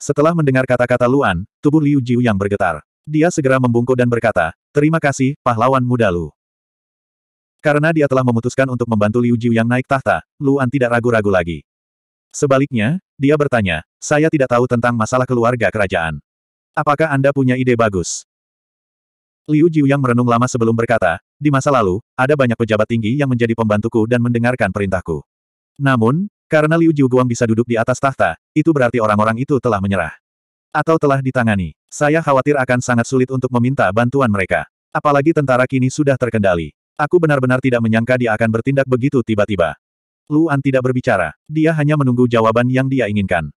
Setelah mendengar kata-kata Luan, tubuh Liu Jiu yang bergetar. Dia segera membungkuk dan berkata, Terima kasih, pahlawan muda Lu. Karena dia telah memutuskan untuk membantu Liu Jiu yang naik tahta, Luan tidak ragu-ragu lagi. Sebaliknya, dia bertanya, Saya tidak tahu tentang masalah keluarga kerajaan. Apakah Anda punya ide bagus? Liu Jiuyang merenung lama sebelum berkata, di masa lalu, ada banyak pejabat tinggi yang menjadi pembantuku dan mendengarkan perintahku. Namun, karena Liu Jiuguang bisa duduk di atas tahta, itu berarti orang-orang itu telah menyerah. Atau telah ditangani. Saya khawatir akan sangat sulit untuk meminta bantuan mereka. Apalagi tentara kini sudah terkendali. Aku benar-benar tidak menyangka dia akan bertindak begitu tiba-tiba. Luan tidak berbicara. Dia hanya menunggu jawaban yang dia inginkan.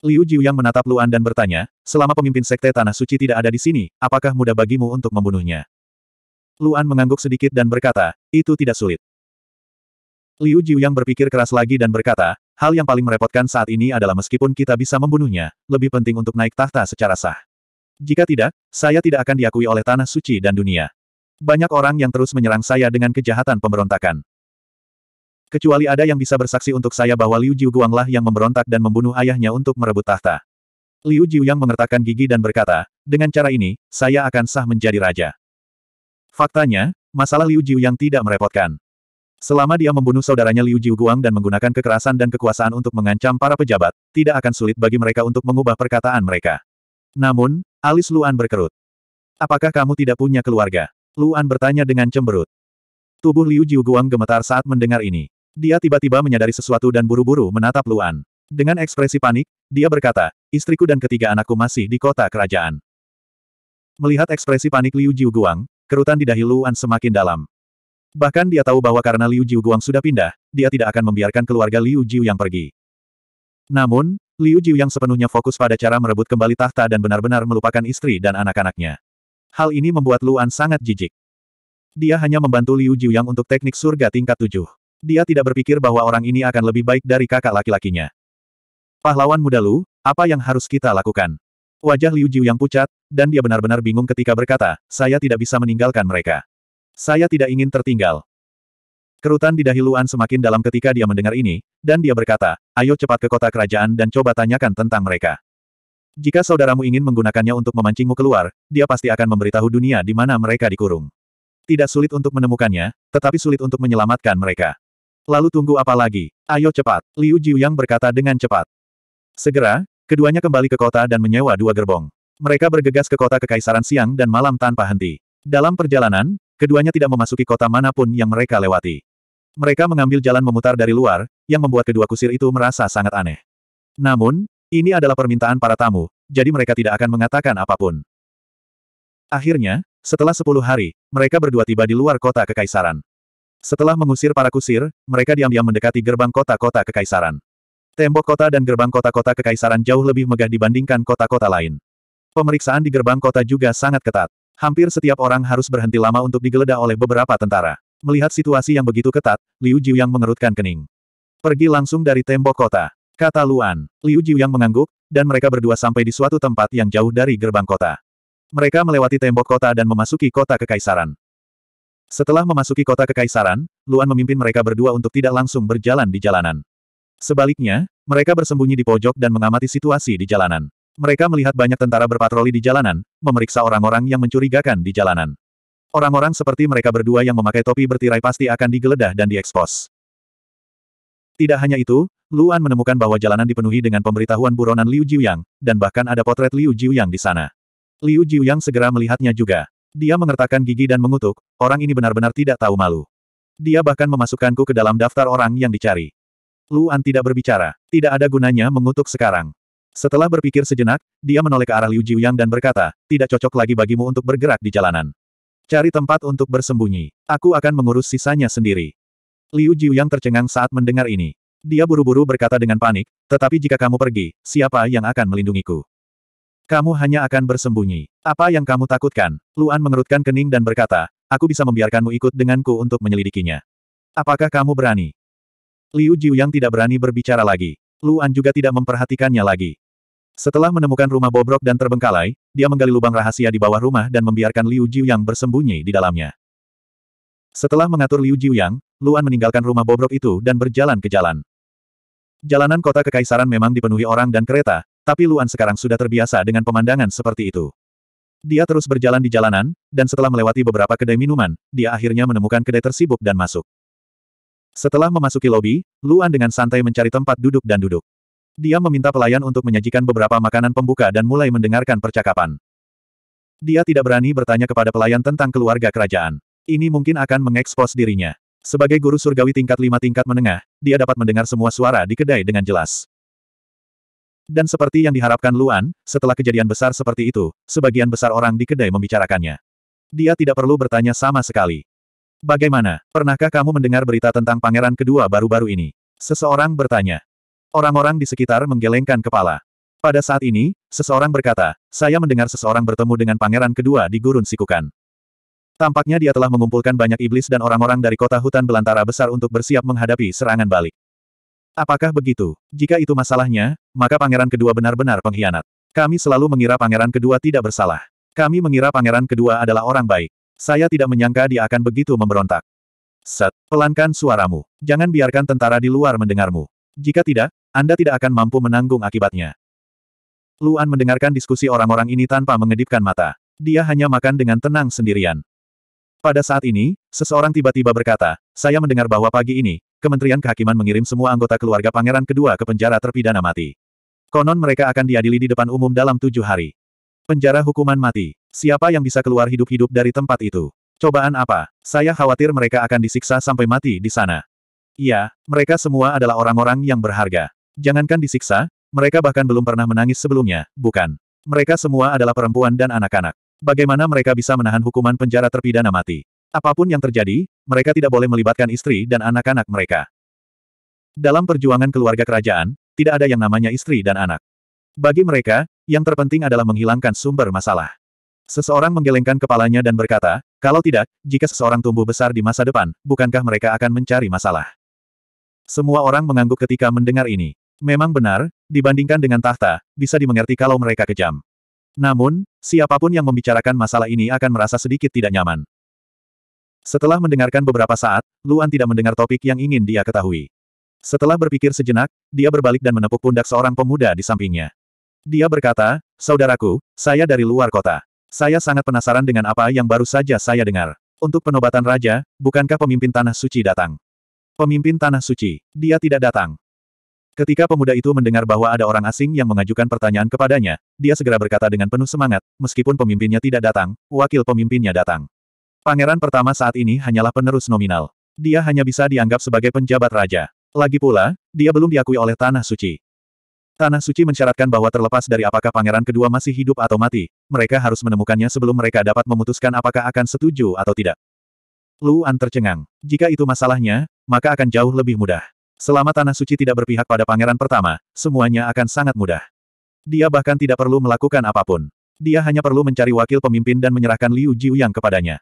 Liu Jiuyang menatap Luan dan bertanya, selama pemimpin sekte Tanah Suci tidak ada di sini, apakah mudah bagimu untuk membunuhnya? Luan mengangguk sedikit dan berkata, itu tidak sulit. Liu Jiuyang berpikir keras lagi dan berkata, hal yang paling merepotkan saat ini adalah meskipun kita bisa membunuhnya, lebih penting untuk naik tahta secara sah. Jika tidak, saya tidak akan diakui oleh Tanah Suci dan dunia. Banyak orang yang terus menyerang saya dengan kejahatan pemberontakan. Kecuali ada yang bisa bersaksi untuk saya bahwa Liu Jiu Guanglah yang memberontak dan membunuh ayahnya untuk merebut tahta. Liu Jiu mengertakkan gigi dan berkata, dengan cara ini, saya akan sah menjadi raja. Faktanya, masalah Liu Jiu yang tidak merepotkan. Selama dia membunuh saudaranya Liu Jiuguang dan menggunakan kekerasan dan kekuasaan untuk mengancam para pejabat, tidak akan sulit bagi mereka untuk mengubah perkataan mereka. Namun, alis Luan berkerut. Apakah kamu tidak punya keluarga? Luan bertanya dengan cemberut. Tubuh Liu Jiuguang gemetar saat mendengar ini. Dia tiba-tiba menyadari sesuatu dan buru-buru menatap Luan. Dengan ekspresi panik, dia berkata, istriku dan ketiga anakku masih di kota kerajaan. Melihat ekspresi panik Liu Jiuguang, kerutan di dahi Luan semakin dalam. Bahkan dia tahu bahwa karena Liu Jiuguang sudah pindah, dia tidak akan membiarkan keluarga Liu Jiu yang pergi. Namun, Liu Jiu yang sepenuhnya fokus pada cara merebut kembali tahta dan benar-benar melupakan istri dan anak-anaknya. Hal ini membuat Luan sangat jijik. Dia hanya membantu Liu Jiu yang untuk teknik surga tingkat tujuh. Dia tidak berpikir bahwa orang ini akan lebih baik dari kakak laki-lakinya. Pahlawan muda Lu, apa yang harus kita lakukan? Wajah Liu Jiu yang pucat, dan dia benar-benar bingung ketika berkata, saya tidak bisa meninggalkan mereka. Saya tidak ingin tertinggal. Kerutan di dahi Luan semakin dalam ketika dia mendengar ini, dan dia berkata, ayo cepat ke kota kerajaan dan coba tanyakan tentang mereka. Jika saudaramu ingin menggunakannya untuk memancingmu keluar, dia pasti akan memberitahu dunia di mana mereka dikurung. Tidak sulit untuk menemukannya, tetapi sulit untuk menyelamatkan mereka. Lalu tunggu apa lagi? Ayo cepat, Liu Jiuyang berkata dengan cepat. Segera, keduanya kembali ke kota dan menyewa dua gerbong. Mereka bergegas ke kota kekaisaran siang dan malam tanpa henti. Dalam perjalanan, keduanya tidak memasuki kota manapun yang mereka lewati. Mereka mengambil jalan memutar dari luar, yang membuat kedua kusir itu merasa sangat aneh. Namun, ini adalah permintaan para tamu, jadi mereka tidak akan mengatakan apapun. Akhirnya, setelah sepuluh hari, mereka berdua tiba di luar kota kekaisaran. Setelah mengusir para kusir, mereka diam-diam mendekati gerbang kota-kota kekaisaran. Tembok kota dan gerbang kota-kota kekaisaran jauh lebih megah dibandingkan kota-kota lain. Pemeriksaan di gerbang kota juga sangat ketat. Hampir setiap orang harus berhenti lama untuk digeledah oleh beberapa tentara. Melihat situasi yang begitu ketat, Liu Jiu yang mengerutkan kening. Pergi langsung dari tembok kota, kata Luan. Liu Jiu yang mengangguk, dan mereka berdua sampai di suatu tempat yang jauh dari gerbang kota. Mereka melewati tembok kota dan memasuki kota kekaisaran. Setelah memasuki kota kekaisaran, Luan memimpin mereka berdua untuk tidak langsung berjalan di jalanan. Sebaliknya, mereka bersembunyi di pojok dan mengamati situasi di jalanan. Mereka melihat banyak tentara berpatroli di jalanan, memeriksa orang-orang yang mencurigakan di jalanan. Orang-orang seperti mereka berdua yang memakai topi bertirai pasti akan digeledah dan diekspos. Tidak hanya itu, Luan menemukan bahwa jalanan dipenuhi dengan pemberitahuan buronan Liu Jiuyang, dan bahkan ada potret Liu Jiuyang di sana. Liu Jiuyang segera melihatnya juga. Dia mengertakkan gigi dan mengutuk, orang ini benar-benar tidak tahu malu. Dia bahkan memasukkanku ke dalam daftar orang yang dicari. Luan tidak berbicara, tidak ada gunanya mengutuk sekarang. Setelah berpikir sejenak, dia menoleh ke arah Liu Jiuyang dan berkata, tidak cocok lagi bagimu untuk bergerak di jalanan. Cari tempat untuk bersembunyi. Aku akan mengurus sisanya sendiri. Liu Jiuyang tercengang saat mendengar ini. Dia buru-buru berkata dengan panik, tetapi jika kamu pergi, siapa yang akan melindungiku? Kamu hanya akan bersembunyi. Apa yang kamu takutkan? Luan mengerutkan kening dan berkata, aku bisa membiarkanmu ikut denganku untuk menyelidikinya. Apakah kamu berani? Liu Jiu yang tidak berani berbicara lagi. Luan juga tidak memperhatikannya lagi. Setelah menemukan rumah bobrok dan terbengkalai, dia menggali lubang rahasia di bawah rumah dan membiarkan Liu Jiu yang bersembunyi di dalamnya. Setelah mengatur Liu Jiuyang, Luan meninggalkan rumah bobrok itu dan berjalan ke jalan. Jalanan kota kekaisaran memang dipenuhi orang dan kereta, tapi Luan sekarang sudah terbiasa dengan pemandangan seperti itu. Dia terus berjalan di jalanan, dan setelah melewati beberapa kedai minuman, dia akhirnya menemukan kedai tersibuk dan masuk. Setelah memasuki lobi, Luan dengan santai mencari tempat duduk dan duduk. Dia meminta pelayan untuk menyajikan beberapa makanan pembuka dan mulai mendengarkan percakapan. Dia tidak berani bertanya kepada pelayan tentang keluarga kerajaan. Ini mungkin akan mengekspos dirinya. Sebagai guru surgawi tingkat lima tingkat menengah, dia dapat mendengar semua suara di kedai dengan jelas. Dan seperti yang diharapkan Luan, setelah kejadian besar seperti itu, sebagian besar orang di kedai membicarakannya. Dia tidak perlu bertanya sama sekali. Bagaimana, pernahkah kamu mendengar berita tentang pangeran kedua baru-baru ini? Seseorang bertanya. Orang-orang di sekitar menggelengkan kepala. Pada saat ini, seseorang berkata, saya mendengar seseorang bertemu dengan pangeran kedua di gurun sikukan. Tampaknya dia telah mengumpulkan banyak iblis dan orang-orang dari kota hutan belantara besar untuk bersiap menghadapi serangan balik. Apakah begitu? Jika itu masalahnya, maka pangeran kedua benar-benar pengkhianat. Kami selalu mengira pangeran kedua tidak bersalah. Kami mengira pangeran kedua adalah orang baik. Saya tidak menyangka dia akan begitu memberontak. Set, pelankan suaramu. Jangan biarkan tentara di luar mendengarmu. Jika tidak, Anda tidak akan mampu menanggung akibatnya. Luan mendengarkan diskusi orang-orang ini tanpa mengedipkan mata. Dia hanya makan dengan tenang sendirian. Pada saat ini, seseorang tiba-tiba berkata, saya mendengar bahwa pagi ini, Kementerian Kehakiman mengirim semua anggota keluarga pangeran kedua ke penjara terpidana mati. Konon mereka akan diadili di depan umum dalam tujuh hari. Penjara hukuman mati. Siapa yang bisa keluar hidup-hidup dari tempat itu? Cobaan apa? Saya khawatir mereka akan disiksa sampai mati di sana. Iya, mereka semua adalah orang-orang yang berharga. Jangankan disiksa, mereka bahkan belum pernah menangis sebelumnya, bukan? Mereka semua adalah perempuan dan anak-anak. Bagaimana mereka bisa menahan hukuman penjara terpidana mati? Apapun yang terjadi, mereka tidak boleh melibatkan istri dan anak-anak mereka. Dalam perjuangan keluarga kerajaan, tidak ada yang namanya istri dan anak. Bagi mereka, yang terpenting adalah menghilangkan sumber masalah. Seseorang menggelengkan kepalanya dan berkata, kalau tidak, jika seseorang tumbuh besar di masa depan, bukankah mereka akan mencari masalah? Semua orang mengangguk ketika mendengar ini. Memang benar, dibandingkan dengan tahta, bisa dimengerti kalau mereka kejam. Namun, siapapun yang membicarakan masalah ini akan merasa sedikit tidak nyaman. Setelah mendengarkan beberapa saat, Luan tidak mendengar topik yang ingin dia ketahui. Setelah berpikir sejenak, dia berbalik dan menepuk pundak seorang pemuda di sampingnya. Dia berkata, Saudaraku, saya dari luar kota. Saya sangat penasaran dengan apa yang baru saja saya dengar. Untuk penobatan raja, bukankah pemimpin Tanah Suci datang? Pemimpin Tanah Suci, dia tidak datang. Ketika pemuda itu mendengar bahwa ada orang asing yang mengajukan pertanyaan kepadanya, dia segera berkata dengan penuh semangat, meskipun pemimpinnya tidak datang, wakil pemimpinnya datang. Pangeran pertama saat ini hanyalah penerus nominal. Dia hanya bisa dianggap sebagai penjabat raja. Lagi pula, dia belum diakui oleh Tanah Suci. Tanah Suci mensyaratkan bahwa terlepas dari apakah pangeran kedua masih hidup atau mati, mereka harus menemukannya sebelum mereka dapat memutuskan apakah akan setuju atau tidak. Luan tercengang. Jika itu masalahnya, maka akan jauh lebih mudah. Selama Tanah Suci tidak berpihak pada pangeran pertama, semuanya akan sangat mudah. Dia bahkan tidak perlu melakukan apapun. Dia hanya perlu mencari wakil pemimpin dan menyerahkan Liu Jiuyang kepadanya.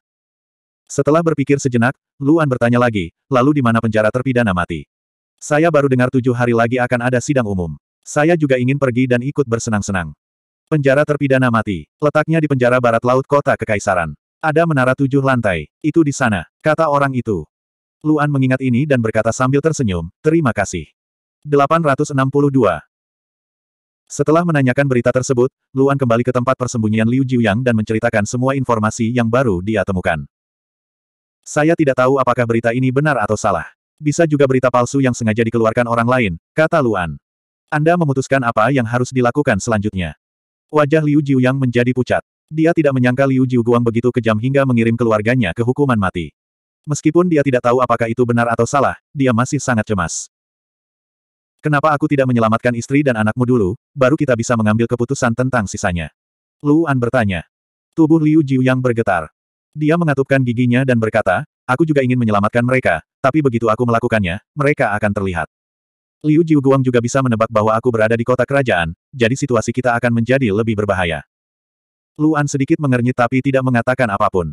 Setelah berpikir sejenak, Luan bertanya lagi, lalu di mana penjara terpidana mati? Saya baru dengar tujuh hari lagi akan ada sidang umum. Saya juga ingin pergi dan ikut bersenang-senang. Penjara terpidana mati. Letaknya di penjara barat laut kota Kekaisaran. Ada menara tujuh lantai. Itu di sana, kata orang itu. Luan mengingat ini dan berkata sambil tersenyum, terima kasih. 862. Setelah menanyakan berita tersebut, Luan kembali ke tempat persembunyian Liu Jiuyang dan menceritakan semua informasi yang baru dia temukan. Saya tidak tahu apakah berita ini benar atau salah. Bisa juga berita palsu yang sengaja dikeluarkan orang lain, kata Luan. Anda memutuskan apa yang harus dilakukan selanjutnya. Wajah Liu Jiuyang menjadi pucat. Dia tidak menyangka Liu Jiuguang begitu kejam hingga mengirim keluarganya ke hukuman mati. Meskipun dia tidak tahu apakah itu benar atau salah, dia masih sangat cemas. Kenapa aku tidak menyelamatkan istri dan anakmu dulu, baru kita bisa mengambil keputusan tentang sisanya? Luan bertanya. Tubuh Liu Jiuyang bergetar. Dia mengatupkan giginya dan berkata, aku juga ingin menyelamatkan mereka, tapi begitu aku melakukannya, mereka akan terlihat. Liu Jiuguang juga bisa menebak bahwa aku berada di kota kerajaan, jadi situasi kita akan menjadi lebih berbahaya. Luan sedikit mengernyit tapi tidak mengatakan apapun.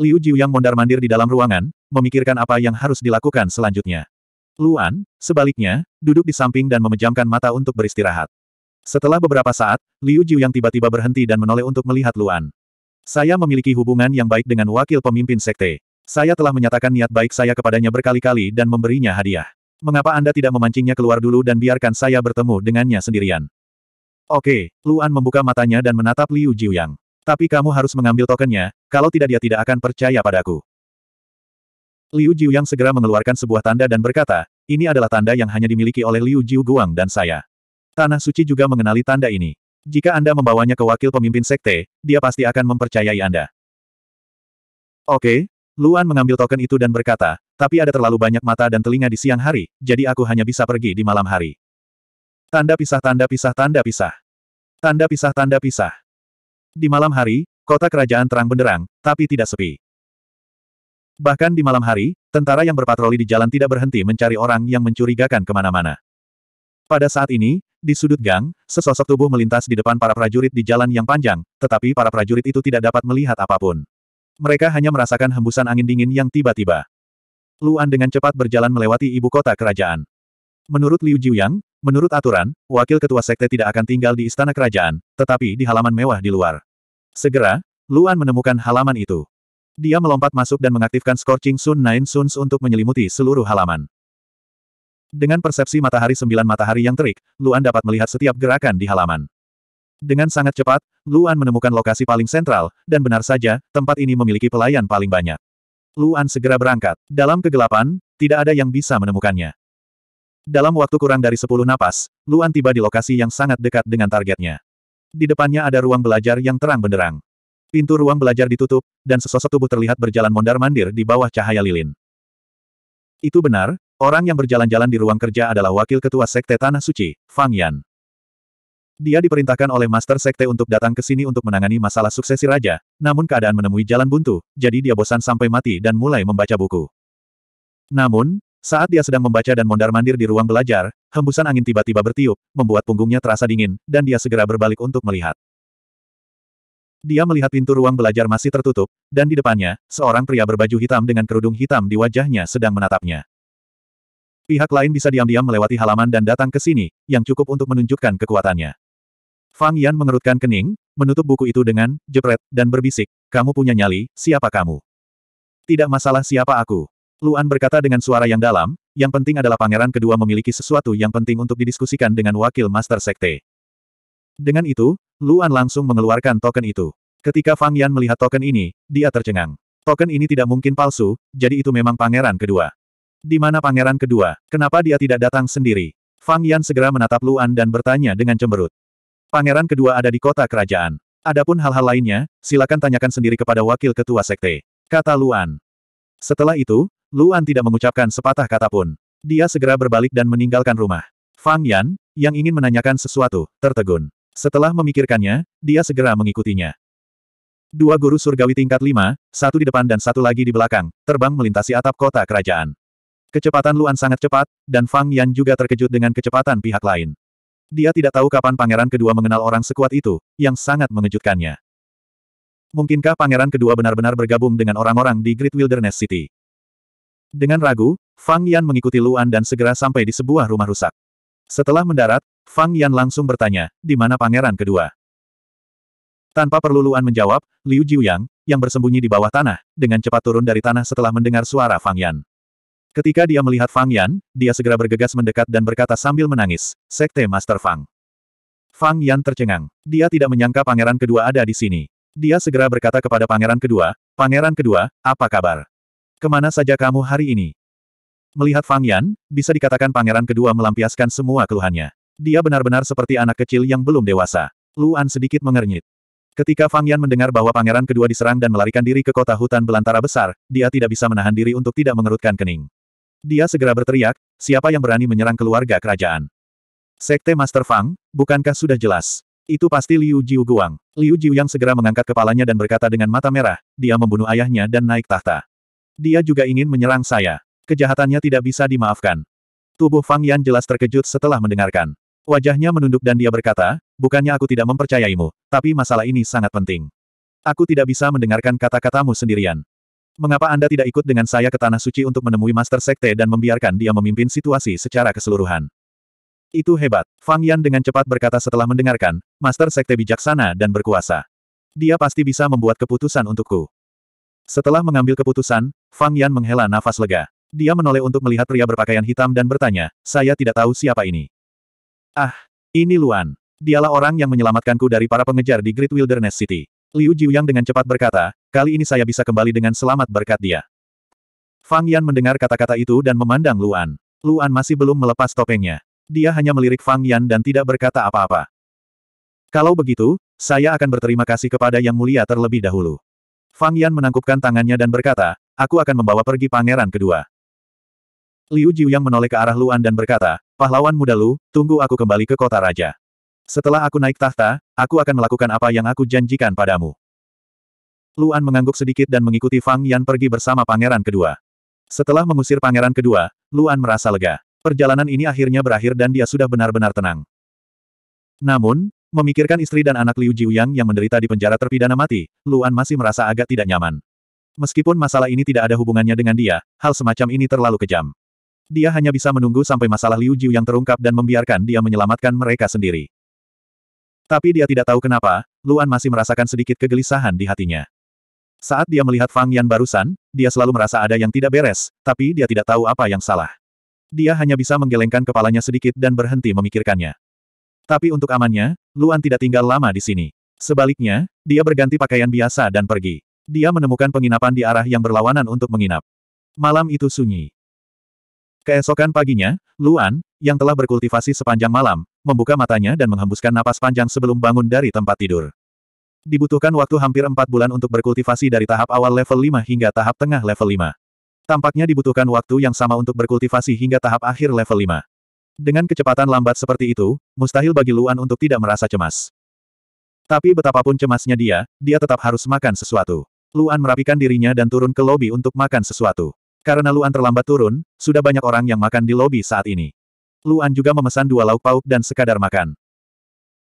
Liu Jiuyang mondar-mandir di dalam ruangan, memikirkan apa yang harus dilakukan selanjutnya. Luan, sebaliknya, duduk di samping dan memejamkan mata untuk beristirahat. Setelah beberapa saat, Liu Jiuyang tiba-tiba berhenti dan menoleh untuk melihat Luan. Saya memiliki hubungan yang baik dengan wakil pemimpin sekte. Saya telah menyatakan niat baik saya kepadanya berkali-kali dan memberinya hadiah. Mengapa Anda tidak memancingnya keluar dulu dan biarkan saya bertemu dengannya sendirian? Oke, Luan membuka matanya dan menatap Liu Jiuyang. Tapi kamu harus mengambil tokennya, kalau tidak dia tidak akan percaya padaku. Liu Jiuyang segera mengeluarkan sebuah tanda dan berkata, ini adalah tanda yang hanya dimiliki oleh Liu Jiu Guang dan saya. Tanah suci juga mengenali tanda ini. Jika Anda membawanya ke wakil pemimpin sekte, dia pasti akan mempercayai Anda. Oke, Luan mengambil token itu dan berkata, tapi ada terlalu banyak mata dan telinga di siang hari, jadi aku hanya bisa pergi di malam hari. Tanda pisah tanda pisah tanda pisah. Tanda pisah tanda pisah. Di malam hari, kota kerajaan terang benderang, tapi tidak sepi. Bahkan di malam hari, tentara yang berpatroli di jalan tidak berhenti mencari orang yang mencurigakan kemana-mana. Pada saat ini, di sudut gang, sesosok tubuh melintas di depan para prajurit di jalan yang panjang, tetapi para prajurit itu tidak dapat melihat apapun. Mereka hanya merasakan hembusan angin dingin yang tiba-tiba. Luan dengan cepat berjalan melewati ibu kota kerajaan. Menurut Liu Jiuyang, menurut aturan, wakil ketua sekte tidak akan tinggal di istana kerajaan, tetapi di halaman mewah di luar. Segera, Luan menemukan halaman itu. Dia melompat masuk dan mengaktifkan Scorching Sun Nine Suns untuk menyelimuti seluruh halaman. Dengan persepsi matahari sembilan matahari yang terik, Luan dapat melihat setiap gerakan di halaman. Dengan sangat cepat, Luan menemukan lokasi paling sentral, dan benar saja, tempat ini memiliki pelayan paling banyak. Luan segera berangkat. Dalam kegelapan, tidak ada yang bisa menemukannya. Dalam waktu kurang dari sepuluh napas, Luan tiba di lokasi yang sangat dekat dengan targetnya. Di depannya ada ruang belajar yang terang benderang. Pintu ruang belajar ditutup, dan sesosok tubuh terlihat berjalan mondar-mandir di bawah cahaya lilin. Itu benar, Orang yang berjalan-jalan di ruang kerja adalah Wakil Ketua Sekte Tanah Suci, Fang Yan. Dia diperintahkan oleh Master Sekte untuk datang ke sini untuk menangani masalah suksesi raja, namun keadaan menemui jalan buntu, jadi dia bosan sampai mati dan mulai membaca buku. Namun, saat dia sedang membaca dan mondar-mandir di ruang belajar, hembusan angin tiba-tiba bertiup, membuat punggungnya terasa dingin, dan dia segera berbalik untuk melihat. Dia melihat pintu ruang belajar masih tertutup, dan di depannya, seorang pria berbaju hitam dengan kerudung hitam di wajahnya sedang menatapnya. Pihak lain bisa diam-diam melewati halaman dan datang ke sini, yang cukup untuk menunjukkan kekuatannya. Fang Yan mengerutkan kening, menutup buku itu dengan jepret, dan berbisik, kamu punya nyali, siapa kamu? Tidak masalah siapa aku. Luan berkata dengan suara yang dalam, yang penting adalah pangeran kedua memiliki sesuatu yang penting untuk didiskusikan dengan wakil master sekte. Dengan itu, Luan langsung mengeluarkan token itu. Ketika Fang Yan melihat token ini, dia tercengang. Token ini tidak mungkin palsu, jadi itu memang pangeran kedua. Di mana pangeran kedua? Kenapa dia tidak datang sendiri? Fang Yan segera menatap Luan dan bertanya dengan cemberut. Pangeran kedua ada di kota kerajaan. Adapun hal-hal lainnya, silakan tanyakan sendiri kepada wakil ketua sekte. Kata Luan. Setelah itu, Luan tidak mengucapkan sepatah kata pun. Dia segera berbalik dan meninggalkan rumah. Fang Yan, yang ingin menanyakan sesuatu, tertegun. Setelah memikirkannya, dia segera mengikutinya. Dua guru surgawi tingkat lima, satu di depan dan satu lagi di belakang, terbang melintasi atap kota kerajaan. Kecepatan Luan sangat cepat, dan Fang Yan juga terkejut dengan kecepatan pihak lain. Dia tidak tahu kapan pangeran kedua mengenal orang sekuat itu, yang sangat mengejutkannya. Mungkinkah pangeran kedua benar-benar bergabung dengan orang-orang di Great Wilderness City? Dengan ragu, Fang Yan mengikuti Luan dan segera sampai di sebuah rumah rusak. Setelah mendarat, Fang Yan langsung bertanya, di mana pangeran kedua? Tanpa perlu Luan menjawab, Liu Jiuyang, yang bersembunyi di bawah tanah, dengan cepat turun dari tanah setelah mendengar suara Fang Yan. Ketika dia melihat Fang Yan, dia segera bergegas mendekat dan berkata sambil menangis, Sekte Master Fang. Fang Yan tercengang. Dia tidak menyangka pangeran kedua ada di sini. Dia segera berkata kepada pangeran kedua, Pangeran kedua, apa kabar? Kemana saja kamu hari ini? Melihat Fang Yan, bisa dikatakan pangeran kedua melampiaskan semua keluhannya. Dia benar-benar seperti anak kecil yang belum dewasa. Luan sedikit mengernyit. Ketika Fang Yan mendengar bahwa pangeran kedua diserang dan melarikan diri ke kota hutan belantara besar, dia tidak bisa menahan diri untuk tidak mengerutkan kening. Dia segera berteriak, siapa yang berani menyerang keluarga kerajaan? Sekte Master Fang, bukankah sudah jelas? Itu pasti Liu Jiu Guang. Liu Jiu yang segera mengangkat kepalanya dan berkata dengan mata merah, dia membunuh ayahnya dan naik tahta. Dia juga ingin menyerang saya. Kejahatannya tidak bisa dimaafkan. Tubuh Fang Yan jelas terkejut setelah mendengarkan. Wajahnya menunduk dan dia berkata, bukannya aku tidak mempercayaimu, tapi masalah ini sangat penting. Aku tidak bisa mendengarkan kata-katamu sendirian. Mengapa Anda tidak ikut dengan saya ke Tanah Suci untuk menemui Master Sekte dan membiarkan dia memimpin situasi secara keseluruhan? Itu hebat, Fang Yan dengan cepat berkata setelah mendengarkan, Master Sekte bijaksana dan berkuasa. Dia pasti bisa membuat keputusan untukku. Setelah mengambil keputusan, Fang Yan menghela nafas lega. Dia menoleh untuk melihat pria berpakaian hitam dan bertanya, saya tidak tahu siapa ini. Ah, ini Luan. Dialah orang yang menyelamatkanku dari para pengejar di Great Wilderness City. Liu Jiuyang dengan cepat berkata, kali ini saya bisa kembali dengan selamat berkat dia. Fang Yan mendengar kata-kata itu dan memandang Luan. Luan masih belum melepas topengnya. Dia hanya melirik Fang Yan dan tidak berkata apa-apa. Kalau begitu, saya akan berterima kasih kepada Yang Mulia terlebih dahulu. Fang Yan menangkupkan tangannya dan berkata, aku akan membawa pergi pangeran kedua. Liu Jiuyang menoleh ke arah Luan dan berkata, pahlawan muda Lu, tunggu aku kembali ke kota raja. Setelah aku naik tahta, aku akan melakukan apa yang aku janjikan padamu. Luan mengangguk sedikit dan mengikuti Fang Yan pergi bersama pangeran kedua. Setelah mengusir pangeran kedua, Luan merasa lega. Perjalanan ini akhirnya berakhir dan dia sudah benar-benar tenang. Namun, memikirkan istri dan anak Liu Jiuyang yang menderita di penjara terpidana mati, Luan masih merasa agak tidak nyaman. Meskipun masalah ini tidak ada hubungannya dengan dia, hal semacam ini terlalu kejam. Dia hanya bisa menunggu sampai masalah Liu Jiuyang terungkap dan membiarkan dia menyelamatkan mereka sendiri. Tapi dia tidak tahu kenapa, Luan masih merasakan sedikit kegelisahan di hatinya. Saat dia melihat Fang Yan barusan, dia selalu merasa ada yang tidak beres, tapi dia tidak tahu apa yang salah. Dia hanya bisa menggelengkan kepalanya sedikit dan berhenti memikirkannya. Tapi untuk amannya, Luan tidak tinggal lama di sini. Sebaliknya, dia berganti pakaian biasa dan pergi. Dia menemukan penginapan di arah yang berlawanan untuk menginap. Malam itu sunyi. Keesokan paginya, Luan, yang telah berkultivasi sepanjang malam, membuka matanya dan menghembuskan napas panjang sebelum bangun dari tempat tidur. Dibutuhkan waktu hampir empat bulan untuk berkultivasi dari tahap awal level 5 hingga tahap tengah level 5. Tampaknya dibutuhkan waktu yang sama untuk berkultivasi hingga tahap akhir level 5. Dengan kecepatan lambat seperti itu, mustahil bagi Luan untuk tidak merasa cemas. Tapi betapapun cemasnya dia, dia tetap harus makan sesuatu. Luan merapikan dirinya dan turun ke lobi untuk makan sesuatu. Karena Luan terlambat turun, sudah banyak orang yang makan di lobi saat ini. Luan juga memesan dua lauk pauk dan sekadar makan.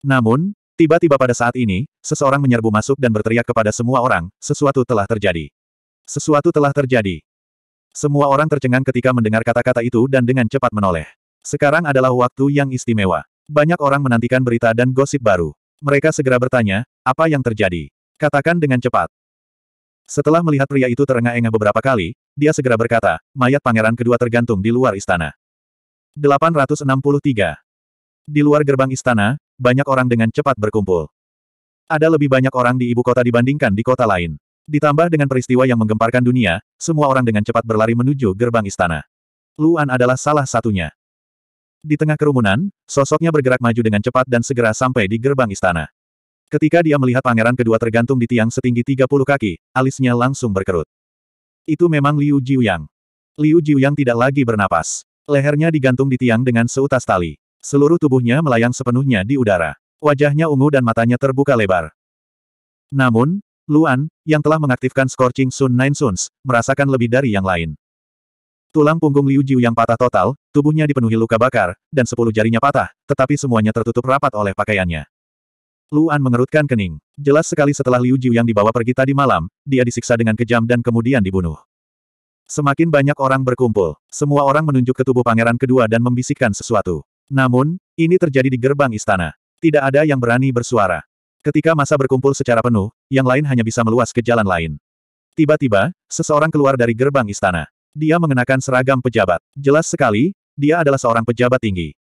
Namun, tiba-tiba pada saat ini, seseorang menyerbu masuk dan berteriak kepada semua orang, sesuatu telah terjadi. Sesuatu telah terjadi. Semua orang tercengang ketika mendengar kata-kata itu dan dengan cepat menoleh. Sekarang adalah waktu yang istimewa. Banyak orang menantikan berita dan gosip baru. Mereka segera bertanya, apa yang terjadi? Katakan dengan cepat. Setelah melihat pria itu terengah-engah beberapa kali, dia segera berkata, mayat pangeran kedua tergantung di luar istana. 863. Di luar gerbang istana, banyak orang dengan cepat berkumpul. Ada lebih banyak orang di ibu kota dibandingkan di kota lain. Ditambah dengan peristiwa yang menggemparkan dunia, semua orang dengan cepat berlari menuju gerbang istana. Luan adalah salah satunya. Di tengah kerumunan, sosoknya bergerak maju dengan cepat dan segera sampai di gerbang istana. Ketika dia melihat pangeran kedua tergantung di tiang setinggi 30 kaki, alisnya langsung berkerut. Itu memang Liu Jiuyang. Liu Jiuyang tidak lagi bernapas. Lehernya digantung di tiang dengan seutas tali. Seluruh tubuhnya melayang sepenuhnya di udara. Wajahnya ungu dan matanya terbuka lebar. Namun, Luan, yang telah mengaktifkan Scorching Sun Nine Suns, merasakan lebih dari yang lain. Tulang punggung Liu Jiu yang patah total, tubuhnya dipenuhi luka bakar, dan sepuluh jarinya patah, tetapi semuanya tertutup rapat oleh pakaiannya. Luan mengerutkan kening. Jelas sekali setelah Liu Jiu yang dibawa pergi tadi malam, dia disiksa dengan kejam dan kemudian dibunuh. Semakin banyak orang berkumpul, semua orang menunjuk ke tubuh pangeran kedua dan membisikkan sesuatu. Namun, ini terjadi di gerbang istana. Tidak ada yang berani bersuara. Ketika masa berkumpul secara penuh, yang lain hanya bisa meluas ke jalan lain. Tiba-tiba, seseorang keluar dari gerbang istana. Dia mengenakan seragam pejabat. Jelas sekali, dia adalah seorang pejabat tinggi.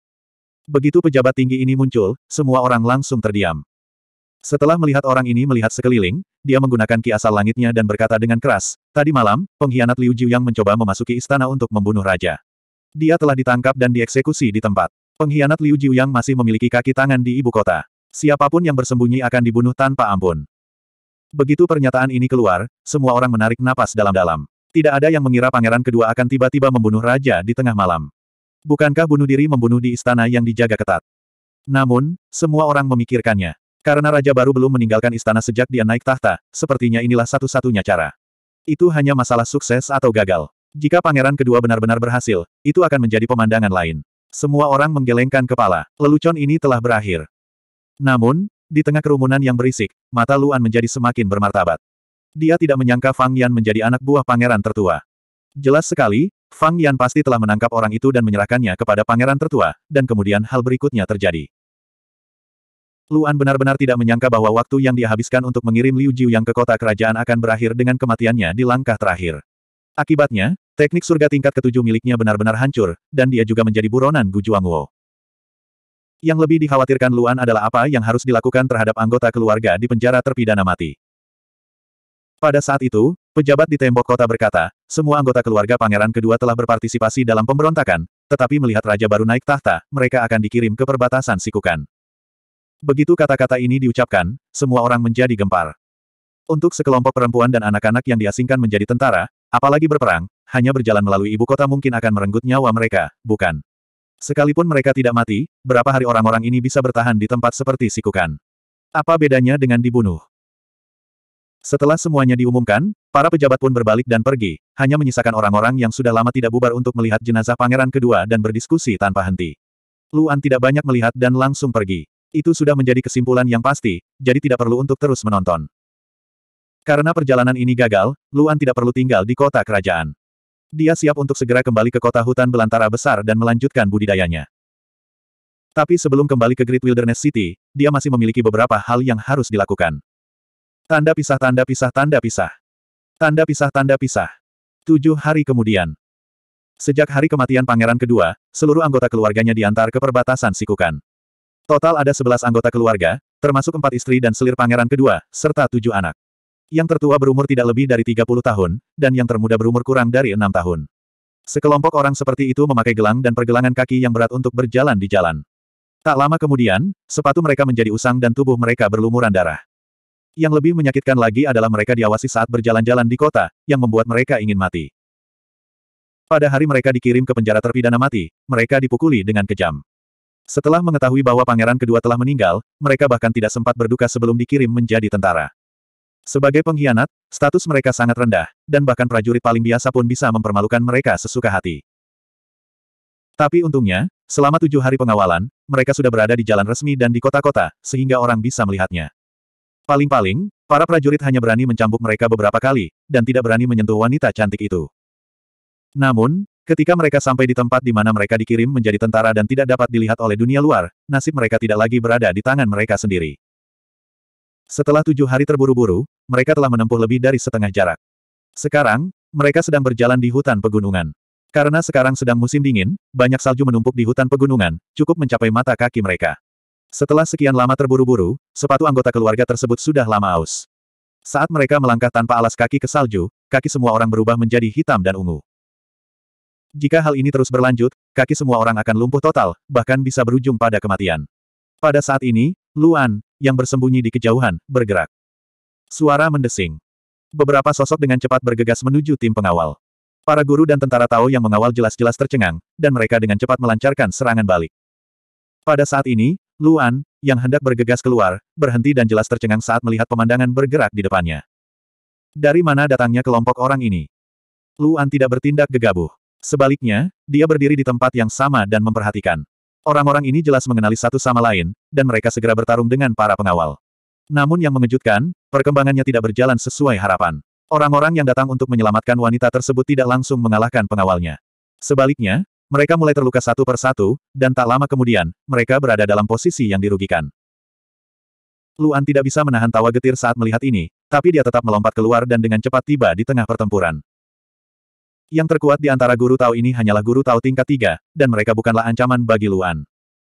Begitu pejabat tinggi ini muncul, semua orang langsung terdiam. Setelah melihat orang ini melihat sekeliling, dia menggunakan ki asal langitnya dan berkata dengan keras, Tadi malam, pengkhianat Liu Jiu yang mencoba memasuki istana untuk membunuh raja. Dia telah ditangkap dan dieksekusi di tempat. Pengkhianat Liu Jiu yang masih memiliki kaki tangan di ibu kota. Siapapun yang bersembunyi akan dibunuh tanpa ampun. Begitu pernyataan ini keluar, semua orang menarik napas dalam-dalam. Tidak ada yang mengira pangeran kedua akan tiba-tiba membunuh raja di tengah malam. Bukankah bunuh diri membunuh di istana yang dijaga ketat? Namun, semua orang memikirkannya. Karena raja baru belum meninggalkan istana sejak dia naik tahta, sepertinya inilah satu-satunya cara. Itu hanya masalah sukses atau gagal. Jika pangeran kedua benar-benar berhasil, itu akan menjadi pemandangan lain. Semua orang menggelengkan kepala. Lelucon ini telah berakhir. Namun, di tengah kerumunan yang berisik, mata Luan menjadi semakin bermartabat. Dia tidak menyangka Fang Yan menjadi anak buah pangeran tertua. Jelas sekali, Fang Yan pasti telah menangkap orang itu dan menyerahkannya kepada pangeran tertua, dan kemudian hal berikutnya terjadi. Luan benar-benar tidak menyangka bahwa waktu yang dihabiskan untuk mengirim Liu Jiu yang ke kota kerajaan akan berakhir dengan kematiannya di langkah terakhir. Akibatnya, teknik surga tingkat ketujuh miliknya benar-benar hancur, dan dia juga menjadi buronan Gu Zhuangwo. Yang lebih dikhawatirkan Luan adalah apa yang harus dilakukan terhadap anggota keluarga di penjara terpidana mati. Pada saat itu, pejabat di tembok kota berkata, semua anggota keluarga pangeran kedua telah berpartisipasi dalam pemberontakan, tetapi melihat raja baru naik tahta, mereka akan dikirim ke perbatasan Sikukan. Begitu kata-kata ini diucapkan, semua orang menjadi gempar. Untuk sekelompok perempuan dan anak-anak yang diasingkan menjadi tentara, apalagi berperang, hanya berjalan melalui ibu kota mungkin akan merenggut nyawa mereka, bukan? Sekalipun mereka tidak mati, berapa hari orang-orang ini bisa bertahan di tempat seperti sikukan? Apa bedanya dengan dibunuh? Setelah semuanya diumumkan, para pejabat pun berbalik dan pergi, hanya menyisakan orang-orang yang sudah lama tidak bubar untuk melihat jenazah pangeran kedua dan berdiskusi tanpa henti. Luan tidak banyak melihat dan langsung pergi. Itu sudah menjadi kesimpulan yang pasti, jadi tidak perlu untuk terus menonton. Karena perjalanan ini gagal, Luan tidak perlu tinggal di kota kerajaan. Dia siap untuk segera kembali ke kota hutan belantara besar dan melanjutkan budidayanya. Tapi sebelum kembali ke Great Wilderness City, dia masih memiliki beberapa hal yang harus dilakukan. Tanda pisah tanda pisah tanda pisah. Tanda pisah tanda pisah. Tujuh hari kemudian. Sejak hari kematian pangeran kedua, seluruh anggota keluarganya diantar ke perbatasan Sikukan. Total ada sebelas anggota keluarga, termasuk empat istri dan selir pangeran kedua, serta tujuh anak. Yang tertua berumur tidak lebih dari 30 tahun, dan yang termuda berumur kurang dari enam tahun. Sekelompok orang seperti itu memakai gelang dan pergelangan kaki yang berat untuk berjalan di jalan. Tak lama kemudian, sepatu mereka menjadi usang dan tubuh mereka berlumuran darah. Yang lebih menyakitkan lagi adalah mereka diawasi saat berjalan-jalan di kota, yang membuat mereka ingin mati. Pada hari mereka dikirim ke penjara terpidana mati, mereka dipukuli dengan kejam. Setelah mengetahui bahwa pangeran kedua telah meninggal, mereka bahkan tidak sempat berduka sebelum dikirim menjadi tentara. Sebagai pengkhianat, status mereka sangat rendah, dan bahkan prajurit paling biasa pun bisa mempermalukan mereka sesuka hati. Tapi untungnya, selama tujuh hari pengawalan, mereka sudah berada di jalan resmi dan di kota-kota, sehingga orang bisa melihatnya. Paling-paling, para prajurit hanya berani mencambuk mereka beberapa kali, dan tidak berani menyentuh wanita cantik itu. Namun, Ketika mereka sampai di tempat di mana mereka dikirim menjadi tentara dan tidak dapat dilihat oleh dunia luar, nasib mereka tidak lagi berada di tangan mereka sendiri. Setelah tujuh hari terburu-buru, mereka telah menempuh lebih dari setengah jarak. Sekarang, mereka sedang berjalan di hutan pegunungan. Karena sekarang sedang musim dingin, banyak salju menumpuk di hutan pegunungan, cukup mencapai mata kaki mereka. Setelah sekian lama terburu-buru, sepatu anggota keluarga tersebut sudah lama aus. Saat mereka melangkah tanpa alas kaki ke salju, kaki semua orang berubah menjadi hitam dan ungu. Jika hal ini terus berlanjut, kaki semua orang akan lumpuh total, bahkan bisa berujung pada kematian. Pada saat ini, Luan, yang bersembunyi di kejauhan, bergerak. Suara mendesing. Beberapa sosok dengan cepat bergegas menuju tim pengawal. Para guru dan tentara Tao yang mengawal jelas-jelas tercengang, dan mereka dengan cepat melancarkan serangan balik. Pada saat ini, Luan, yang hendak bergegas keluar, berhenti dan jelas tercengang saat melihat pemandangan bergerak di depannya. Dari mana datangnya kelompok orang ini? Luan tidak bertindak gegabah. Sebaliknya, dia berdiri di tempat yang sama dan memperhatikan. Orang-orang ini jelas mengenali satu sama lain, dan mereka segera bertarung dengan para pengawal. Namun yang mengejutkan, perkembangannya tidak berjalan sesuai harapan. Orang-orang yang datang untuk menyelamatkan wanita tersebut tidak langsung mengalahkan pengawalnya. Sebaliknya, mereka mulai terluka satu per satu, dan tak lama kemudian, mereka berada dalam posisi yang dirugikan. Luan tidak bisa menahan tawa getir saat melihat ini, tapi dia tetap melompat keluar dan dengan cepat tiba di tengah pertempuran. Yang terkuat di antara guru Tao ini hanyalah guru Tao tingkat tiga, dan mereka bukanlah ancaman bagi Luan.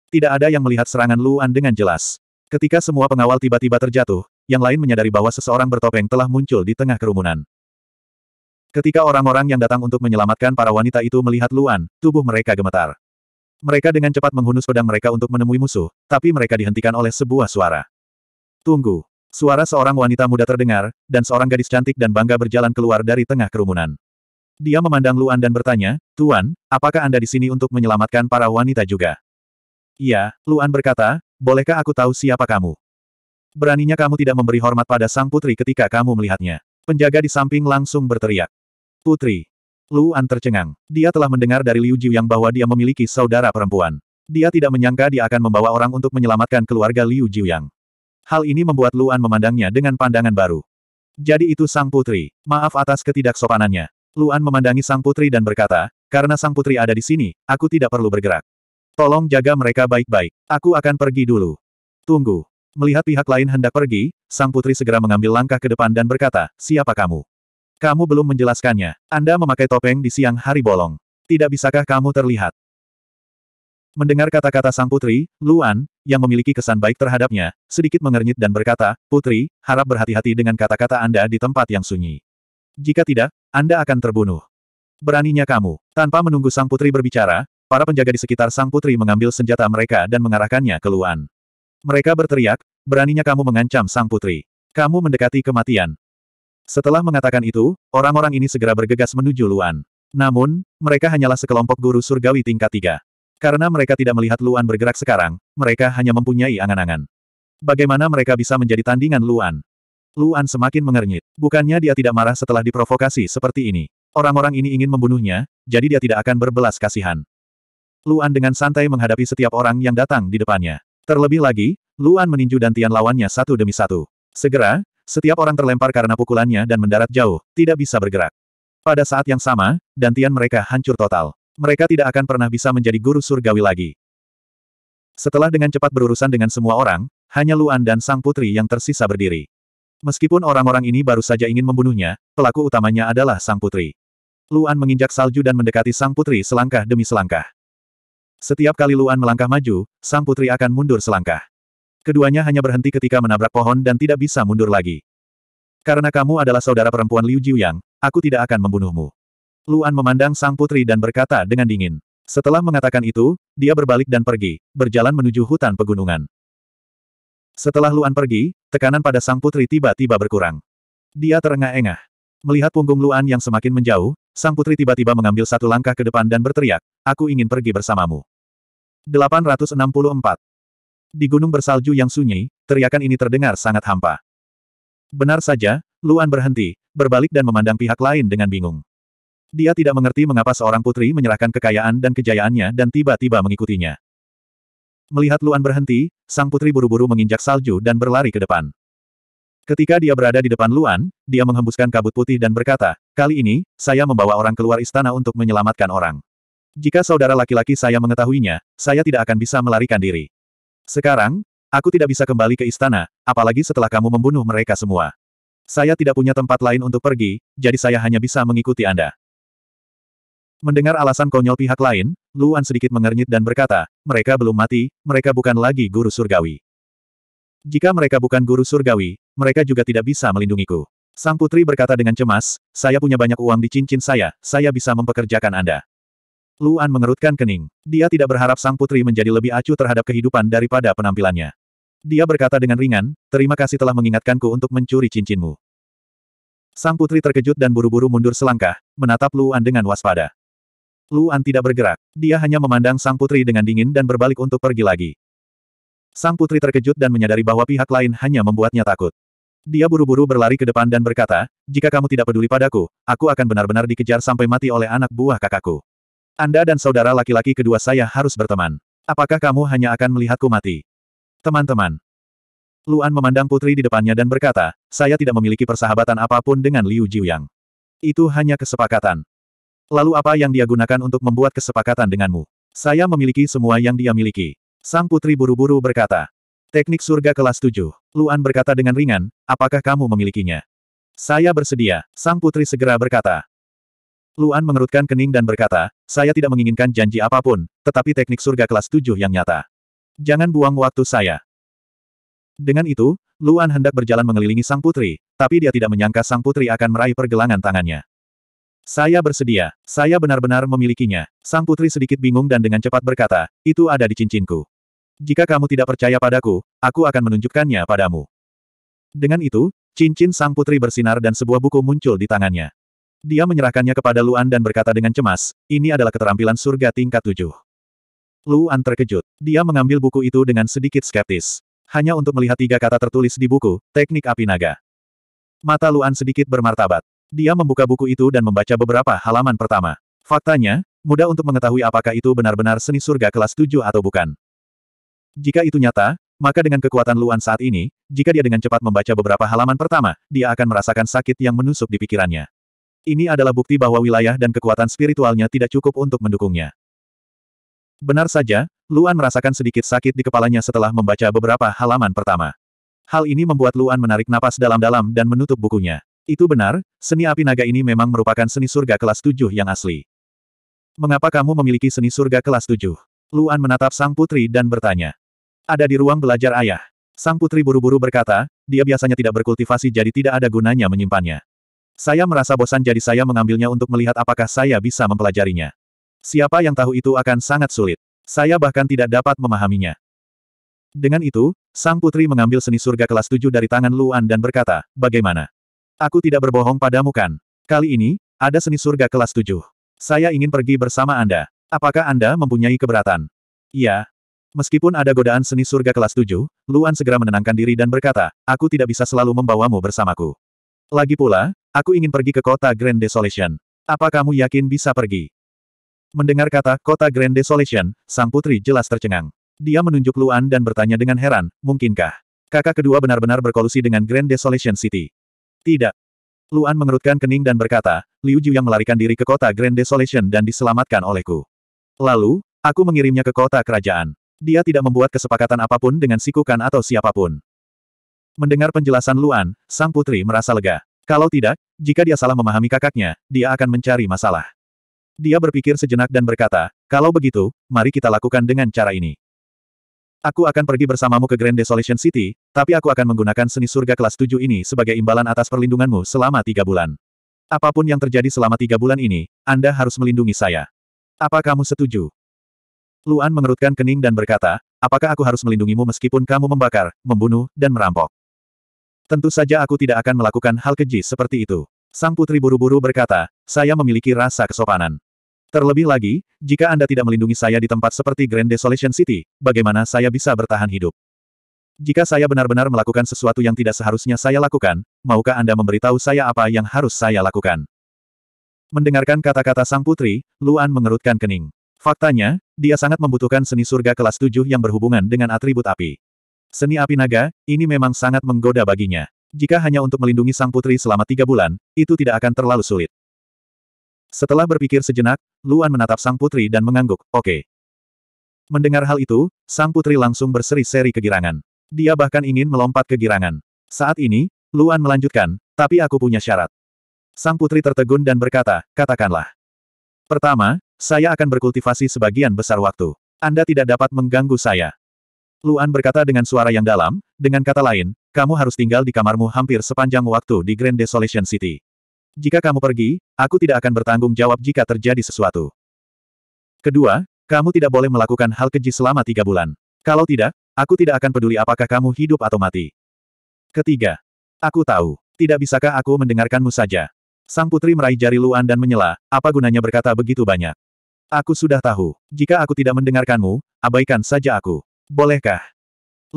Tidak ada yang melihat serangan Luan dengan jelas. Ketika semua pengawal tiba-tiba terjatuh, yang lain menyadari bahwa seseorang bertopeng telah muncul di tengah kerumunan. Ketika orang-orang yang datang untuk menyelamatkan para wanita itu melihat Luan, tubuh mereka gemetar. Mereka dengan cepat menghunus pedang mereka untuk menemui musuh, tapi mereka dihentikan oleh sebuah suara. Tunggu. Suara seorang wanita muda terdengar, dan seorang gadis cantik dan bangga berjalan keluar dari tengah kerumunan. Dia memandang Luan dan bertanya, Tuan, apakah Anda di sini untuk menyelamatkan para wanita juga? Iya, Luan berkata, bolehkah aku tahu siapa kamu? Beraninya kamu tidak memberi hormat pada sang putri ketika kamu melihatnya. Penjaga di samping langsung berteriak. Putri. Luan tercengang. Dia telah mendengar dari Liu Jiu yang bahwa dia memiliki saudara perempuan. Dia tidak menyangka dia akan membawa orang untuk menyelamatkan keluarga Liu Jiu yang. Hal ini membuat Luan memandangnya dengan pandangan baru. Jadi itu sang putri. Maaf atas ketidaksopanannya. Luan memandangi sang putri dan berkata, karena sang putri ada di sini, aku tidak perlu bergerak. Tolong jaga mereka baik-baik. Aku akan pergi dulu. Tunggu. Melihat pihak lain hendak pergi, sang putri segera mengambil langkah ke depan dan berkata, siapa kamu? Kamu belum menjelaskannya. Anda memakai topeng di siang hari bolong. Tidak bisakah kamu terlihat? Mendengar kata-kata sang putri, Luan, yang memiliki kesan baik terhadapnya, sedikit mengernyit dan berkata, Putri, harap berhati-hati dengan kata-kata Anda di tempat yang sunyi. Jika tidak, Anda akan terbunuh. Beraninya kamu. Tanpa menunggu sang putri berbicara, para penjaga di sekitar sang putri mengambil senjata mereka dan mengarahkannya ke Luan. Mereka berteriak, beraninya kamu mengancam sang putri. Kamu mendekati kematian. Setelah mengatakan itu, orang-orang ini segera bergegas menuju Luan. Namun, mereka hanyalah sekelompok guru surgawi tingkat tiga. Karena mereka tidak melihat Luan bergerak sekarang, mereka hanya mempunyai angan-angan. Bagaimana mereka bisa menjadi tandingan Luan? Luan semakin mengernyit. Bukannya dia tidak marah setelah diprovokasi seperti ini. Orang-orang ini ingin membunuhnya, jadi dia tidak akan berbelas kasihan. Luan dengan santai menghadapi setiap orang yang datang di depannya. Terlebih lagi, Luan meninju dantian lawannya satu demi satu. Segera, setiap orang terlempar karena pukulannya dan mendarat jauh, tidak bisa bergerak. Pada saat yang sama, dantian mereka hancur total. Mereka tidak akan pernah bisa menjadi guru surgawi lagi. Setelah dengan cepat berurusan dengan semua orang, hanya Luan dan sang putri yang tersisa berdiri. Meskipun orang-orang ini baru saja ingin membunuhnya, pelaku utamanya adalah sang putri. Luan menginjak salju dan mendekati sang putri selangkah demi selangkah. Setiap kali Luan melangkah maju, sang putri akan mundur selangkah. Keduanya hanya berhenti ketika menabrak pohon dan tidak bisa mundur lagi. Karena kamu adalah saudara perempuan Liu Jiuyang, aku tidak akan membunuhmu. Luan memandang sang putri dan berkata dengan dingin. Setelah mengatakan itu, dia berbalik dan pergi, berjalan menuju hutan pegunungan. Setelah Luan pergi, Tekanan pada sang putri tiba-tiba berkurang. Dia terengah-engah. Melihat punggung Luan yang semakin menjauh, sang putri tiba-tiba mengambil satu langkah ke depan dan berteriak, aku ingin pergi bersamamu. 864. Di gunung bersalju yang sunyi, teriakan ini terdengar sangat hampa. Benar saja, Luan berhenti, berbalik dan memandang pihak lain dengan bingung. Dia tidak mengerti mengapa seorang putri menyerahkan kekayaan dan kejayaannya dan tiba-tiba mengikutinya. Melihat Luan berhenti, sang putri buru-buru menginjak salju dan berlari ke depan. Ketika dia berada di depan Luan, dia menghembuskan kabut putih dan berkata, kali ini, saya membawa orang keluar istana untuk menyelamatkan orang. Jika saudara laki-laki saya mengetahuinya, saya tidak akan bisa melarikan diri. Sekarang, aku tidak bisa kembali ke istana, apalagi setelah kamu membunuh mereka semua. Saya tidak punya tempat lain untuk pergi, jadi saya hanya bisa mengikuti Anda. Mendengar alasan konyol pihak lain, Luan sedikit mengernyit dan berkata, mereka belum mati, mereka bukan lagi guru surgawi. Jika mereka bukan guru surgawi, mereka juga tidak bisa melindungiku. Sang putri berkata dengan cemas, saya punya banyak uang di cincin saya, saya bisa mempekerjakan Anda. Luan mengerutkan kening. Dia tidak berharap sang putri menjadi lebih acuh terhadap kehidupan daripada penampilannya. Dia berkata dengan ringan, terima kasih telah mengingatkanku untuk mencuri cincinmu. Sang putri terkejut dan buru-buru mundur selangkah, menatap Luan dengan waspada. Luan tidak bergerak, dia hanya memandang sang putri dengan dingin dan berbalik untuk pergi lagi. Sang putri terkejut dan menyadari bahwa pihak lain hanya membuatnya takut. Dia buru-buru berlari ke depan dan berkata, jika kamu tidak peduli padaku, aku akan benar-benar dikejar sampai mati oleh anak buah kakakku. Anda dan saudara laki-laki kedua saya harus berteman. Apakah kamu hanya akan melihatku mati? Teman-teman. Luan memandang putri di depannya dan berkata, saya tidak memiliki persahabatan apapun dengan Liu Jiuyang. Itu hanya kesepakatan. Lalu apa yang dia gunakan untuk membuat kesepakatan denganmu? Saya memiliki semua yang dia miliki. Sang putri buru-buru berkata. Teknik surga kelas 7. Luan berkata dengan ringan, apakah kamu memilikinya? Saya bersedia, sang putri segera berkata. Luan mengerutkan kening dan berkata, saya tidak menginginkan janji apapun, tetapi teknik surga kelas 7 yang nyata. Jangan buang waktu saya. Dengan itu, Luan hendak berjalan mengelilingi sang putri, tapi dia tidak menyangka sang putri akan meraih pergelangan tangannya. Saya bersedia. Saya benar-benar memilikinya. Sang putri sedikit bingung dan dengan cepat berkata, itu ada di cincinku. Jika kamu tidak percaya padaku, aku akan menunjukkannya padamu. Dengan itu, cincin sang putri bersinar dan sebuah buku muncul di tangannya. Dia menyerahkannya kepada Luan dan berkata dengan cemas, ini adalah keterampilan surga tingkat tujuh. Luan terkejut. Dia mengambil buku itu dengan sedikit skeptis. Hanya untuk melihat tiga kata tertulis di buku, teknik api naga. Mata Luan sedikit bermartabat. Dia membuka buku itu dan membaca beberapa halaman pertama. Faktanya, mudah untuk mengetahui apakah itu benar-benar seni surga kelas 7 atau bukan. Jika itu nyata, maka dengan kekuatan Luan saat ini, jika dia dengan cepat membaca beberapa halaman pertama, dia akan merasakan sakit yang menusuk di pikirannya. Ini adalah bukti bahwa wilayah dan kekuatan spiritualnya tidak cukup untuk mendukungnya. Benar saja, Luan merasakan sedikit sakit di kepalanya setelah membaca beberapa halaman pertama. Hal ini membuat Luan menarik napas dalam-dalam dan menutup bukunya. Itu benar, seni api naga ini memang merupakan seni surga kelas tujuh yang asli. Mengapa kamu memiliki seni surga kelas tujuh? Luan menatap sang putri dan bertanya. Ada di ruang belajar ayah. Sang putri buru-buru berkata, dia biasanya tidak berkultivasi jadi tidak ada gunanya menyimpannya. Saya merasa bosan jadi saya mengambilnya untuk melihat apakah saya bisa mempelajarinya. Siapa yang tahu itu akan sangat sulit. Saya bahkan tidak dapat memahaminya. Dengan itu, sang putri mengambil seni surga kelas tujuh dari tangan Luan dan berkata, bagaimana? Aku tidak berbohong padamu kan? Kali ini, ada seni surga kelas tujuh. Saya ingin pergi bersama Anda. Apakah Anda mempunyai keberatan? Iya. Meskipun ada godaan seni surga kelas tujuh, Luan segera menenangkan diri dan berkata, aku tidak bisa selalu membawamu bersamaku. Lagi pula, aku ingin pergi ke kota Grand Desolation. Apa kamu yakin bisa pergi? Mendengar kata kota Grand Desolation, sang putri jelas tercengang. Dia menunjuk Luan dan bertanya dengan heran, mungkinkah? Kakak kedua benar-benar berkolusi dengan Grand Desolation City. Tidak. Luan mengerutkan kening dan berkata, Liu Jiu yang melarikan diri ke kota Grand Desolation dan diselamatkan olehku. Lalu, aku mengirimnya ke kota kerajaan. Dia tidak membuat kesepakatan apapun dengan Sikukan atau siapapun. Mendengar penjelasan Luan, sang putri merasa lega. Kalau tidak, jika dia salah memahami kakaknya, dia akan mencari masalah. Dia berpikir sejenak dan berkata, kalau begitu, mari kita lakukan dengan cara ini. Aku akan pergi bersamamu ke Grand Desolation City, tapi aku akan menggunakan seni surga kelas 7 ini sebagai imbalan atas perlindunganmu selama tiga bulan. Apapun yang terjadi selama tiga bulan ini, Anda harus melindungi saya. Apa kamu setuju? Luan mengerutkan kening dan berkata, apakah aku harus melindungimu meskipun kamu membakar, membunuh, dan merampok? Tentu saja aku tidak akan melakukan hal keji seperti itu. Sang putri buru-buru berkata, saya memiliki rasa kesopanan. Terlebih lagi, jika Anda tidak melindungi saya di tempat seperti Grand Desolation City, bagaimana saya bisa bertahan hidup? Jika saya benar-benar melakukan sesuatu yang tidak seharusnya saya lakukan, maukah Anda memberitahu saya apa yang harus saya lakukan? Mendengarkan kata-kata sang putri, Luan mengerutkan kening. Faktanya, dia sangat membutuhkan seni surga kelas 7 yang berhubungan dengan atribut api. Seni api naga, ini memang sangat menggoda baginya. Jika hanya untuk melindungi sang putri selama tiga bulan, itu tidak akan terlalu sulit. Setelah berpikir sejenak, Luan menatap sang putri dan mengangguk, oke. Okay. Mendengar hal itu, sang putri langsung berseri-seri kegirangan. Dia bahkan ingin melompat kegirangan. Saat ini, Luan melanjutkan, tapi aku punya syarat. Sang putri tertegun dan berkata, katakanlah. Pertama, saya akan berkultivasi sebagian besar waktu. Anda tidak dapat mengganggu saya. Luan berkata dengan suara yang dalam, dengan kata lain, kamu harus tinggal di kamarmu hampir sepanjang waktu di Grand Desolation City. Jika kamu pergi, aku tidak akan bertanggung jawab jika terjadi sesuatu. Kedua, kamu tidak boleh melakukan hal keji selama tiga bulan. Kalau tidak, aku tidak akan peduli apakah kamu hidup atau mati. Ketiga, aku tahu. Tidak bisakah aku mendengarkanmu saja? Sang putri meraih jari Luan dan menyela, apa gunanya berkata begitu banyak? Aku sudah tahu. Jika aku tidak mendengarkanmu, abaikan saja aku. Bolehkah?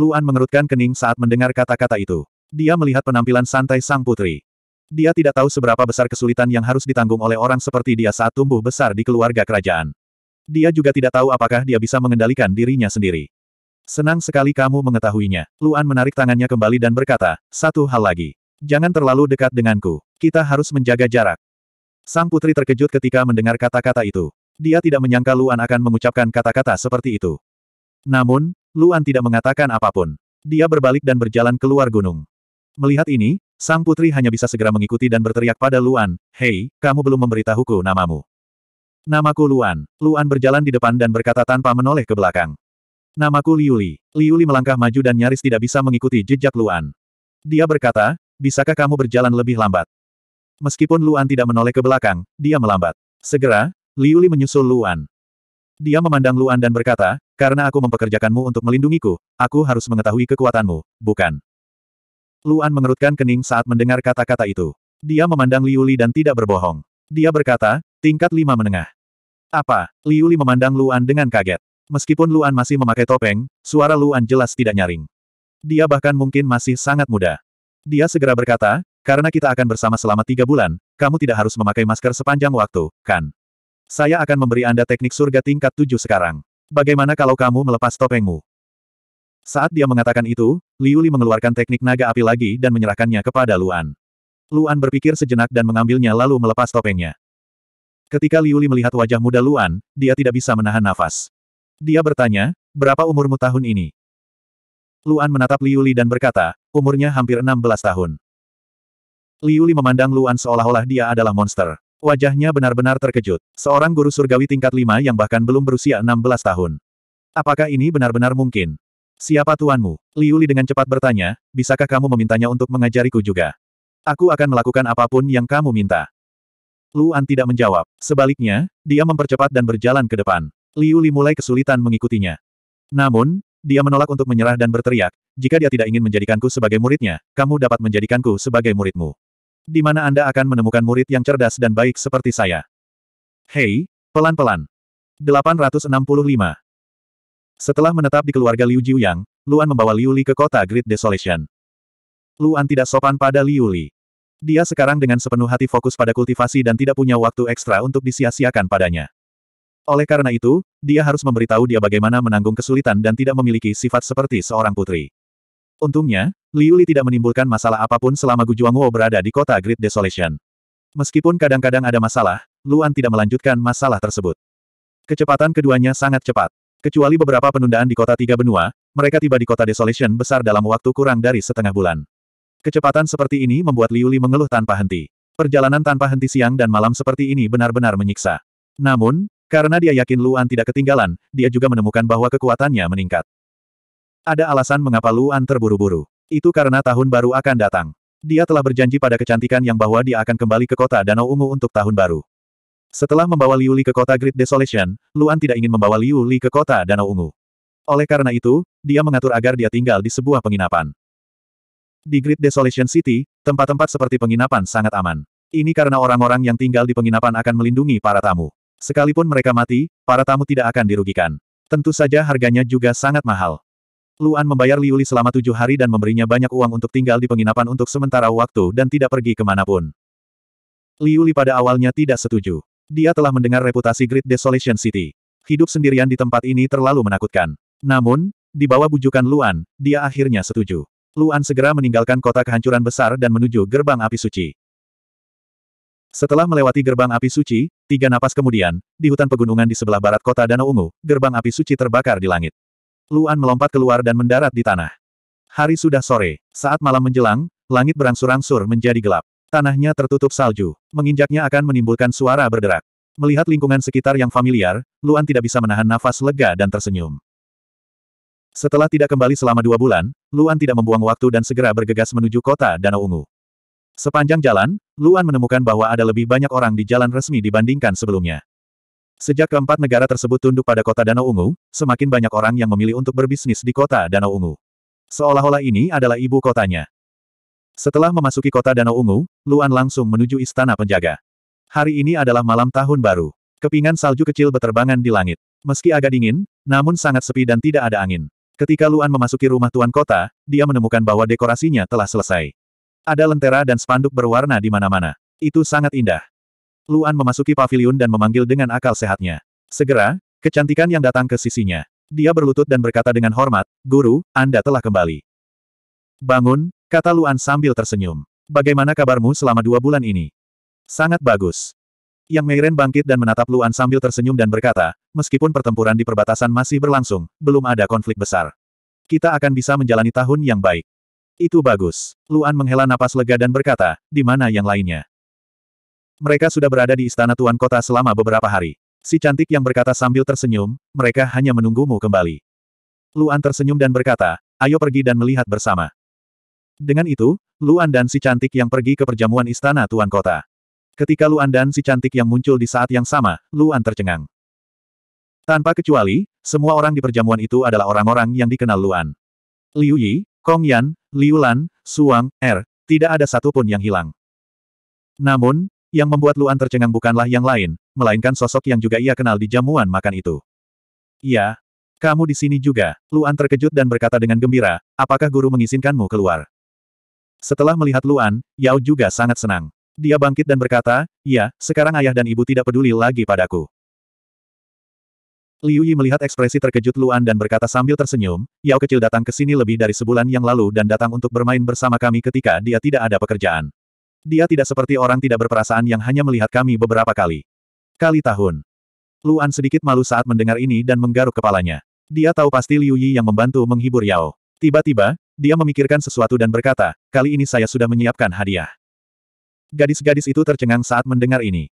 Luan mengerutkan kening saat mendengar kata-kata itu. Dia melihat penampilan santai sang putri. Dia tidak tahu seberapa besar kesulitan yang harus ditanggung oleh orang seperti dia saat tumbuh besar di keluarga kerajaan. Dia juga tidak tahu apakah dia bisa mengendalikan dirinya sendiri. Senang sekali kamu mengetahuinya. Luan menarik tangannya kembali dan berkata, satu hal lagi. Jangan terlalu dekat denganku. Kita harus menjaga jarak. Sang putri terkejut ketika mendengar kata-kata itu. Dia tidak menyangka Luan akan mengucapkan kata-kata seperti itu. Namun, Luan tidak mengatakan apapun. Dia berbalik dan berjalan keluar gunung. Melihat ini, sang putri hanya bisa segera mengikuti dan berteriak pada Luan, Hei, kamu belum memberitahuku namamu. Namaku Luan. Luan berjalan di depan dan berkata tanpa menoleh ke belakang. Namaku Liuli. Liuli melangkah maju dan nyaris tidak bisa mengikuti jejak Luan. Dia berkata, bisakah kamu berjalan lebih lambat? Meskipun Luan tidak menoleh ke belakang, dia melambat. Segera, Liuli menyusul Luan. Dia memandang Luan dan berkata, karena aku mempekerjakanmu untuk melindungiku, aku harus mengetahui kekuatanmu, bukan? Luan mengerutkan kening saat mendengar kata-kata itu. Dia memandang Liuli dan tidak berbohong. Dia berkata, tingkat lima menengah. Apa? Liuli Li memandang Luan dengan kaget. Meskipun Luan masih memakai topeng, suara Luan jelas tidak nyaring. Dia bahkan mungkin masih sangat muda. Dia segera berkata, karena kita akan bersama selama tiga bulan, kamu tidak harus memakai masker sepanjang waktu, kan? Saya akan memberi Anda teknik surga tingkat tujuh sekarang. Bagaimana kalau kamu melepas topengmu? Saat dia mengatakan itu, Liu Li mengeluarkan teknik naga api lagi dan menyerahkannya kepada Luan. Luan berpikir sejenak dan mengambilnya lalu melepas topengnya. Ketika Liu Li melihat wajah muda Luan, dia tidak bisa menahan nafas. Dia bertanya, berapa umurmu tahun ini? Luan menatap Liu Li dan berkata, umurnya hampir 16 tahun. Liu Li memandang Luan seolah-olah dia adalah monster. Wajahnya benar-benar terkejut. Seorang guru surgawi tingkat 5 yang bahkan belum berusia 16 tahun. Apakah ini benar-benar mungkin? Siapa tuanmu? Liu Li dengan cepat bertanya, bisakah kamu memintanya untuk mengajariku juga? Aku akan melakukan apapun yang kamu minta. Luan tidak menjawab. Sebaliknya, dia mempercepat dan berjalan ke depan. Liu Li mulai kesulitan mengikutinya. Namun, dia menolak untuk menyerah dan berteriak, jika dia tidak ingin menjadikanku sebagai muridnya, kamu dapat menjadikanku sebagai muridmu. Di mana Anda akan menemukan murid yang cerdas dan baik seperti saya? Hei, pelan-pelan. 865. Setelah menetap di keluarga Liu Jiuyang, Luan membawa Liu Li ke kota Great Desolation. Luan tidak sopan pada Liu Li. Dia sekarang dengan sepenuh hati fokus pada kultivasi dan tidak punya waktu ekstra untuk disia-siakan padanya. Oleh karena itu, dia harus memberitahu dia bagaimana menanggung kesulitan dan tidak memiliki sifat seperti seorang putri. Untungnya, Liu Li tidak menimbulkan masalah apapun selama Gu berada di kota Great Desolation. Meskipun kadang-kadang ada masalah, Luan tidak melanjutkan masalah tersebut. Kecepatan keduanya sangat cepat. Kecuali beberapa penundaan di kota tiga benua, mereka tiba di kota Desolation besar dalam waktu kurang dari setengah bulan. Kecepatan seperti ini membuat Liuli mengeluh tanpa henti. Perjalanan tanpa henti siang dan malam seperti ini benar-benar menyiksa. Namun, karena dia yakin Luan tidak ketinggalan, dia juga menemukan bahwa kekuatannya meningkat. Ada alasan mengapa Luan terburu-buru. Itu karena tahun baru akan datang. Dia telah berjanji pada kecantikan yang bahwa dia akan kembali ke kota Danau Ungu untuk tahun baru. Setelah membawa Liu Li ke kota Great Desolation, Luan tidak ingin membawa Liu Li ke kota Danau Ungu. Oleh karena itu, dia mengatur agar dia tinggal di sebuah penginapan. Di Great Desolation City, tempat-tempat seperti penginapan sangat aman. Ini karena orang-orang yang tinggal di penginapan akan melindungi para tamu. Sekalipun mereka mati, para tamu tidak akan dirugikan. Tentu saja harganya juga sangat mahal. Luan membayar Liu Li selama tujuh hari dan memberinya banyak uang untuk tinggal di penginapan untuk sementara waktu dan tidak pergi kemanapun. Liu Li pada awalnya tidak setuju. Dia telah mendengar reputasi Great Desolation City. Hidup sendirian di tempat ini terlalu menakutkan. Namun, di bawah bujukan Luan, dia akhirnya setuju. Luan segera meninggalkan kota kehancuran besar dan menuju gerbang api suci. Setelah melewati gerbang api suci, tiga napas kemudian, di hutan pegunungan di sebelah barat kota Danau Ungu, gerbang api suci terbakar di langit. Luan melompat keluar dan mendarat di tanah. Hari sudah sore, saat malam menjelang, langit berangsur-angsur menjadi gelap. Tanahnya tertutup salju. Menginjaknya akan menimbulkan suara berderak. Melihat lingkungan sekitar yang familiar, Luan tidak bisa menahan nafas lega dan tersenyum. Setelah tidak kembali selama dua bulan, Luan tidak membuang waktu dan segera bergegas menuju kota Danau Ungu. Sepanjang jalan, Luan menemukan bahwa ada lebih banyak orang di jalan resmi dibandingkan sebelumnya. Sejak keempat negara tersebut tunduk pada kota Danau Ungu, semakin banyak orang yang memilih untuk berbisnis di kota Danau Ungu. Seolah-olah ini adalah ibu kotanya. Setelah memasuki kota Danau Ungu, Luan langsung menuju istana penjaga. Hari ini adalah malam tahun baru. Kepingan salju kecil beterbangan di langit. Meski agak dingin, namun sangat sepi dan tidak ada angin. Ketika Luan memasuki rumah tuan kota, dia menemukan bahwa dekorasinya telah selesai. Ada lentera dan spanduk berwarna di mana-mana. Itu sangat indah. Luan memasuki pavilion dan memanggil dengan akal sehatnya. Segera, kecantikan yang datang ke sisinya. Dia berlutut dan berkata dengan hormat, Guru, Anda telah kembali. Bangun, Kata Luan sambil tersenyum. Bagaimana kabarmu selama dua bulan ini? Sangat bagus. Yang Meiren bangkit dan menatap Luan sambil tersenyum dan berkata, meskipun pertempuran di perbatasan masih berlangsung, belum ada konflik besar. Kita akan bisa menjalani tahun yang baik. Itu bagus. Luan menghela napas lega dan berkata, di mana yang lainnya? Mereka sudah berada di istana Tuan Kota selama beberapa hari. Si cantik yang berkata sambil tersenyum, mereka hanya menunggumu kembali. Luan tersenyum dan berkata, ayo pergi dan melihat bersama. Dengan itu, Luan dan si cantik yang pergi ke perjamuan istana Tuan Kota. Ketika Luan dan si cantik yang muncul di saat yang sama, Luan tercengang. Tanpa kecuali, semua orang di perjamuan itu adalah orang-orang yang dikenal Luan. Liu Yi, Kong Yan, Liu Lan, Suang, Er, tidak ada satupun yang hilang. Namun, yang membuat Luan tercengang bukanlah yang lain, melainkan sosok yang juga ia kenal di jamuan makan itu. Ya, kamu di sini juga, Luan terkejut dan berkata dengan gembira, apakah guru mengizinkanmu keluar? Setelah melihat Luan, Yao juga sangat senang. Dia bangkit dan berkata, ya, sekarang ayah dan ibu tidak peduli lagi padaku. Liu Yi melihat ekspresi terkejut Luan dan berkata sambil tersenyum, Yao kecil datang ke sini lebih dari sebulan yang lalu dan datang untuk bermain bersama kami ketika dia tidak ada pekerjaan. Dia tidak seperti orang tidak berperasaan yang hanya melihat kami beberapa kali. Kali tahun. Luan sedikit malu saat mendengar ini dan menggaruk kepalanya. Dia tahu pasti Liu Yi yang membantu menghibur Yao. Tiba-tiba, dia memikirkan sesuatu dan berkata, kali ini saya sudah menyiapkan hadiah. Gadis-gadis itu tercengang saat mendengar ini.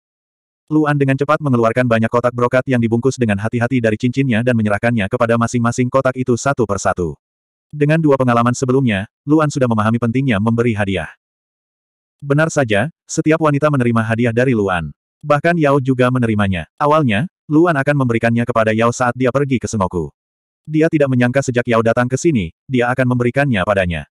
Luan dengan cepat mengeluarkan banyak kotak brokat yang dibungkus dengan hati-hati dari cincinnya dan menyerahkannya kepada masing-masing kotak itu satu persatu. Dengan dua pengalaman sebelumnya, Luan sudah memahami pentingnya memberi hadiah. Benar saja, setiap wanita menerima hadiah dari Luan. Bahkan Yao juga menerimanya. Awalnya, Luan akan memberikannya kepada Yao saat dia pergi ke Sengoku. Dia tidak menyangka sejak Yao datang ke sini, dia akan memberikannya padanya.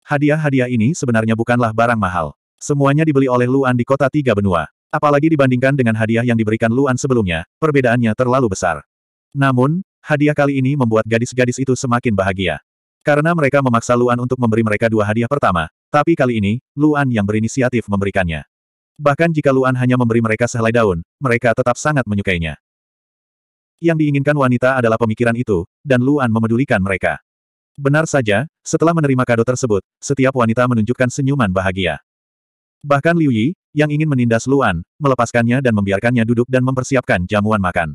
Hadiah-hadiah ini sebenarnya bukanlah barang mahal. Semuanya dibeli oleh Luan di kota tiga benua. Apalagi dibandingkan dengan hadiah yang diberikan Luan sebelumnya, perbedaannya terlalu besar. Namun, hadiah kali ini membuat gadis-gadis itu semakin bahagia. Karena mereka memaksa Luan untuk memberi mereka dua hadiah pertama, tapi kali ini, Luan yang berinisiatif memberikannya. Bahkan jika Luan hanya memberi mereka sehelai daun, mereka tetap sangat menyukainya. Yang diinginkan wanita adalah pemikiran itu, dan Luan memedulikan mereka. Benar saja, setelah menerima kado tersebut, setiap wanita menunjukkan senyuman bahagia. Bahkan Liu Yi, yang ingin menindas Luan, melepaskannya dan membiarkannya duduk dan mempersiapkan jamuan makan.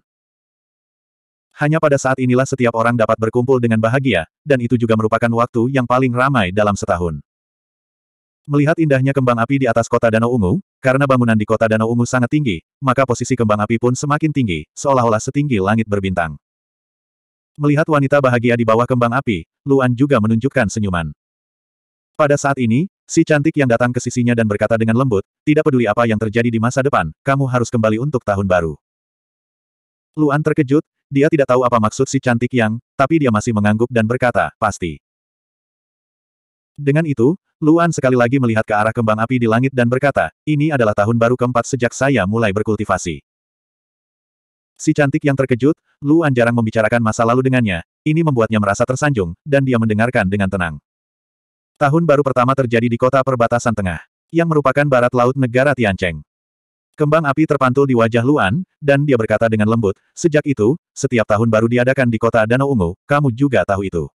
Hanya pada saat inilah setiap orang dapat berkumpul dengan bahagia, dan itu juga merupakan waktu yang paling ramai dalam setahun. Melihat indahnya kembang api di atas kota Danau Ungu, karena bangunan di kota Danau Ungu sangat tinggi, maka posisi kembang api pun semakin tinggi, seolah-olah setinggi langit berbintang. Melihat wanita bahagia di bawah kembang api, Luan juga menunjukkan senyuman. Pada saat ini, si cantik yang datang ke sisinya dan berkata dengan lembut, tidak peduli apa yang terjadi di masa depan, kamu harus kembali untuk tahun baru. Luan terkejut, dia tidak tahu apa maksud si cantik yang, tapi dia masih mengangguk dan berkata, pasti. Dengan itu, Luan sekali lagi melihat ke arah kembang api di langit dan berkata, ini adalah tahun baru keempat sejak saya mulai berkultivasi. Si cantik yang terkejut, Luan jarang membicarakan masa lalu dengannya, ini membuatnya merasa tersanjung, dan dia mendengarkan dengan tenang. Tahun baru pertama terjadi di kota perbatasan tengah, yang merupakan barat laut negara Tiancheng. Kembang api terpantul di wajah Luan, dan dia berkata dengan lembut, sejak itu, setiap tahun baru diadakan di kota Danau Ungu, kamu juga tahu itu.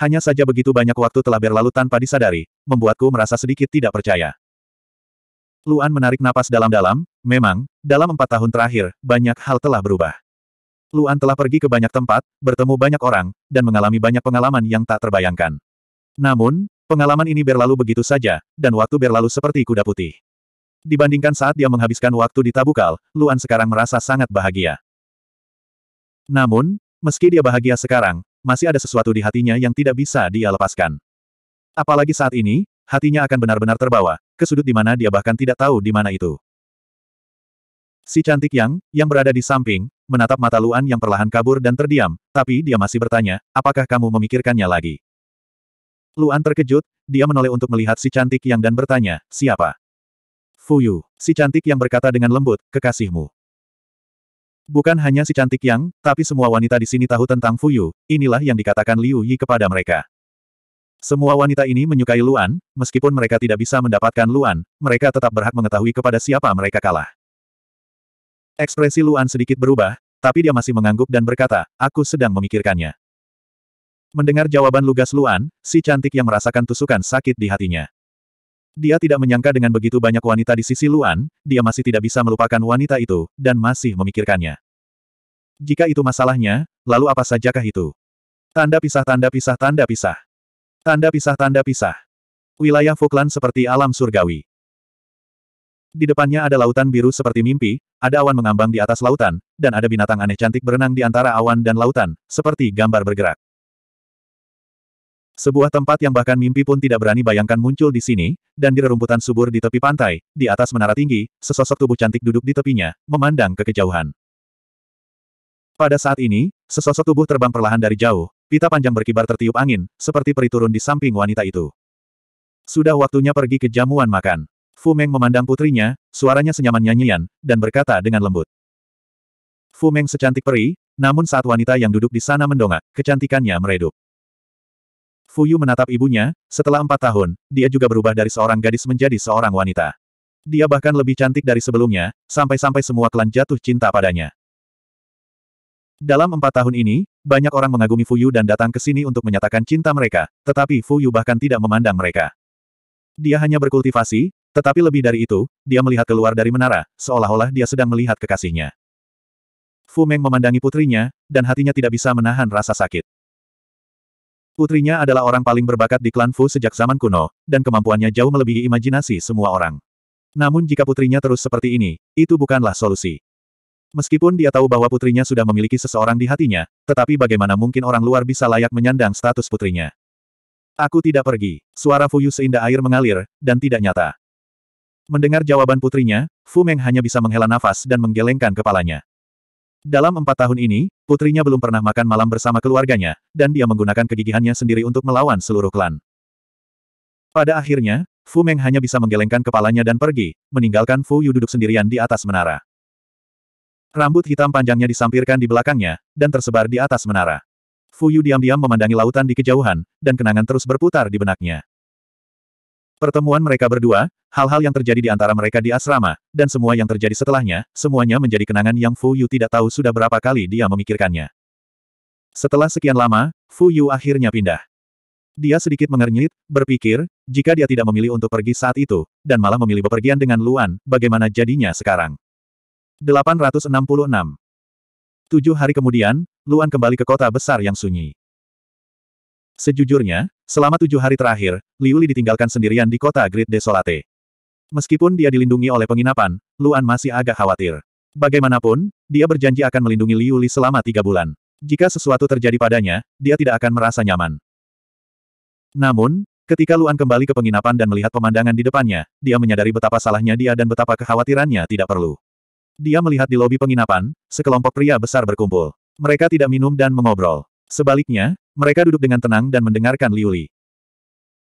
Hanya saja begitu banyak waktu telah berlalu tanpa disadari, membuatku merasa sedikit tidak percaya. Luan menarik napas dalam-dalam, memang, dalam empat tahun terakhir, banyak hal telah berubah. Luan telah pergi ke banyak tempat, bertemu banyak orang, dan mengalami banyak pengalaman yang tak terbayangkan. Namun, pengalaman ini berlalu begitu saja, dan waktu berlalu seperti kuda putih. Dibandingkan saat dia menghabiskan waktu di Tabukal, Luan sekarang merasa sangat bahagia. Namun, meski dia bahagia sekarang, masih ada sesuatu di hatinya yang tidak bisa dia lepaskan. Apalagi saat ini, hatinya akan benar-benar terbawa, ke sudut di mana dia bahkan tidak tahu di mana itu. Si cantik Yang, yang berada di samping, menatap mata Luan yang perlahan kabur dan terdiam, tapi dia masih bertanya, apakah kamu memikirkannya lagi? Luan terkejut, dia menoleh untuk melihat si cantik Yang dan bertanya, siapa? Fuyu, si cantik Yang berkata dengan lembut, kekasihmu. Bukan hanya si cantik yang, tapi semua wanita di sini tahu tentang Fuyu, inilah yang dikatakan Liu Yi kepada mereka. Semua wanita ini menyukai Luan, meskipun mereka tidak bisa mendapatkan Luan, mereka tetap berhak mengetahui kepada siapa mereka kalah. Ekspresi Luan sedikit berubah, tapi dia masih mengangguk dan berkata, aku sedang memikirkannya. Mendengar jawaban lugas Luan, si cantik yang merasakan tusukan sakit di hatinya. Dia tidak menyangka dengan begitu banyak wanita di sisi Luan, dia masih tidak bisa melupakan wanita itu, dan masih memikirkannya. Jika itu masalahnya, lalu apa sajakah itu? Tanda pisah tanda pisah tanda pisah. Tanda pisah tanda pisah. Wilayah Fuklan seperti alam surgawi. Di depannya ada lautan biru seperti mimpi, ada awan mengambang di atas lautan, dan ada binatang aneh cantik berenang di antara awan dan lautan, seperti gambar bergerak. Sebuah tempat yang bahkan mimpi pun tidak berani bayangkan muncul di sini, dan di rerumputan subur di tepi pantai, di atas menara tinggi, sesosok tubuh cantik duduk di tepinya, memandang ke kejauhan. Pada saat ini, sesosok tubuh terbang perlahan dari jauh, pita panjang berkibar tertiup angin, seperti peri turun di samping wanita itu. Sudah waktunya pergi ke jamuan makan. Fu Meng memandang putrinya, suaranya senyaman nyanyian, dan berkata dengan lembut. Fu Meng secantik peri, namun saat wanita yang duduk di sana mendongak, kecantikannya meredup. Fuyu menatap ibunya, setelah empat tahun, dia juga berubah dari seorang gadis menjadi seorang wanita. Dia bahkan lebih cantik dari sebelumnya, sampai-sampai semua klan jatuh cinta padanya. Dalam empat tahun ini, banyak orang mengagumi Fuyu dan datang ke sini untuk menyatakan cinta mereka, tetapi Fuyu bahkan tidak memandang mereka. Dia hanya berkultivasi, tetapi lebih dari itu, dia melihat keluar dari menara, seolah-olah dia sedang melihat kekasihnya. Fu Meng memandangi putrinya, dan hatinya tidak bisa menahan rasa sakit. Putrinya adalah orang paling berbakat di klan Fu sejak zaman kuno, dan kemampuannya jauh melebihi imajinasi semua orang. Namun jika putrinya terus seperti ini, itu bukanlah solusi. Meskipun dia tahu bahwa putrinya sudah memiliki seseorang di hatinya, tetapi bagaimana mungkin orang luar bisa layak menyandang status putrinya? Aku tidak pergi. Suara Fu Yu seindah air mengalir, dan tidak nyata. Mendengar jawaban putrinya, Fu Meng hanya bisa menghela nafas dan menggelengkan kepalanya. Dalam empat tahun ini, putrinya belum pernah makan malam bersama keluarganya, dan dia menggunakan kegigihannya sendiri untuk melawan seluruh klan. Pada akhirnya, Fu Meng hanya bisa menggelengkan kepalanya dan pergi, meninggalkan Fu Yu duduk sendirian di atas menara. Rambut hitam panjangnya disampirkan di belakangnya, dan tersebar di atas menara. Fu Yu diam-diam memandangi lautan di kejauhan, dan kenangan terus berputar di benaknya. Pertemuan mereka berdua, hal-hal yang terjadi di antara mereka di asrama, dan semua yang terjadi setelahnya, semuanya menjadi kenangan yang Fu Yu tidak tahu sudah berapa kali dia memikirkannya. Setelah sekian lama, Fu Yu akhirnya pindah. Dia sedikit mengernyit, berpikir, jika dia tidak memilih untuk pergi saat itu, dan malah memilih bepergian dengan Luan, bagaimana jadinya sekarang? 866 Tujuh hari kemudian, Luan kembali ke kota besar yang sunyi. Sejujurnya, selama tujuh hari terakhir, Liuli ditinggalkan sendirian di kota Great Desolate. Meskipun dia dilindungi oleh penginapan, Luan masih agak khawatir. Bagaimanapun, dia berjanji akan melindungi Liu Li selama tiga bulan. Jika sesuatu terjadi padanya, dia tidak akan merasa nyaman. Namun, ketika Luan kembali ke penginapan dan melihat pemandangan di depannya, dia menyadari betapa salahnya dia dan betapa kekhawatirannya tidak perlu. Dia melihat di lobi penginapan, sekelompok pria besar berkumpul. Mereka tidak minum dan mengobrol. Sebaliknya, mereka duduk dengan tenang dan mendengarkan Liuli. Li.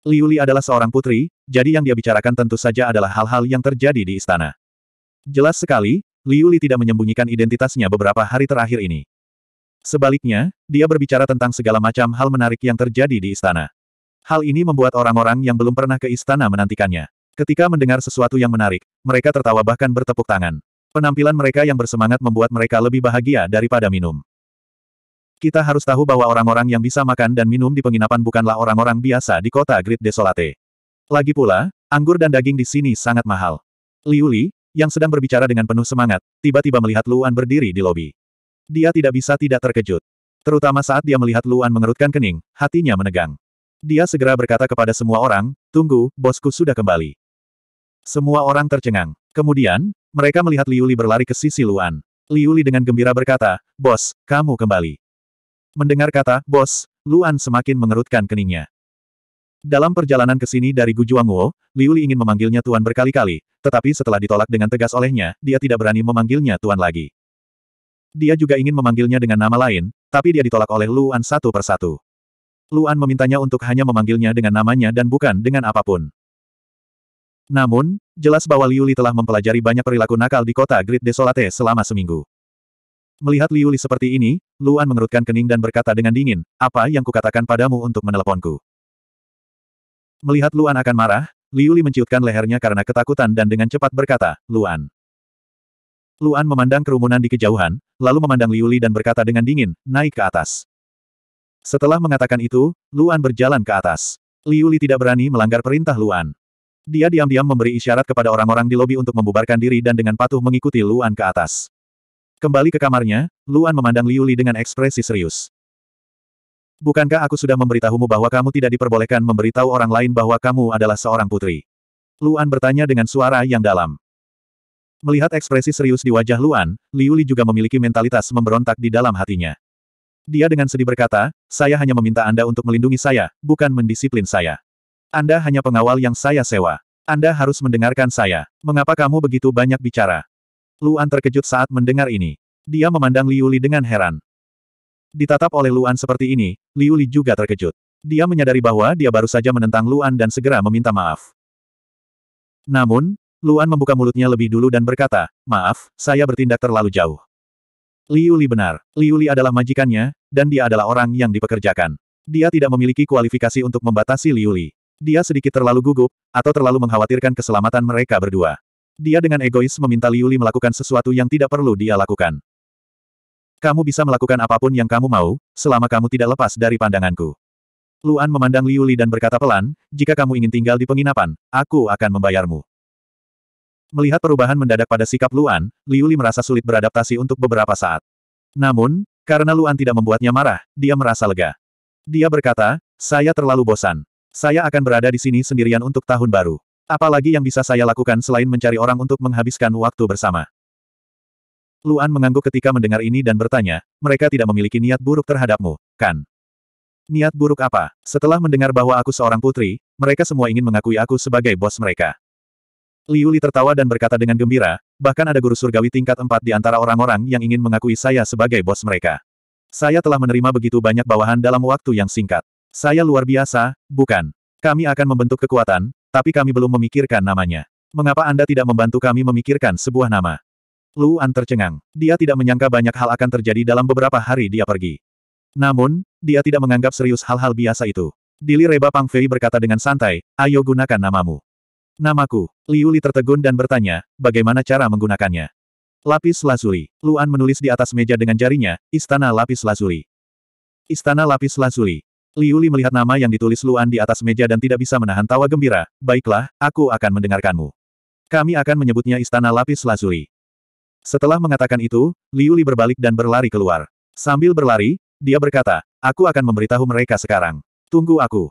Liuli adalah seorang putri, jadi yang dia bicarakan tentu saja adalah hal-hal yang terjadi di istana. Jelas sekali, Liuli tidak menyembunyikan identitasnya beberapa hari terakhir ini. Sebaliknya, dia berbicara tentang segala macam hal menarik yang terjadi di istana. Hal ini membuat orang-orang yang belum pernah ke istana menantikannya. Ketika mendengar sesuatu yang menarik, mereka tertawa bahkan bertepuk tangan. Penampilan mereka yang bersemangat membuat mereka lebih bahagia daripada minum. Kita harus tahu bahwa orang-orang yang bisa makan dan minum di penginapan bukanlah orang-orang biasa di kota Grid Desolate. Lagi pula, anggur dan daging di sini sangat mahal. Liuli, yang sedang berbicara dengan penuh semangat, tiba-tiba melihat Luan berdiri di lobi. Dia tidak bisa tidak terkejut. Terutama saat dia melihat Luan mengerutkan kening, hatinya menegang. Dia segera berkata kepada semua orang, tunggu, bosku sudah kembali. Semua orang tercengang. Kemudian, mereka melihat Liuli berlari ke sisi Luan. Liuli dengan gembira berkata, bos, kamu kembali. Mendengar kata, bos, Luan semakin mengerutkan keningnya. Dalam perjalanan ke sini dari Gujuanguo, Liu Li ingin memanggilnya Tuan berkali-kali, tetapi setelah ditolak dengan tegas olehnya, dia tidak berani memanggilnya Tuan lagi. Dia juga ingin memanggilnya dengan nama lain, tapi dia ditolak oleh Luan satu persatu. Luan memintanya untuk hanya memanggilnya dengan namanya dan bukan dengan apapun. Namun, jelas bahwa Liu Li telah mempelajari banyak perilaku nakal di kota Great Desolate selama seminggu. Melihat Liu Li seperti ini, Luan mengerutkan kening dan berkata dengan dingin, apa yang kukatakan padamu untuk meneleponku? Melihat Luan akan marah, Liu Li menciutkan lehernya karena ketakutan dan dengan cepat berkata, Luan. Luan memandang kerumunan di kejauhan, lalu memandang Liu Li dan berkata dengan dingin, naik ke atas. Setelah mengatakan itu, Luan berjalan ke atas. Liu Li tidak berani melanggar perintah Luan. Dia diam-diam memberi isyarat kepada orang-orang di lobi untuk membubarkan diri dan dengan patuh mengikuti Luan ke atas. Kembali ke kamarnya, Luan memandang Liu Li dengan ekspresi serius. Bukankah aku sudah memberitahumu bahwa kamu tidak diperbolehkan memberitahu orang lain bahwa kamu adalah seorang putri? Luan bertanya dengan suara yang dalam. Melihat ekspresi serius di wajah Luan, Liu Li juga memiliki mentalitas memberontak di dalam hatinya. Dia dengan sedih berkata, saya hanya meminta Anda untuk melindungi saya, bukan mendisiplin saya. Anda hanya pengawal yang saya sewa. Anda harus mendengarkan saya. Mengapa kamu begitu banyak bicara? Luan terkejut saat mendengar ini. Dia memandang Liu Li dengan heran. Ditatap oleh Luan seperti ini, Liu Li juga terkejut. Dia menyadari bahwa dia baru saja menentang Luan dan segera meminta maaf. Namun, Luan membuka mulutnya lebih dulu dan berkata, maaf, saya bertindak terlalu jauh. Liu Li benar, Liu Li adalah majikannya, dan dia adalah orang yang dipekerjakan. Dia tidak memiliki kualifikasi untuk membatasi Liu Li. Dia sedikit terlalu gugup, atau terlalu mengkhawatirkan keselamatan mereka berdua. Dia dengan egois meminta Liuli melakukan sesuatu yang tidak perlu dia lakukan. Kamu bisa melakukan apapun yang kamu mau, selama kamu tidak lepas dari pandanganku. Luan memandang Liuli dan berkata pelan, jika kamu ingin tinggal di penginapan, aku akan membayarmu. Melihat perubahan mendadak pada sikap Luan, Liuli merasa sulit beradaptasi untuk beberapa saat. Namun, karena Luan tidak membuatnya marah, dia merasa lega. Dia berkata, saya terlalu bosan. Saya akan berada di sini sendirian untuk tahun baru. Apalagi yang bisa saya lakukan selain mencari orang untuk menghabiskan waktu bersama. Luan mengangguk ketika mendengar ini dan bertanya, mereka tidak memiliki niat buruk terhadapmu, kan? Niat buruk apa? Setelah mendengar bahwa aku seorang putri, mereka semua ingin mengakui aku sebagai bos mereka. Liu Li tertawa dan berkata dengan gembira, bahkan ada guru surgawi tingkat empat di antara orang-orang yang ingin mengakui saya sebagai bos mereka. Saya telah menerima begitu banyak bawahan dalam waktu yang singkat. Saya luar biasa, bukan? Kami akan membentuk kekuatan, tapi kami belum memikirkan namanya. Mengapa Anda tidak membantu kami memikirkan sebuah nama? Luan tercengang. Dia tidak menyangka banyak hal akan terjadi dalam beberapa hari dia pergi. Namun, dia tidak menganggap serius hal-hal biasa itu. Dili Reba Pang Fei berkata dengan santai, ayo gunakan namamu. Namaku, Liu Li tertegun dan bertanya, bagaimana cara menggunakannya? Lapis Lazuli. Luan menulis di atas meja dengan jarinya, Istana Lapis Lazuli. Istana Lapis Lazuli. Liu Li melihat nama yang ditulis Luan di atas meja dan tidak bisa menahan tawa gembira. Baiklah, aku akan mendengarkanmu. Kami akan menyebutnya Istana Lapis Lazuli. Setelah mengatakan itu, Liu Li berbalik dan berlari keluar. Sambil berlari, dia berkata, aku akan memberitahu mereka sekarang. Tunggu aku.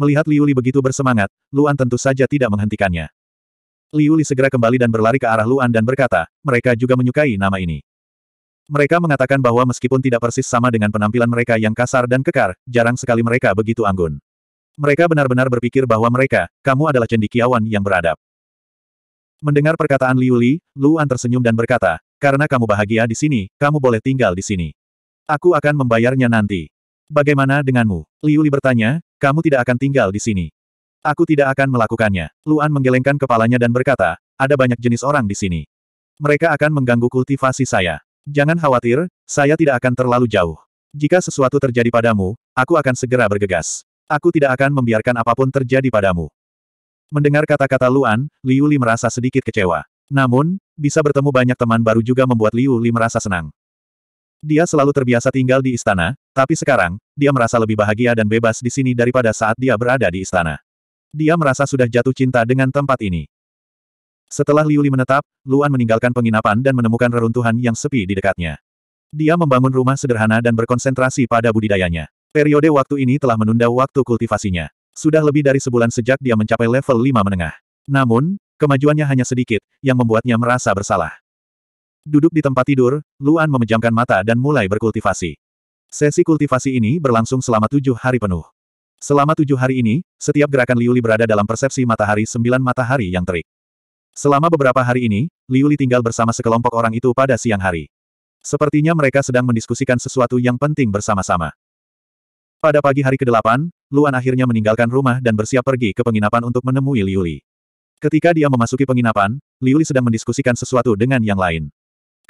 Melihat Liu Li begitu bersemangat, Luan tentu saja tidak menghentikannya. Liu Li segera kembali dan berlari ke arah Luan dan berkata, mereka juga menyukai nama ini. Mereka mengatakan bahwa meskipun tidak persis sama dengan penampilan mereka yang kasar dan kekar, jarang sekali mereka begitu anggun. Mereka benar-benar berpikir bahwa mereka, kamu adalah cendikiawan yang beradab. Mendengar perkataan Liu Li, Luan tersenyum dan berkata, karena kamu bahagia di sini, kamu boleh tinggal di sini. Aku akan membayarnya nanti. Bagaimana denganmu? Liu Li bertanya, kamu tidak akan tinggal di sini. Aku tidak akan melakukannya. Luan menggelengkan kepalanya dan berkata, ada banyak jenis orang di sini. Mereka akan mengganggu kultivasi saya. Jangan khawatir, saya tidak akan terlalu jauh. Jika sesuatu terjadi padamu, aku akan segera bergegas. Aku tidak akan membiarkan apapun terjadi padamu. Mendengar kata-kata Luan, Liu Li merasa sedikit kecewa. Namun, bisa bertemu banyak teman baru juga membuat Liu Li merasa senang. Dia selalu terbiasa tinggal di istana, tapi sekarang, dia merasa lebih bahagia dan bebas di sini daripada saat dia berada di istana. Dia merasa sudah jatuh cinta dengan tempat ini. Setelah Liuli menetap, Luan meninggalkan penginapan dan menemukan reruntuhan yang sepi di dekatnya. Dia membangun rumah sederhana dan berkonsentrasi pada budidayanya. Periode waktu ini telah menunda waktu kultivasinya. Sudah lebih dari sebulan sejak dia mencapai level 5 menengah. Namun, kemajuannya hanya sedikit, yang membuatnya merasa bersalah. Duduk di tempat tidur, Luan memejamkan mata dan mulai berkultivasi. Sesi kultivasi ini berlangsung selama tujuh hari penuh. Selama tujuh hari ini, setiap gerakan Liuli berada dalam persepsi matahari sembilan matahari yang terik. Selama beberapa hari ini, Liu Li tinggal bersama sekelompok orang itu pada siang hari. Sepertinya mereka sedang mendiskusikan sesuatu yang penting bersama-sama. Pada pagi hari ke-8, Luan akhirnya meninggalkan rumah dan bersiap pergi ke penginapan untuk menemui Liu Li. Ketika dia memasuki penginapan, Liu Li sedang mendiskusikan sesuatu dengan yang lain.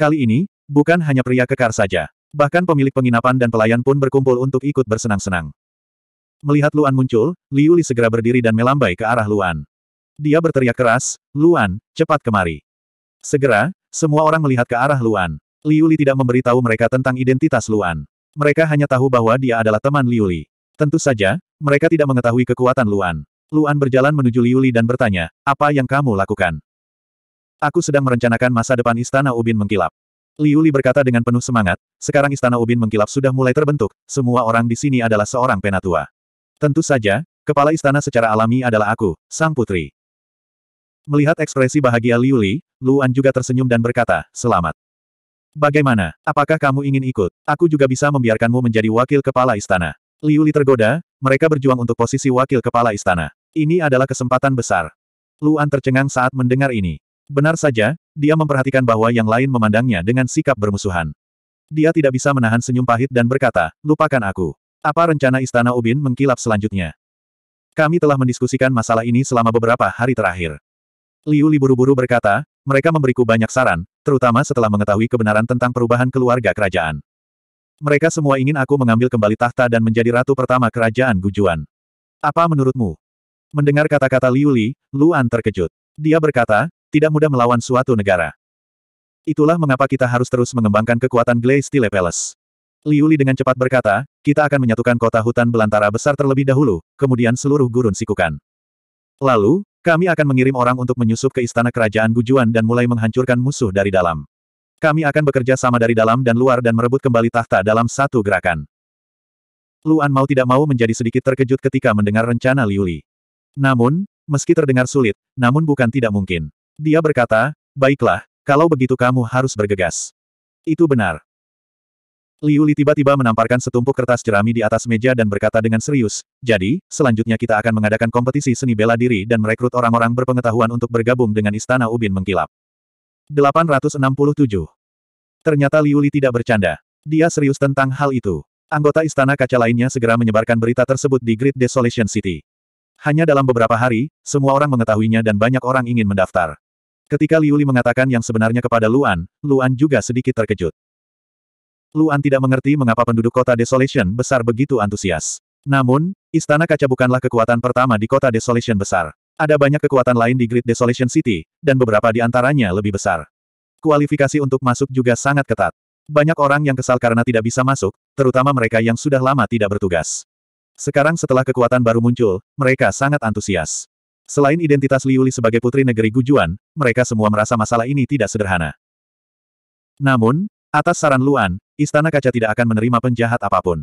Kali ini, bukan hanya pria kekar saja. Bahkan pemilik penginapan dan pelayan pun berkumpul untuk ikut bersenang-senang. Melihat Luan muncul, Liu Li segera berdiri dan melambai ke arah Luan. Dia berteriak keras, Luan, cepat kemari. Segera, semua orang melihat ke arah Luan. Liu Li tidak memberitahu mereka tentang identitas Luan. Mereka hanya tahu bahwa dia adalah teman Liu Li. Tentu saja, mereka tidak mengetahui kekuatan Luan. Luan berjalan menuju Liu Li dan bertanya, apa yang kamu lakukan? Aku sedang merencanakan masa depan Istana Ubin mengkilap. Liu Li berkata dengan penuh semangat, sekarang Istana Ubin mengkilap sudah mulai terbentuk, semua orang di sini adalah seorang penatua. Tentu saja, kepala istana secara alami adalah aku, sang putri. Melihat ekspresi bahagia Liu Li, Luan juga tersenyum dan berkata, selamat. Bagaimana, apakah kamu ingin ikut? Aku juga bisa membiarkanmu menjadi wakil kepala istana. Liu Li tergoda, mereka berjuang untuk posisi wakil kepala istana. Ini adalah kesempatan besar. Luan tercengang saat mendengar ini. Benar saja, dia memperhatikan bahwa yang lain memandangnya dengan sikap bermusuhan. Dia tidak bisa menahan senyum pahit dan berkata, lupakan aku. Apa rencana Istana Ubin mengkilap selanjutnya? Kami telah mendiskusikan masalah ini selama beberapa hari terakhir. Liu Li buru-buru berkata, mereka memberiku banyak saran, terutama setelah mengetahui kebenaran tentang perubahan keluarga kerajaan. Mereka semua ingin aku mengambil kembali tahta dan menjadi ratu pertama kerajaan Gujuan. Apa menurutmu? Mendengar kata-kata Liu Li, Luan terkejut. Dia berkata, tidak mudah melawan suatu negara. Itulah mengapa kita harus terus mengembangkan kekuatan Glaze Stile Palace. Liu Li dengan cepat berkata, kita akan menyatukan kota hutan belantara besar terlebih dahulu, kemudian seluruh gurun sikukan. Lalu, kami akan mengirim orang untuk menyusup ke istana kerajaan Gujuan dan mulai menghancurkan musuh dari dalam. Kami akan bekerja sama dari dalam dan luar dan merebut kembali tahta dalam satu gerakan. Luan mau tidak mau menjadi sedikit terkejut ketika mendengar rencana Liuli. Namun, meski terdengar sulit, namun bukan tidak mungkin. Dia berkata, baiklah, kalau begitu kamu harus bergegas. Itu benar. Liu Li tiba-tiba menamparkan setumpuk kertas jerami di atas meja dan berkata dengan serius, jadi, selanjutnya kita akan mengadakan kompetisi seni bela diri dan merekrut orang-orang berpengetahuan untuk bergabung dengan Istana Ubin Mengkilap. 867. Ternyata Liu Li tidak bercanda. Dia serius tentang hal itu. Anggota Istana Kaca lainnya segera menyebarkan berita tersebut di Great Desolation City. Hanya dalam beberapa hari, semua orang mengetahuinya dan banyak orang ingin mendaftar. Ketika Liu Li mengatakan yang sebenarnya kepada Luan, Luan juga sedikit terkejut. Luan tidak mengerti mengapa penduduk kota Desolation besar begitu antusias. Namun, Istana Kaca bukanlah kekuatan pertama di kota Desolation besar. Ada banyak kekuatan lain di Great Desolation City, dan beberapa di antaranya lebih besar. Kualifikasi untuk masuk juga sangat ketat. Banyak orang yang kesal karena tidak bisa masuk, terutama mereka yang sudah lama tidak bertugas. Sekarang setelah kekuatan baru muncul, mereka sangat antusias. Selain identitas Liuli sebagai putri negeri Gujuan, mereka semua merasa masalah ini tidak sederhana. Namun, atas saran Luan, Istana Kaca tidak akan menerima penjahat apapun.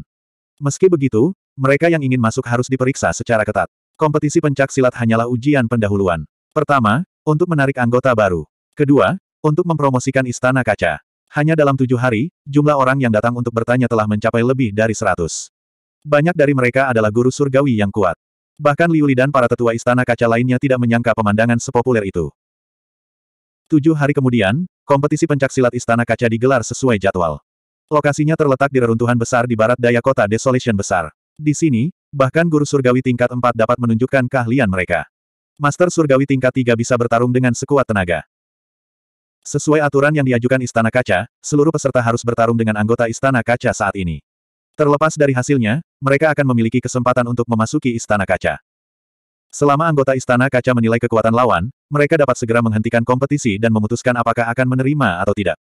Meski begitu, mereka yang ingin masuk harus diperiksa secara ketat. Kompetisi pencak silat hanyalah ujian pendahuluan. Pertama, untuk menarik anggota baru. Kedua, untuk mempromosikan Istana Kaca. Hanya dalam tujuh hari, jumlah orang yang datang untuk bertanya telah mencapai lebih dari seratus. Banyak dari mereka adalah guru surgawi yang kuat. Bahkan Liuli dan para tetua Istana Kaca lainnya tidak menyangka pemandangan sepopuler itu. Tujuh hari kemudian, kompetisi pencak silat Istana Kaca digelar sesuai jadwal. Lokasinya terletak di reruntuhan besar di barat daya kota Desolation besar. Di sini, bahkan guru surgawi tingkat 4 dapat menunjukkan keahlian mereka. Master surgawi tingkat 3 bisa bertarung dengan sekuat tenaga. Sesuai aturan yang diajukan Istana Kaca, seluruh peserta harus bertarung dengan anggota Istana Kaca saat ini. Terlepas dari hasilnya, mereka akan memiliki kesempatan untuk memasuki Istana Kaca. Selama anggota Istana Kaca menilai kekuatan lawan, mereka dapat segera menghentikan kompetisi dan memutuskan apakah akan menerima atau tidak.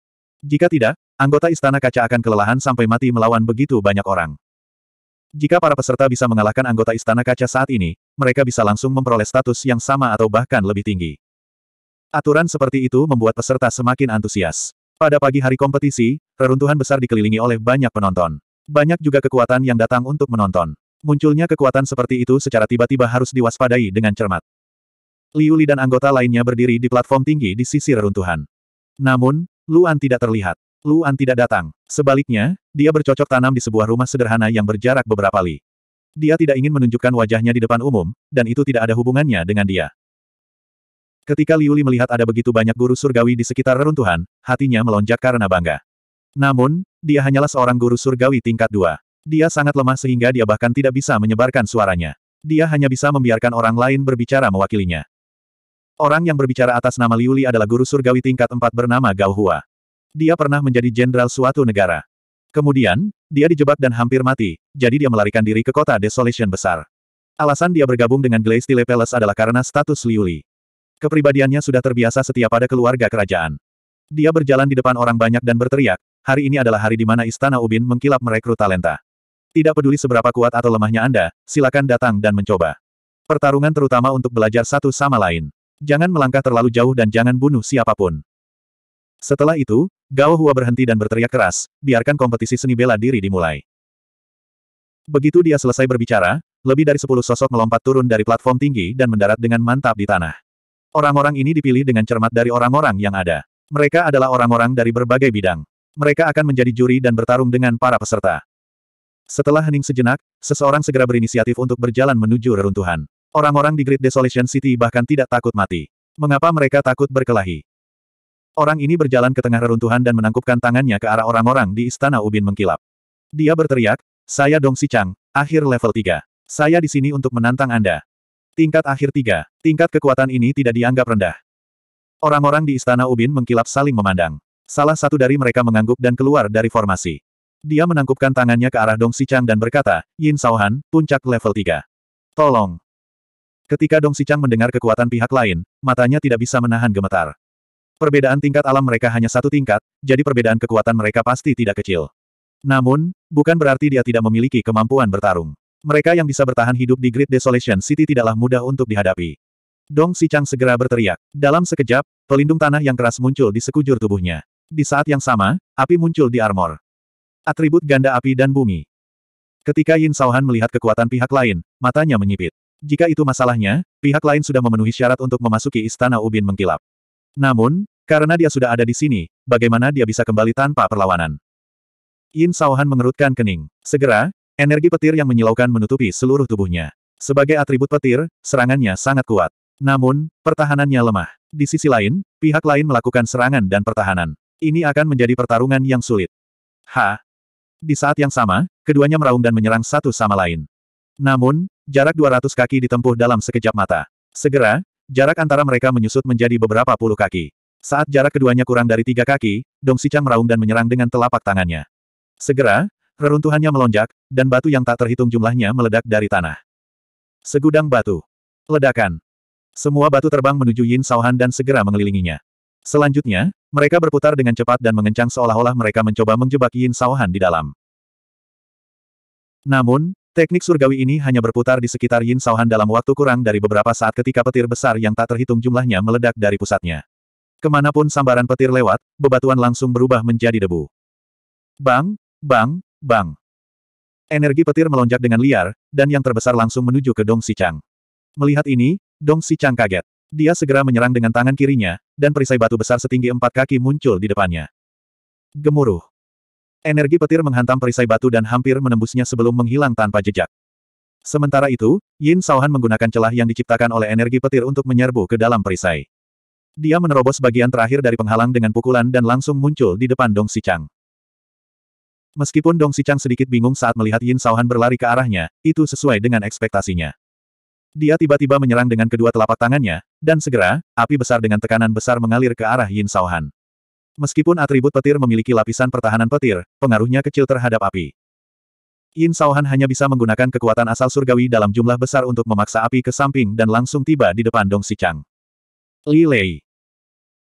Jika tidak, anggota Istana Kaca akan kelelahan sampai mati melawan begitu banyak orang. Jika para peserta bisa mengalahkan anggota Istana Kaca saat ini, mereka bisa langsung memperoleh status yang sama atau bahkan lebih tinggi. Aturan seperti itu membuat peserta semakin antusias. Pada pagi hari kompetisi, reruntuhan besar dikelilingi oleh banyak penonton. Banyak juga kekuatan yang datang untuk menonton. Munculnya kekuatan seperti itu secara tiba-tiba harus diwaspadai dengan cermat. Liuli dan anggota lainnya berdiri di platform tinggi di sisi reruntuhan. Namun, Luan tidak terlihat. Luan tidak datang. Sebaliknya, dia bercocok tanam di sebuah rumah sederhana yang berjarak beberapa li. Dia tidak ingin menunjukkan wajahnya di depan umum, dan itu tidak ada hubungannya dengan dia. Ketika Liu Li melihat ada begitu banyak guru surgawi di sekitar reruntuhan, hatinya melonjak karena bangga. Namun, dia hanyalah seorang guru surgawi tingkat dua. Dia sangat lemah sehingga dia bahkan tidak bisa menyebarkan suaranya. Dia hanya bisa membiarkan orang lain berbicara mewakilinya. Orang yang berbicara atas nama Liuli adalah guru surgawi tingkat empat bernama Gao Hua. Dia pernah menjadi jenderal suatu negara. Kemudian, dia dijebak dan hampir mati, jadi dia melarikan diri ke kota Desolation besar. Alasan dia bergabung dengan Glace Tile Palace adalah karena status Liuli. Kepribadiannya sudah terbiasa setia pada keluarga kerajaan. Dia berjalan di depan orang banyak dan berteriak, hari ini adalah hari di mana Istana Ubin mengkilap merekrut talenta. Tidak peduli seberapa kuat atau lemahnya Anda, silakan datang dan mencoba. Pertarungan terutama untuk belajar satu sama lain jangan melangkah terlalu jauh dan jangan bunuh siapapun. Setelah itu, Gao Hua berhenti dan berteriak keras, biarkan kompetisi seni bela diri dimulai. Begitu dia selesai berbicara, lebih dari sepuluh sosok melompat turun dari platform tinggi dan mendarat dengan mantap di tanah. Orang-orang ini dipilih dengan cermat dari orang-orang yang ada. Mereka adalah orang-orang dari berbagai bidang. Mereka akan menjadi juri dan bertarung dengan para peserta. Setelah hening sejenak, seseorang segera berinisiatif untuk berjalan menuju reruntuhan. Orang-orang di Great Desolation City bahkan tidak takut mati. Mengapa mereka takut berkelahi? Orang ini berjalan ke tengah reruntuhan dan menangkupkan tangannya ke arah orang-orang di Istana Ubin mengkilap. Dia berteriak, saya Dong Si Chang, akhir level 3. Saya di sini untuk menantang Anda. Tingkat akhir 3. Tingkat kekuatan ini tidak dianggap rendah. Orang-orang di Istana Ubin mengkilap saling memandang. Salah satu dari mereka mengangguk dan keluar dari formasi. Dia menangkupkan tangannya ke arah Dong Si Chang dan berkata, Yin Han, puncak level 3. Tolong. Ketika Dong Sichang mendengar kekuatan pihak lain, matanya tidak bisa menahan gemetar. Perbedaan tingkat alam mereka hanya satu tingkat, jadi perbedaan kekuatan mereka pasti tidak kecil. Namun, bukan berarti dia tidak memiliki kemampuan bertarung. Mereka yang bisa bertahan hidup di Great Desolation City tidaklah mudah untuk dihadapi. Dong Sichang segera berteriak. Dalam sekejap, pelindung tanah yang keras muncul di sekujur tubuhnya. Di saat yang sama, api muncul di armor. Atribut ganda api dan bumi. Ketika Yin Sauhan melihat kekuatan pihak lain, matanya menyipit. Jika itu masalahnya, pihak lain sudah memenuhi syarat untuk memasuki Istana Ubin mengkilap. Namun, karena dia sudah ada di sini, bagaimana dia bisa kembali tanpa perlawanan? Yin Saohan mengerutkan kening. Segera, energi petir yang menyilaukan menutupi seluruh tubuhnya. Sebagai atribut petir, serangannya sangat kuat. Namun, pertahanannya lemah. Di sisi lain, pihak lain melakukan serangan dan pertahanan. Ini akan menjadi pertarungan yang sulit. Ha! Di saat yang sama, keduanya meraung dan menyerang satu sama lain. Namun, Jarak 200 kaki ditempuh dalam sekejap mata. Segera, jarak antara mereka menyusut menjadi beberapa puluh kaki. Saat jarak keduanya kurang dari tiga kaki, Dong Sichang meraung dan menyerang dengan telapak tangannya. Segera, reruntuhannya melonjak, dan batu yang tak terhitung jumlahnya meledak dari tanah. Segudang batu. Ledakan. Semua batu terbang menuju Yin Sauhan dan segera mengelilinginya. Selanjutnya, mereka berputar dengan cepat dan mengencang seolah-olah mereka mencoba menjebak Yin Sauhan di dalam. Namun, Teknik surgawi ini hanya berputar di sekitar Yin Sauhan dalam waktu kurang dari beberapa saat ketika petir besar yang tak terhitung jumlahnya meledak dari pusatnya. Kemanapun sambaran petir lewat, bebatuan langsung berubah menjadi debu. Bang, bang, bang. Energi petir melonjak dengan liar, dan yang terbesar langsung menuju ke Dong Sichang. Melihat ini, Dong Sichang kaget. Dia segera menyerang dengan tangan kirinya, dan perisai batu besar setinggi empat kaki muncul di depannya. Gemuruh. Energi petir menghantam perisai batu dan hampir menembusnya sebelum menghilang tanpa jejak. Sementara itu, Yin Sauhan menggunakan celah yang diciptakan oleh energi petir untuk menyerbu ke dalam perisai. Dia menerobos bagian terakhir dari penghalang dengan pukulan dan langsung muncul di depan Dong Sichang. Meskipun Dong Sichang sedikit bingung saat melihat Yin Sauhan berlari ke arahnya, itu sesuai dengan ekspektasinya. Dia tiba-tiba menyerang dengan kedua telapak tangannya, dan segera, api besar dengan tekanan besar mengalir ke arah Yin Sauhan. Meskipun atribut petir memiliki lapisan pertahanan petir, pengaruhnya kecil terhadap api. Yin Saohan hanya bisa menggunakan kekuatan asal surgawi dalam jumlah besar untuk memaksa api ke samping dan langsung tiba di depan Dong Sichang. Li Lei.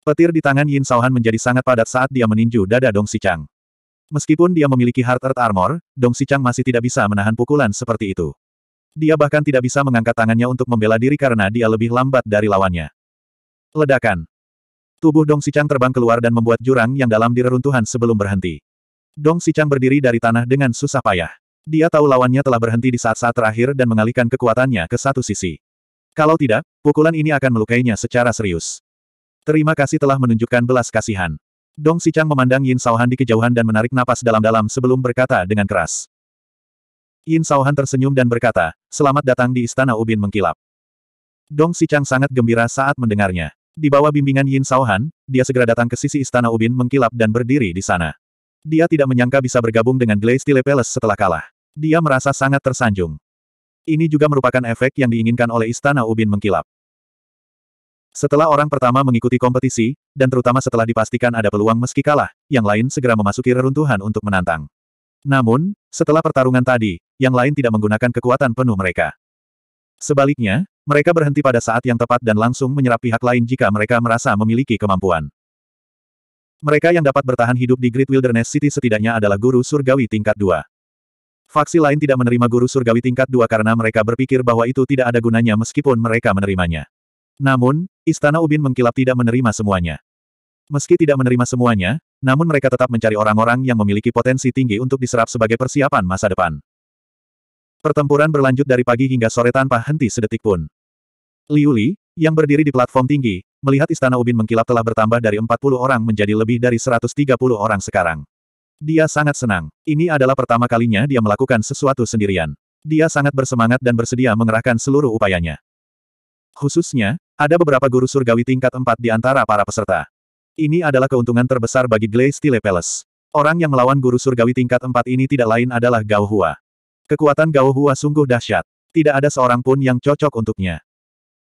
Petir di tangan Yin Saohan menjadi sangat padat saat dia meninju dada Dong Sichang. Meskipun dia memiliki Heart earth armor, Dong Sichang masih tidak bisa menahan pukulan seperti itu. Dia bahkan tidak bisa mengangkat tangannya untuk membela diri karena dia lebih lambat dari lawannya. Ledakan. Tubuh Dong Sichang terbang keluar dan membuat jurang yang dalam di reruntuhan sebelum berhenti. Dong Sichang berdiri dari tanah dengan susah payah. Dia tahu lawannya telah berhenti di saat-saat terakhir dan mengalihkan kekuatannya ke satu sisi. Kalau tidak, pukulan ini akan melukainya secara serius. Terima kasih telah menunjukkan belas kasihan. Dong Sichang memandang Yin Han di kejauhan dan menarik napas dalam-dalam sebelum berkata dengan keras. Yin Han tersenyum dan berkata, selamat datang di Istana Ubin Mengkilap. Dong Sichang sangat gembira saat mendengarnya. Di bawah bimbingan Yin Shaohan, dia segera datang ke sisi istana Ubin mengkilap dan berdiri di sana. Dia tidak menyangka bisa bergabung dengan Glaistile Palace setelah kalah. Dia merasa sangat tersanjung. Ini juga merupakan efek yang diinginkan oleh istana Ubin mengkilap. Setelah orang pertama mengikuti kompetisi, dan terutama setelah dipastikan ada peluang meski kalah, yang lain segera memasuki reruntuhan untuk menantang. Namun, setelah pertarungan tadi, yang lain tidak menggunakan kekuatan penuh mereka. Sebaliknya, mereka berhenti pada saat yang tepat dan langsung menyerap pihak lain jika mereka merasa memiliki kemampuan. Mereka yang dapat bertahan hidup di Great Wilderness City setidaknya adalah guru surgawi tingkat 2. Faksi lain tidak menerima guru surgawi tingkat 2 karena mereka berpikir bahwa itu tidak ada gunanya meskipun mereka menerimanya. Namun, Istana Ubin mengkilap tidak menerima semuanya. Meski tidak menerima semuanya, namun mereka tetap mencari orang-orang yang memiliki potensi tinggi untuk diserap sebagai persiapan masa depan. Pertempuran berlanjut dari pagi hingga sore tanpa henti sedetik pun. Liu Li, yang berdiri di platform tinggi, melihat istana Ubin mengkilap telah bertambah dari 40 orang menjadi lebih dari 130 orang sekarang. Dia sangat senang. Ini adalah pertama kalinya dia melakukan sesuatu sendirian. Dia sangat bersemangat dan bersedia mengerahkan seluruh upayanya. Khususnya, ada beberapa guru surgawi tingkat 4 di antara para peserta. Ini adalah keuntungan terbesar bagi Glaze Tile Palace. Orang yang melawan guru surgawi tingkat 4 ini tidak lain adalah Gao Hua. Kekuatan Gao Hua sungguh dahsyat. Tidak ada seorang pun yang cocok untuknya.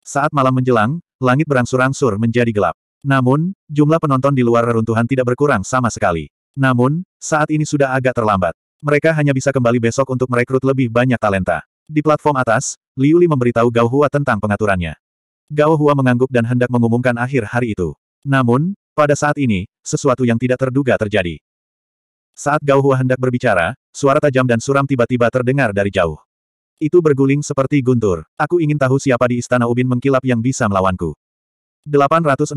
Saat malam menjelang, langit berangsur-angsur menjadi gelap. Namun, jumlah penonton di luar reruntuhan tidak berkurang sama sekali. Namun, saat ini sudah agak terlambat. Mereka hanya bisa kembali besok untuk merekrut lebih banyak talenta. Di platform atas, Liu Li memberitahu Gao Hua tentang pengaturannya. Gao Hua mengangguk dan hendak mengumumkan akhir hari itu. Namun, pada saat ini, sesuatu yang tidak terduga terjadi. Saat Gao Hua hendak berbicara, Suara tajam dan suram tiba-tiba terdengar dari jauh. Itu berguling seperti guntur. Aku ingin tahu siapa di Istana Ubin mengkilap yang bisa melawanku. 868.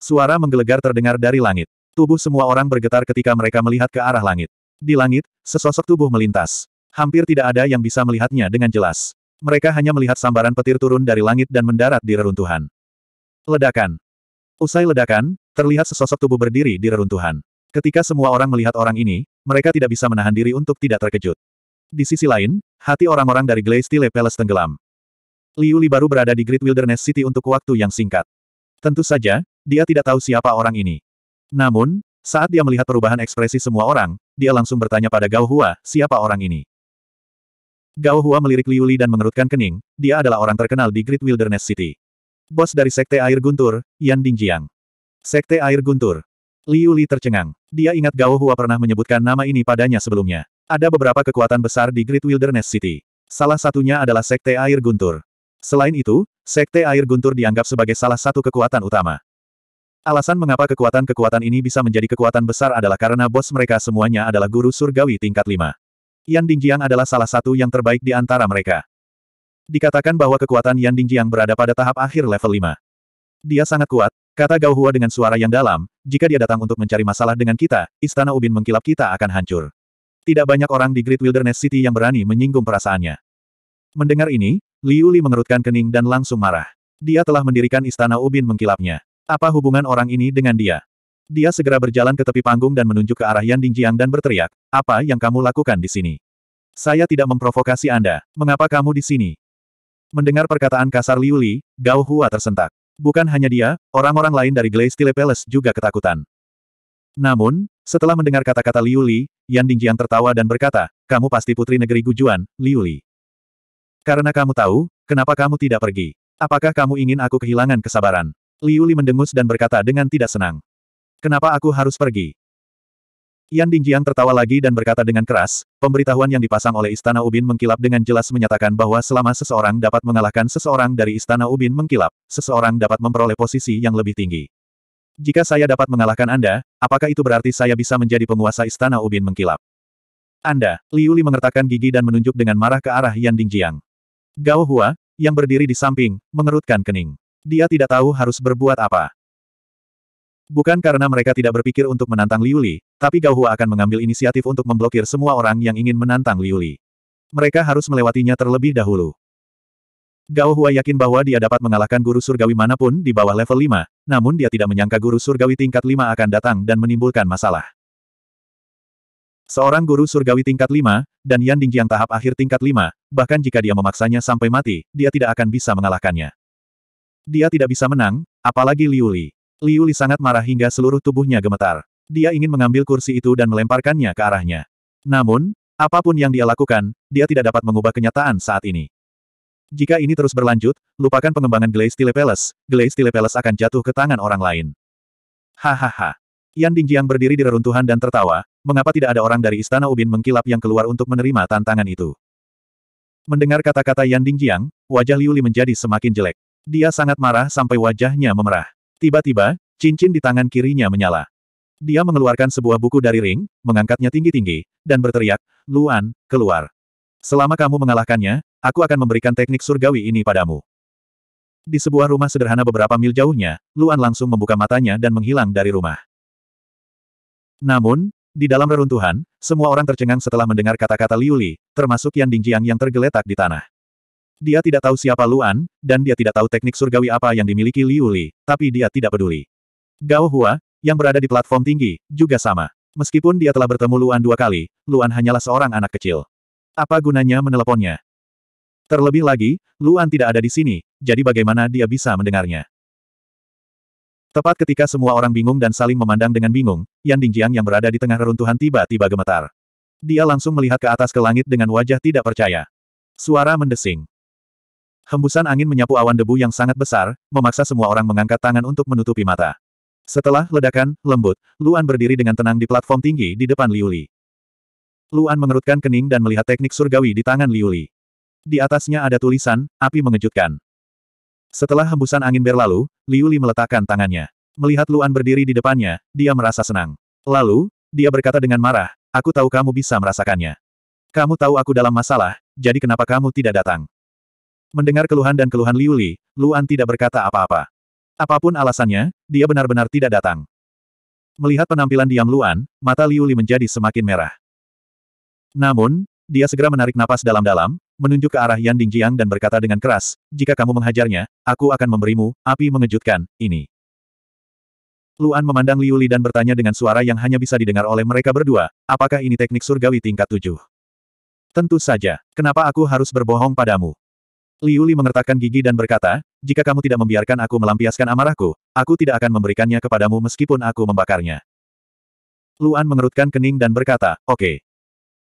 Suara menggelegar terdengar dari langit. Tubuh semua orang bergetar ketika mereka melihat ke arah langit. Di langit, sesosok tubuh melintas. Hampir tidak ada yang bisa melihatnya dengan jelas. Mereka hanya melihat sambaran petir turun dari langit dan mendarat di reruntuhan. Ledakan. Usai ledakan, terlihat sesosok tubuh berdiri di reruntuhan. Ketika semua orang melihat orang ini, mereka tidak bisa menahan diri untuk tidak terkejut. Di sisi lain, hati orang-orang dari Glacier Palace tenggelam. Liu Li baru berada di Great Wilderness City untuk waktu yang singkat. Tentu saja, dia tidak tahu siapa orang ini. Namun, saat dia melihat perubahan ekspresi semua orang, dia langsung bertanya pada Gao Hua, siapa orang ini? Gao Hua melirik Liu Li dan mengerutkan kening, dia adalah orang terkenal di Great Wilderness City. Bos dari Sekte Air Guntur, Yan Dingjiang. Sekte Air Guntur, Liu Li tercengang. Dia ingat Gao Hua pernah menyebutkan nama ini padanya sebelumnya. Ada beberapa kekuatan besar di Great Wilderness City. Salah satunya adalah Sekte Air Guntur. Selain itu, Sekte Air Guntur dianggap sebagai salah satu kekuatan utama. Alasan mengapa kekuatan-kekuatan ini bisa menjadi kekuatan besar adalah karena bos mereka semuanya adalah guru surgawi tingkat 5. Yan Dingjiang adalah salah satu yang terbaik di antara mereka. Dikatakan bahwa kekuatan Yan Dingjiang berada pada tahap akhir level 5. Dia sangat kuat, Kata Gao Hua dengan suara yang dalam, jika dia datang untuk mencari masalah dengan kita, Istana Ubin mengkilap kita akan hancur. Tidak banyak orang di Great Wilderness City yang berani menyinggung perasaannya. Mendengar ini, Liu Li mengerutkan kening dan langsung marah. Dia telah mendirikan Istana Ubin mengkilapnya. Apa hubungan orang ini dengan dia? Dia segera berjalan ke tepi panggung dan menunjuk ke arah Yan Dingjiang dan berteriak, apa yang kamu lakukan di sini? Saya tidak memprovokasi Anda, mengapa kamu di sini? Mendengar perkataan kasar Liu Li, Gao Hua tersentak. Bukan hanya dia, orang-orang lain dari Glace Palace juga ketakutan. Namun, setelah mendengar kata-kata Liu Li, Yan Dingjiang tertawa dan berkata, kamu pasti putri negeri Gujuan, Liu Li. Karena kamu tahu, kenapa kamu tidak pergi? Apakah kamu ingin aku kehilangan kesabaran? Liu Li mendengus dan berkata dengan tidak senang. Kenapa aku harus pergi? Yan Dingjiang tertawa lagi dan berkata dengan keras, pemberitahuan yang dipasang oleh Istana Ubin mengkilap dengan jelas menyatakan bahwa selama seseorang dapat mengalahkan seseorang dari Istana Ubin mengkilap, seseorang dapat memperoleh posisi yang lebih tinggi. Jika saya dapat mengalahkan Anda, apakah itu berarti saya bisa menjadi penguasa Istana Ubin mengkilap? Anda, Liu Li mengertakkan gigi dan menunjuk dengan marah ke arah Yan Dingjiang. Gao Hua, yang berdiri di samping, mengerutkan kening. Dia tidak tahu harus berbuat apa. Bukan karena mereka tidak berpikir untuk menantang Liu Li, tapi Gao Hua akan mengambil inisiatif untuk memblokir semua orang yang ingin menantang Liu Li. Mereka harus melewatinya terlebih dahulu. Gao Hua yakin bahwa dia dapat mengalahkan guru surgawi manapun di bawah level 5, namun dia tidak menyangka guru surgawi tingkat 5 akan datang dan menimbulkan masalah. Seorang guru surgawi tingkat 5, dan Yan Dingjiang tahap akhir tingkat 5, bahkan jika dia memaksanya sampai mati, dia tidak akan bisa mengalahkannya. Dia tidak bisa menang, apalagi Liu Li. Liu Li sangat marah hingga seluruh tubuhnya gemetar. Dia ingin mengambil kursi itu dan melemparkannya ke arahnya. Namun, apapun yang dia lakukan, dia tidak dapat mengubah kenyataan saat ini. Jika ini terus berlanjut, lupakan pengembangan Glaze Tile Palace, Glaze Tile Palace akan jatuh ke tangan orang lain. Hahaha. Yan Dingjiang berdiri di reruntuhan dan tertawa, mengapa tidak ada orang dari Istana Ubin mengkilap yang keluar untuk menerima tantangan itu. Mendengar kata-kata Yan Dingjiang, wajah Liu Li menjadi semakin jelek. Dia sangat marah sampai wajahnya memerah. Tiba-tiba, cincin di tangan kirinya menyala. Dia mengeluarkan sebuah buku dari ring, mengangkatnya tinggi-tinggi, dan berteriak, Luan, keluar. Selama kamu mengalahkannya, aku akan memberikan teknik surgawi ini padamu. Di sebuah rumah sederhana beberapa mil jauhnya, Luan langsung membuka matanya dan menghilang dari rumah. Namun, di dalam reruntuhan, semua orang tercengang setelah mendengar kata-kata Liuli, termasuk Yan Dingjiang yang tergeletak di tanah. Dia tidak tahu siapa Luan, dan dia tidak tahu teknik surgawi apa yang dimiliki Liu Li, tapi dia tidak peduli. Gao Hua, yang berada di platform tinggi, juga sama. Meskipun dia telah bertemu Luan dua kali, Luan hanyalah seorang anak kecil. Apa gunanya meneleponnya? Terlebih lagi, Luan tidak ada di sini, jadi bagaimana dia bisa mendengarnya? Tepat ketika semua orang bingung dan saling memandang dengan bingung, Yan Dingjiang yang berada di tengah reruntuhan tiba-tiba gemetar. Dia langsung melihat ke atas ke langit dengan wajah tidak percaya. Suara mendesing. Hembusan angin menyapu awan debu yang sangat besar, memaksa semua orang mengangkat tangan untuk menutupi mata. Setelah ledakan, lembut, Luan berdiri dengan tenang di platform tinggi di depan Liuli. Luan mengerutkan kening dan melihat teknik surgawi di tangan Liuli. Di atasnya ada tulisan, api mengejutkan. Setelah hembusan angin berlalu, Liuli meletakkan tangannya. Melihat Luan berdiri di depannya, dia merasa senang. Lalu, dia berkata dengan marah, aku tahu kamu bisa merasakannya. Kamu tahu aku dalam masalah, jadi kenapa kamu tidak datang? Mendengar keluhan dan keluhan Liu Li, Luan tidak berkata apa-apa. Apapun alasannya, dia benar-benar tidak datang. Melihat penampilan diam Luan, mata Liu Li menjadi semakin merah. Namun, dia segera menarik napas dalam-dalam, menunjuk ke arah Yan Dingjiang dan berkata dengan keras, jika kamu menghajarnya, aku akan memberimu, api mengejutkan, ini. Luan memandang Liu Li dan bertanya dengan suara yang hanya bisa didengar oleh mereka berdua, apakah ini teknik surgawi tingkat tujuh? Tentu saja, kenapa aku harus berbohong padamu? Liu Li mengertakkan gigi dan berkata, jika kamu tidak membiarkan aku melampiaskan amarahku, aku tidak akan memberikannya kepadamu meskipun aku membakarnya. Luan mengerutkan kening dan berkata, oke. Okay.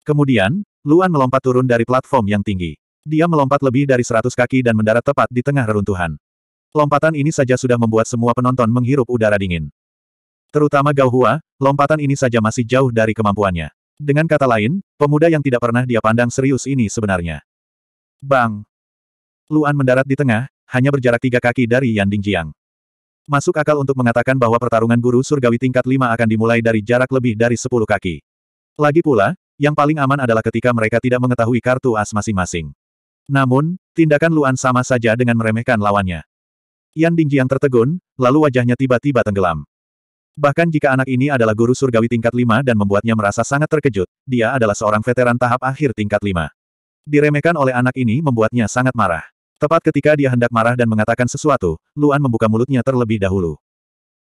Kemudian, Luan melompat turun dari platform yang tinggi. Dia melompat lebih dari seratus kaki dan mendarat tepat di tengah reruntuhan. Lompatan ini saja sudah membuat semua penonton menghirup udara dingin. Terutama Gao Hua, lompatan ini saja masih jauh dari kemampuannya. Dengan kata lain, pemuda yang tidak pernah dia pandang serius ini sebenarnya. Bang! Luan mendarat di tengah, hanya berjarak tiga kaki dari Yan Dingjiang. Masuk akal untuk mengatakan bahwa pertarungan guru surgawi tingkat 5 akan dimulai dari jarak lebih dari 10 kaki. Lagi pula, yang paling aman adalah ketika mereka tidak mengetahui kartu as masing-masing. Namun, tindakan Luan sama saja dengan meremehkan lawannya. Yan Dingjiang tertegun, lalu wajahnya tiba-tiba tenggelam. Bahkan jika anak ini adalah guru surgawi tingkat 5 dan membuatnya merasa sangat terkejut, dia adalah seorang veteran tahap akhir tingkat 5. Diremehkan oleh anak ini membuatnya sangat marah. Tepat ketika dia hendak marah dan mengatakan sesuatu, Luan membuka mulutnya terlebih dahulu.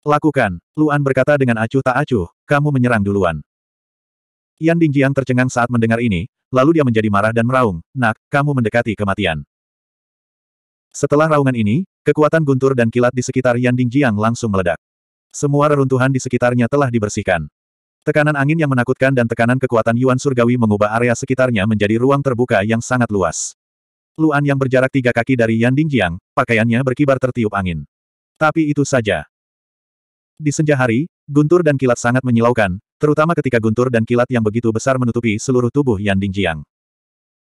Lakukan, Luan berkata dengan acuh tak acuh, kamu menyerang duluan. Yan Dingjiang tercengang saat mendengar ini, lalu dia menjadi marah dan meraung, nak, kamu mendekati kematian. Setelah raungan ini, kekuatan guntur dan kilat di sekitar Yan Dingjiang langsung meledak. Semua reruntuhan di sekitarnya telah dibersihkan. Tekanan angin yang menakutkan dan tekanan kekuatan Yuan Surgawi mengubah area sekitarnya menjadi ruang terbuka yang sangat luas. Luan yang berjarak tiga kaki dari Yan Dingjiang, pakaiannya berkibar tertiup angin. Tapi itu saja. Di senja hari, guntur dan kilat sangat menyilaukan, terutama ketika guntur dan kilat yang begitu besar menutupi seluruh tubuh Yan Dingjiang.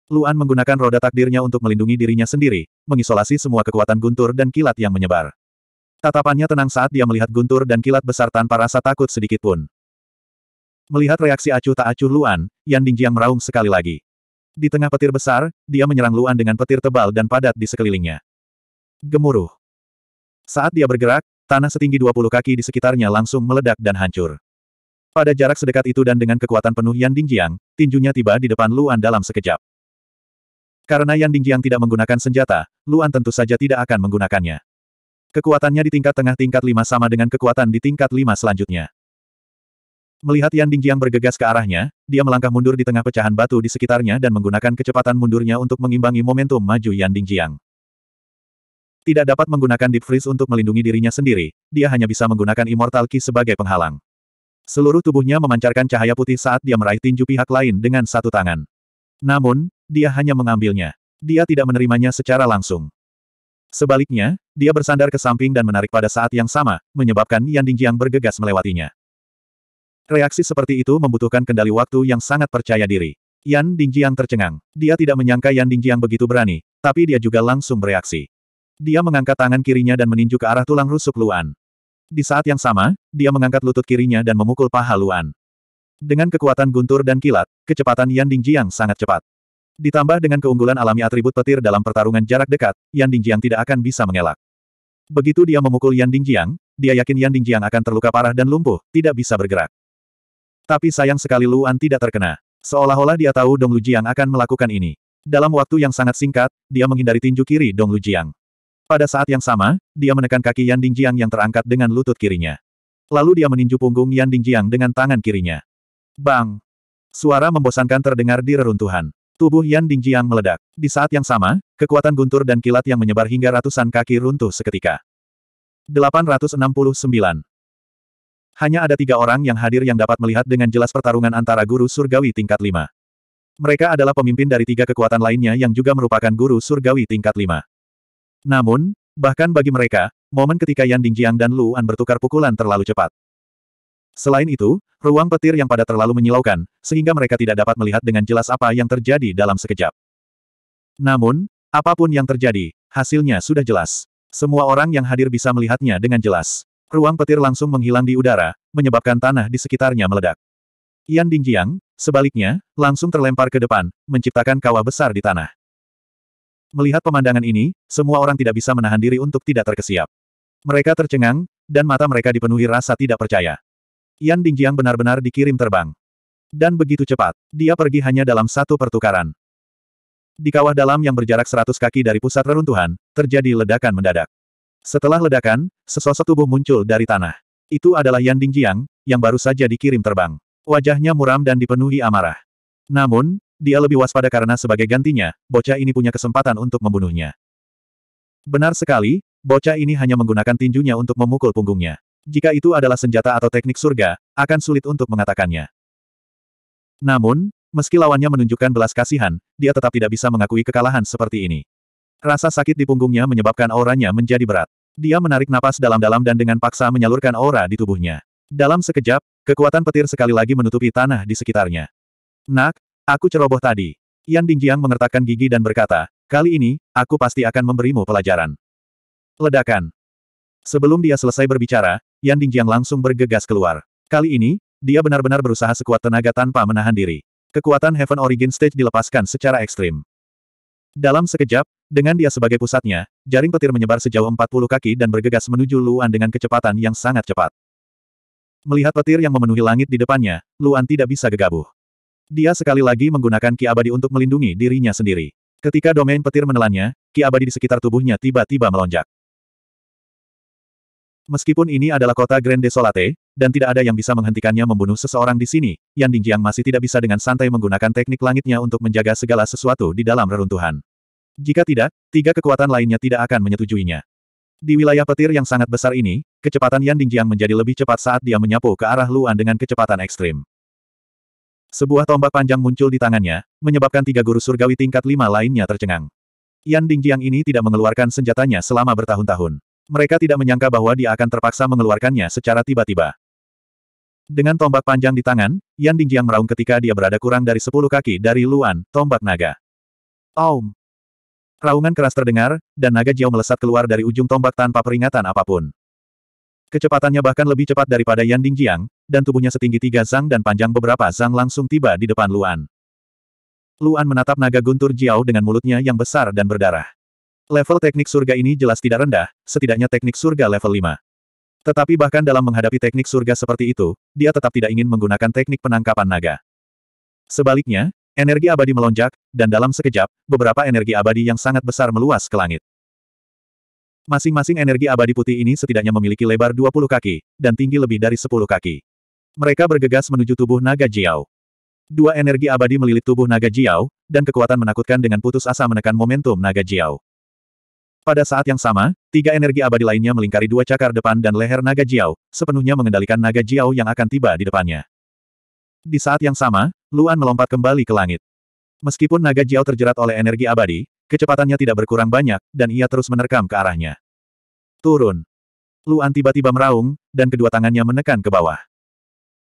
Luan menggunakan roda takdirnya untuk melindungi dirinya sendiri, mengisolasi semua kekuatan guntur dan kilat yang menyebar. Tatapannya tenang saat dia melihat guntur dan kilat besar tanpa rasa takut sedikit pun. Melihat reaksi acuh tak acuh Luan, Yan Dingjiang meraung sekali lagi. Di tengah petir besar, dia menyerang Luan dengan petir tebal dan padat di sekelilingnya. Gemuruh. Saat dia bergerak, tanah setinggi 20 kaki di sekitarnya langsung meledak dan hancur. Pada jarak sedekat itu dan dengan kekuatan penuh Yan Dingjiang, tinjunya tiba di depan Luan dalam sekejap. Karena Yan Dingjiang tidak menggunakan senjata, Luan tentu saja tidak akan menggunakannya. Kekuatannya di tingkat tengah tingkat lima sama dengan kekuatan di tingkat lima selanjutnya. Melihat Yan Dingjiang bergegas ke arahnya, dia melangkah mundur di tengah pecahan batu di sekitarnya dan menggunakan kecepatan mundurnya untuk mengimbangi momentum maju Yan Dingjiang. Tidak dapat menggunakan Deep Freeze untuk melindungi dirinya sendiri, dia hanya bisa menggunakan Immortal Key sebagai penghalang. Seluruh tubuhnya memancarkan cahaya putih saat dia meraih tinju pihak lain dengan satu tangan. Namun, dia hanya mengambilnya. Dia tidak menerimanya secara langsung. Sebaliknya, dia bersandar ke samping dan menarik pada saat yang sama, menyebabkan Yan Dingjiang bergegas melewatinya. Reaksi seperti itu membutuhkan kendali waktu yang sangat percaya diri. Yan Dingjiang tercengang. Dia tidak menyangka Yan Dingjiang begitu berani, tapi dia juga langsung bereaksi. Dia mengangkat tangan kirinya dan meninju ke arah tulang rusuk Luan. Di saat yang sama, dia mengangkat lutut kirinya dan memukul paha Luan. Dengan kekuatan guntur dan kilat, kecepatan Yan Dingjiang sangat cepat. Ditambah dengan keunggulan alami atribut petir dalam pertarungan jarak dekat, Yan Dingjiang tidak akan bisa mengelak. Begitu dia memukul Yan Dingjiang, dia yakin Yan Dingjiang akan terluka parah dan lumpuh, tidak bisa bergerak. Tapi sayang sekali Luan tidak terkena. Seolah-olah dia tahu Dong Lujiang akan melakukan ini. Dalam waktu yang sangat singkat, dia menghindari tinju kiri Dong Lujiang. Pada saat yang sama, dia menekan kaki Yan Dingjiang yang terangkat dengan lutut kirinya. Lalu dia meninju punggung Yan Dingjiang dengan tangan kirinya. Bang! Suara membosankan terdengar di reruntuhan. Tubuh Yan Dingjiang meledak. Di saat yang sama, kekuatan guntur dan kilat yang menyebar hingga ratusan kaki runtuh seketika. 869. Hanya ada tiga orang yang hadir yang dapat melihat dengan jelas pertarungan antara guru surgawi tingkat lima. Mereka adalah pemimpin dari tiga kekuatan lainnya yang juga merupakan guru surgawi tingkat lima. Namun, bahkan bagi mereka, momen ketika Yan Dingjiang dan Lu An bertukar pukulan terlalu cepat. Selain itu, ruang petir yang pada terlalu menyilaukan, sehingga mereka tidak dapat melihat dengan jelas apa yang terjadi dalam sekejap. Namun, apapun yang terjadi, hasilnya sudah jelas. Semua orang yang hadir bisa melihatnya dengan jelas. Ruang petir langsung menghilang di udara, menyebabkan tanah di sekitarnya meledak. Yan Dingjiang, sebaliknya, langsung terlempar ke depan, menciptakan kawah besar di tanah. Melihat pemandangan ini, semua orang tidak bisa menahan diri untuk tidak terkesiap. Mereka tercengang, dan mata mereka dipenuhi rasa tidak percaya. Yan Dingjiang benar-benar dikirim terbang. Dan begitu cepat, dia pergi hanya dalam satu pertukaran. Di kawah dalam yang berjarak 100 kaki dari pusat reruntuhan, terjadi ledakan mendadak. Setelah ledakan, sesosok tubuh muncul dari tanah. Itu adalah Yan Dingjiang, yang baru saja dikirim terbang. Wajahnya muram dan dipenuhi amarah. Namun, dia lebih waspada karena sebagai gantinya, bocah ini punya kesempatan untuk membunuhnya. Benar sekali, bocah ini hanya menggunakan tinjunya untuk memukul punggungnya. Jika itu adalah senjata atau teknik surga, akan sulit untuk mengatakannya. Namun, meski lawannya menunjukkan belas kasihan, dia tetap tidak bisa mengakui kekalahan seperti ini. Rasa sakit di punggungnya menyebabkan auranya menjadi berat. Dia menarik napas dalam-dalam dan dengan paksa menyalurkan aura di tubuhnya. Dalam sekejap, kekuatan petir sekali lagi menutupi tanah di sekitarnya. Nak, aku ceroboh tadi. Yan Dingjiang mengertakkan gigi dan berkata, kali ini, aku pasti akan memberimu pelajaran. Ledakan. Sebelum dia selesai berbicara, Yan Dingjiang langsung bergegas keluar. Kali ini, dia benar-benar berusaha sekuat tenaga tanpa menahan diri. Kekuatan Heaven Origin Stage dilepaskan secara ekstrim. Dalam sekejap, dengan dia sebagai pusatnya, jaring petir menyebar sejauh 40 kaki dan bergegas menuju Luan dengan kecepatan yang sangat cepat. Melihat petir yang memenuhi langit di depannya, Luan tidak bisa gegabah. Dia sekali lagi menggunakan Ki Abadi untuk melindungi dirinya sendiri. Ketika domain petir menelannya, Ki Abadi di sekitar tubuhnya tiba-tiba melonjak. Meskipun ini adalah kota Grand Desolate, dan tidak ada yang bisa menghentikannya membunuh seseorang di sini, Yan Dingjiang masih tidak bisa dengan santai menggunakan teknik langitnya untuk menjaga segala sesuatu di dalam reruntuhan. Jika tidak, tiga kekuatan lainnya tidak akan menyetujuinya. Di wilayah petir yang sangat besar ini, kecepatan Yan Dingjiang menjadi lebih cepat saat dia menyapu ke arah Luan dengan kecepatan ekstrim. Sebuah tombak panjang muncul di tangannya, menyebabkan tiga guru surgawi tingkat lima lainnya tercengang. Yan Dingjiang ini tidak mengeluarkan senjatanya selama bertahun-tahun. Mereka tidak menyangka bahwa dia akan terpaksa mengeluarkannya secara tiba-tiba. Dengan tombak panjang di tangan, Yan Dingjiang meraung ketika dia berada kurang dari sepuluh kaki dari Luan, tombak naga. Aum! Raungan keras terdengar, dan naga Jiao melesat keluar dari ujung tombak tanpa peringatan apapun. Kecepatannya bahkan lebih cepat daripada Yan Dingjiang, dan tubuhnya setinggi tiga zang dan panjang beberapa zang langsung tiba di depan Luan. Luan menatap naga guntur Jiao dengan mulutnya yang besar dan berdarah. Level teknik surga ini jelas tidak rendah, setidaknya teknik surga level 5. Tetapi bahkan dalam menghadapi teknik surga seperti itu, dia tetap tidak ingin menggunakan teknik penangkapan naga. Sebaliknya, energi abadi melonjak, dan dalam sekejap, beberapa energi abadi yang sangat besar meluas ke langit. Masing-masing energi abadi putih ini setidaknya memiliki lebar 20 kaki, dan tinggi lebih dari 10 kaki. Mereka bergegas menuju tubuh naga Jiao. Dua energi abadi melilit tubuh naga Jiao, dan kekuatan menakutkan dengan putus asa menekan momentum naga Jiao. Pada saat yang sama, tiga energi abadi lainnya melingkari dua cakar depan dan leher naga Jiao, sepenuhnya mengendalikan naga Jiao yang akan tiba di depannya. Di saat yang sama, Luan melompat kembali ke langit. Meskipun naga Jiao terjerat oleh energi abadi, kecepatannya tidak berkurang banyak, dan ia terus menerkam ke arahnya. Turun. Luan tiba-tiba meraung, dan kedua tangannya menekan ke bawah.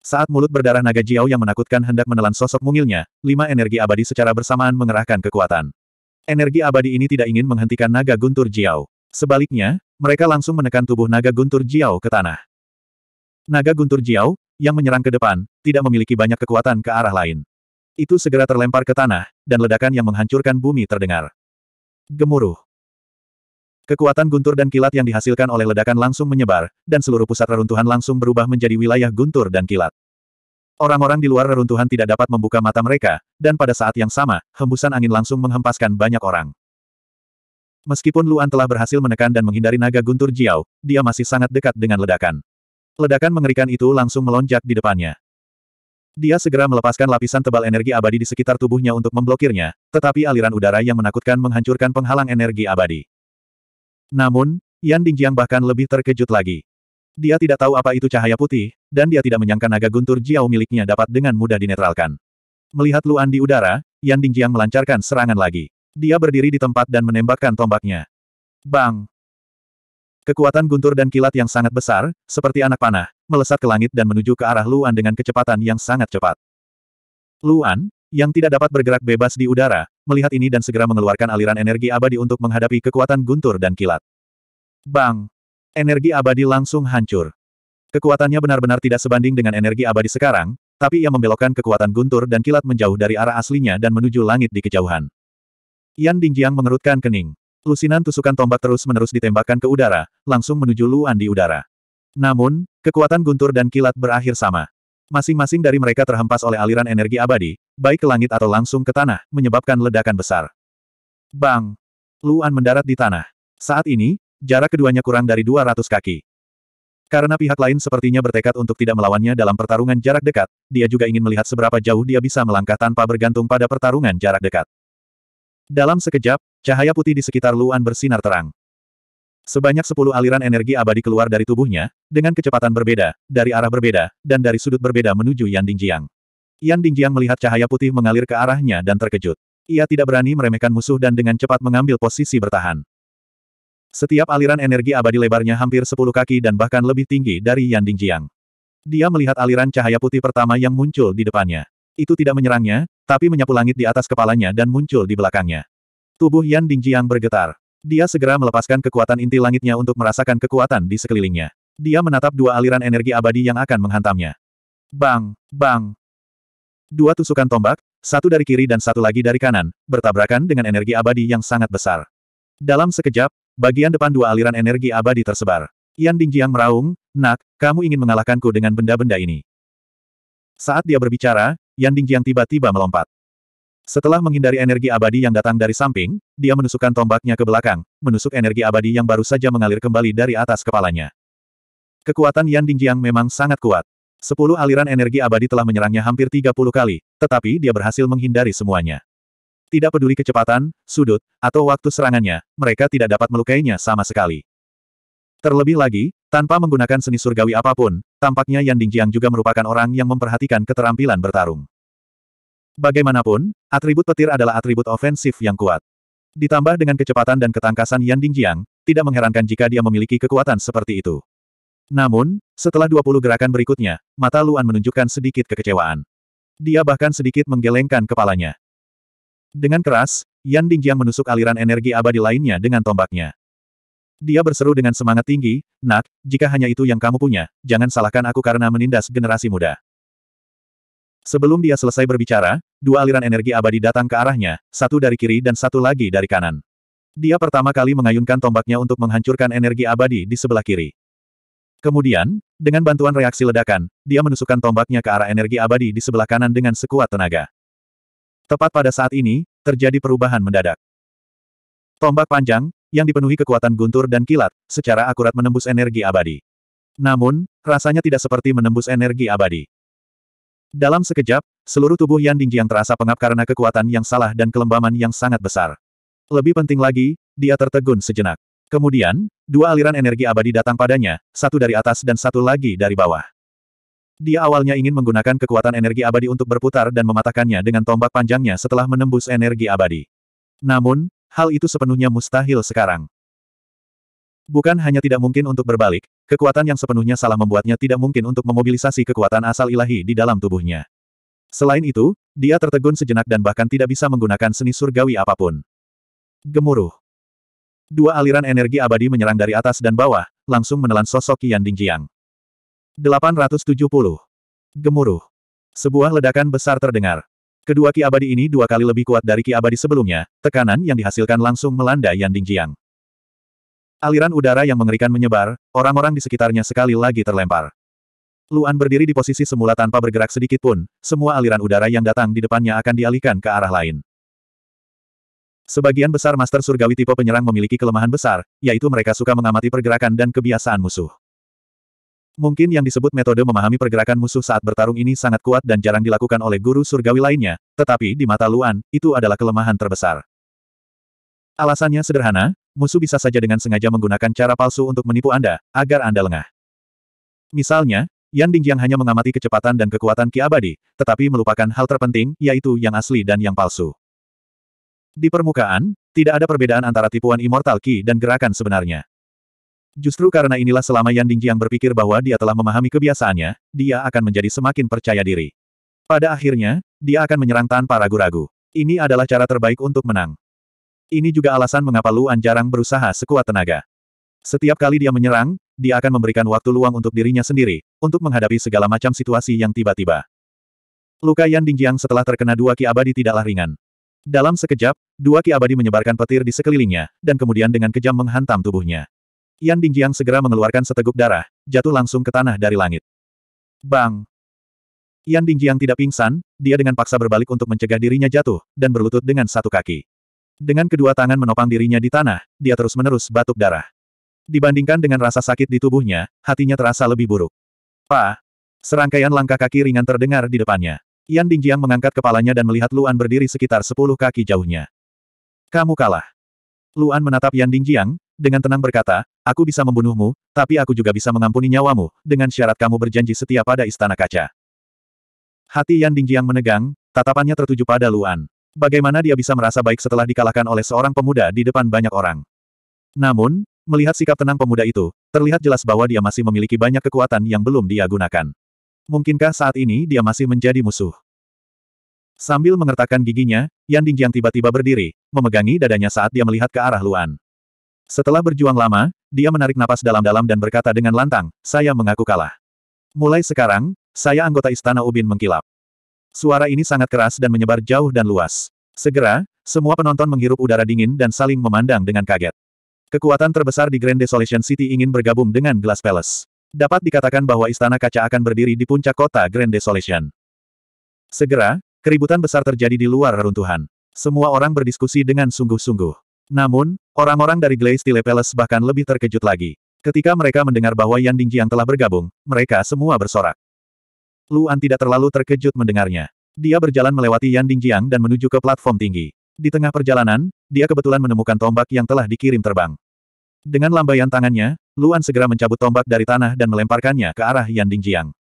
Saat mulut berdarah naga Jiao yang menakutkan hendak menelan sosok mungilnya, lima energi abadi secara bersamaan mengerahkan kekuatan. Energi abadi ini tidak ingin menghentikan naga guntur Jiao. Sebaliknya, mereka langsung menekan tubuh naga guntur Jiao ke tanah. Naga guntur Jiao, yang menyerang ke depan, tidak memiliki banyak kekuatan ke arah lain. Itu segera terlempar ke tanah, dan ledakan yang menghancurkan bumi terdengar. Gemuruh. Kekuatan guntur dan kilat yang dihasilkan oleh ledakan langsung menyebar, dan seluruh pusat reruntuhan langsung berubah menjadi wilayah guntur dan kilat. Orang-orang di luar reruntuhan tidak dapat membuka mata mereka, dan pada saat yang sama, hembusan angin langsung menghempaskan banyak orang. Meskipun Luan telah berhasil menekan dan menghindari naga guntur Jiao, dia masih sangat dekat dengan ledakan. Ledakan mengerikan itu langsung melonjak di depannya. Dia segera melepaskan lapisan tebal energi abadi di sekitar tubuhnya untuk memblokirnya, tetapi aliran udara yang menakutkan menghancurkan penghalang energi abadi. Namun, Yan Dingjiang bahkan lebih terkejut lagi. Dia tidak tahu apa itu cahaya putih, dan dia tidak menyangka naga guntur Jiao miliknya dapat dengan mudah dinetralkan. Melihat Luan di udara, Yan Dingjiang melancarkan serangan lagi. Dia berdiri di tempat dan menembakkan tombaknya. Bang! Kekuatan guntur dan kilat yang sangat besar, seperti anak panah, melesat ke langit dan menuju ke arah Luan dengan kecepatan yang sangat cepat. Luan, yang tidak dapat bergerak bebas di udara, melihat ini dan segera mengeluarkan aliran energi abadi untuk menghadapi kekuatan guntur dan kilat. Bang! Energi abadi langsung hancur. Kekuatannya benar-benar tidak sebanding dengan energi abadi sekarang, tapi ia membelokkan kekuatan guntur dan kilat menjauh dari arah aslinya dan menuju langit di kejauhan. Yan Dingjiang mengerutkan kening. Lusinan tusukan tombak terus-menerus ditembakkan ke udara, langsung menuju Luan di udara. Namun, kekuatan guntur dan kilat berakhir sama. Masing-masing dari mereka terhempas oleh aliran energi abadi, baik ke langit atau langsung ke tanah, menyebabkan ledakan besar. Bang! Luan mendarat di tanah. Saat ini, Jarak keduanya kurang dari 200 kaki. Karena pihak lain sepertinya bertekad untuk tidak melawannya dalam pertarungan jarak dekat, dia juga ingin melihat seberapa jauh dia bisa melangkah tanpa bergantung pada pertarungan jarak dekat. Dalam sekejap, cahaya putih di sekitar Luan bersinar terang. Sebanyak sepuluh aliran energi abadi keluar dari tubuhnya, dengan kecepatan berbeda, dari arah berbeda, dan dari sudut berbeda menuju Yan Dingjiang. Yan Dingjiang melihat cahaya putih mengalir ke arahnya dan terkejut. Ia tidak berani meremehkan musuh dan dengan cepat mengambil posisi bertahan. Setiap aliran energi abadi lebarnya hampir sepuluh kaki dan bahkan lebih tinggi dari Yan Dingjiang. Dia melihat aliran cahaya putih pertama yang muncul di depannya. Itu tidak menyerangnya, tapi menyapu langit di atas kepalanya dan muncul di belakangnya. Tubuh Yan Dingjiang bergetar. Dia segera melepaskan kekuatan inti langitnya untuk merasakan kekuatan di sekelilingnya. Dia menatap dua aliran energi abadi yang akan menghantamnya. Bang! Bang! Dua tusukan tombak, satu dari kiri dan satu lagi dari kanan, bertabrakan dengan energi abadi yang sangat besar. Dalam sekejap, Bagian depan dua aliran energi abadi tersebar. Yan Dingjiang meraung, Nak, kamu ingin mengalahkanku dengan benda-benda ini. Saat dia berbicara, Yan Dingjiang tiba-tiba melompat. Setelah menghindari energi abadi yang datang dari samping, dia menusukkan tombaknya ke belakang, menusuk energi abadi yang baru saja mengalir kembali dari atas kepalanya. Kekuatan Yan Dingjiang memang sangat kuat. Sepuluh aliran energi abadi telah menyerangnya hampir tiga puluh kali, tetapi dia berhasil menghindari semuanya. Tidak peduli kecepatan, sudut, atau waktu serangannya, mereka tidak dapat melukainya sama sekali. Terlebih lagi, tanpa menggunakan seni surgawi apapun, tampaknya Yan Dingjiang juga merupakan orang yang memperhatikan keterampilan bertarung. Bagaimanapun, atribut petir adalah atribut ofensif yang kuat. Ditambah dengan kecepatan dan ketangkasan Yan Dingjiang, tidak mengherankan jika dia memiliki kekuatan seperti itu. Namun, setelah 20 gerakan berikutnya, mata Luan menunjukkan sedikit kekecewaan. Dia bahkan sedikit menggelengkan kepalanya. Dengan keras, Yan Dingjiang menusuk aliran energi abadi lainnya dengan tombaknya. Dia berseru dengan semangat tinggi, Nak, jika hanya itu yang kamu punya, jangan salahkan aku karena menindas generasi muda. Sebelum dia selesai berbicara, dua aliran energi abadi datang ke arahnya, satu dari kiri dan satu lagi dari kanan. Dia pertama kali mengayunkan tombaknya untuk menghancurkan energi abadi di sebelah kiri. Kemudian, dengan bantuan reaksi ledakan, dia menusukkan tombaknya ke arah energi abadi di sebelah kanan dengan sekuat tenaga. Tepat pada saat ini, terjadi perubahan mendadak. Tombak panjang, yang dipenuhi kekuatan guntur dan kilat, secara akurat menembus energi abadi. Namun, rasanya tidak seperti menembus energi abadi. Dalam sekejap, seluruh tubuh Yan Dingjiang terasa pengap karena kekuatan yang salah dan kelembaman yang sangat besar. Lebih penting lagi, dia tertegun sejenak. Kemudian, dua aliran energi abadi datang padanya, satu dari atas dan satu lagi dari bawah. Dia awalnya ingin menggunakan kekuatan energi abadi untuk berputar dan mematahkannya dengan tombak panjangnya setelah menembus energi abadi. Namun, hal itu sepenuhnya mustahil sekarang. Bukan hanya tidak mungkin untuk berbalik, kekuatan yang sepenuhnya salah membuatnya tidak mungkin untuk memobilisasi kekuatan asal ilahi di dalam tubuhnya. Selain itu, dia tertegun sejenak dan bahkan tidak bisa menggunakan seni surgawi apapun. Gemuruh. Dua aliran energi abadi menyerang dari atas dan bawah, langsung menelan sosok Yan Dingjiang. 870. Gemuruh. Sebuah ledakan besar terdengar. Kedua ki abadi ini dua kali lebih kuat dari ki abadi sebelumnya, tekanan yang dihasilkan langsung melanda Yan Dingjiang. Aliran udara yang mengerikan menyebar, orang-orang di sekitarnya sekali lagi terlempar. Luan berdiri di posisi semula tanpa bergerak sedikit pun, semua aliran udara yang datang di depannya akan dialihkan ke arah lain. Sebagian besar Master Surgawi tipe penyerang memiliki kelemahan besar, yaitu mereka suka mengamati pergerakan dan kebiasaan musuh. Mungkin yang disebut metode memahami pergerakan musuh saat bertarung ini sangat kuat dan jarang dilakukan oleh guru surgawi lainnya, tetapi di mata Luan, itu adalah kelemahan terbesar. Alasannya sederhana, musuh bisa saja dengan sengaja menggunakan cara palsu untuk menipu Anda, agar Anda lengah. Misalnya, Yan Dingjiang hanya mengamati kecepatan dan kekuatan Ki Abadi, tetapi melupakan hal terpenting, yaitu yang asli dan yang palsu. Di permukaan, tidak ada perbedaan antara tipuan Immortal Ki dan gerakan sebenarnya. Justru karena inilah selama Yan Dingjiang berpikir bahwa dia telah memahami kebiasaannya, dia akan menjadi semakin percaya diri. Pada akhirnya, dia akan menyerang tanpa ragu-ragu. Ini adalah cara terbaik untuk menang. Ini juga alasan mengapa Luan jarang berusaha sekuat tenaga. Setiap kali dia menyerang, dia akan memberikan waktu luang untuk dirinya sendiri, untuk menghadapi segala macam situasi yang tiba-tiba. Luka Yan Dingjiang setelah terkena dua ki abadi tidaklah ringan. Dalam sekejap, dua ki abadi menyebarkan petir di sekelilingnya, dan kemudian dengan kejam menghantam tubuhnya. Yan Dingjiang segera mengeluarkan seteguk darah, jatuh langsung ke tanah dari langit. Bang! Yan Dingjiang tidak pingsan, dia dengan paksa berbalik untuk mencegah dirinya jatuh, dan berlutut dengan satu kaki. Dengan kedua tangan menopang dirinya di tanah, dia terus-menerus batuk darah. Dibandingkan dengan rasa sakit di tubuhnya, hatinya terasa lebih buruk. Pa! Serangkaian langkah kaki ringan terdengar di depannya. Yan Dingjiang mengangkat kepalanya dan melihat Luan berdiri sekitar sepuluh kaki jauhnya. Kamu kalah. Luan menatap Yan Dingjiang, dengan tenang berkata, aku bisa membunuhmu, tapi aku juga bisa mengampuni nyawamu, dengan syarat kamu berjanji setia pada istana kaca. Hati Yan Dingjiang menegang, tatapannya tertuju pada Luan. Bagaimana dia bisa merasa baik setelah dikalahkan oleh seorang pemuda di depan banyak orang? Namun, melihat sikap tenang pemuda itu, terlihat jelas bahwa dia masih memiliki banyak kekuatan yang belum dia gunakan. Mungkinkah saat ini dia masih menjadi musuh? Sambil mengertakkan giginya, Yan Dingjiang tiba-tiba berdiri, memegangi dadanya saat dia melihat ke arah Luan. Setelah berjuang lama, dia menarik napas dalam-dalam dan berkata dengan lantang, saya mengaku kalah. Mulai sekarang, saya anggota Istana Ubin mengkilap. Suara ini sangat keras dan menyebar jauh dan luas. Segera, semua penonton menghirup udara dingin dan saling memandang dengan kaget. Kekuatan terbesar di Grand Desolation City ingin bergabung dengan Glass Palace. Dapat dikatakan bahwa istana kaca akan berdiri di puncak kota Grand Desolation. Segera, keributan besar terjadi di luar reruntuhan. Semua orang berdiskusi dengan sungguh-sungguh. Namun, orang-orang dari Glaze Tile Palace bahkan lebih terkejut lagi. Ketika mereka mendengar bahwa Yan Dingjiang telah bergabung, mereka semua bersorak. Luan tidak terlalu terkejut mendengarnya. Dia berjalan melewati Yan Dingjiang dan menuju ke platform tinggi. Di tengah perjalanan, dia kebetulan menemukan tombak yang telah dikirim terbang. Dengan lambaian tangannya, Luan segera mencabut tombak dari tanah dan melemparkannya ke arah Yan Dingjiang.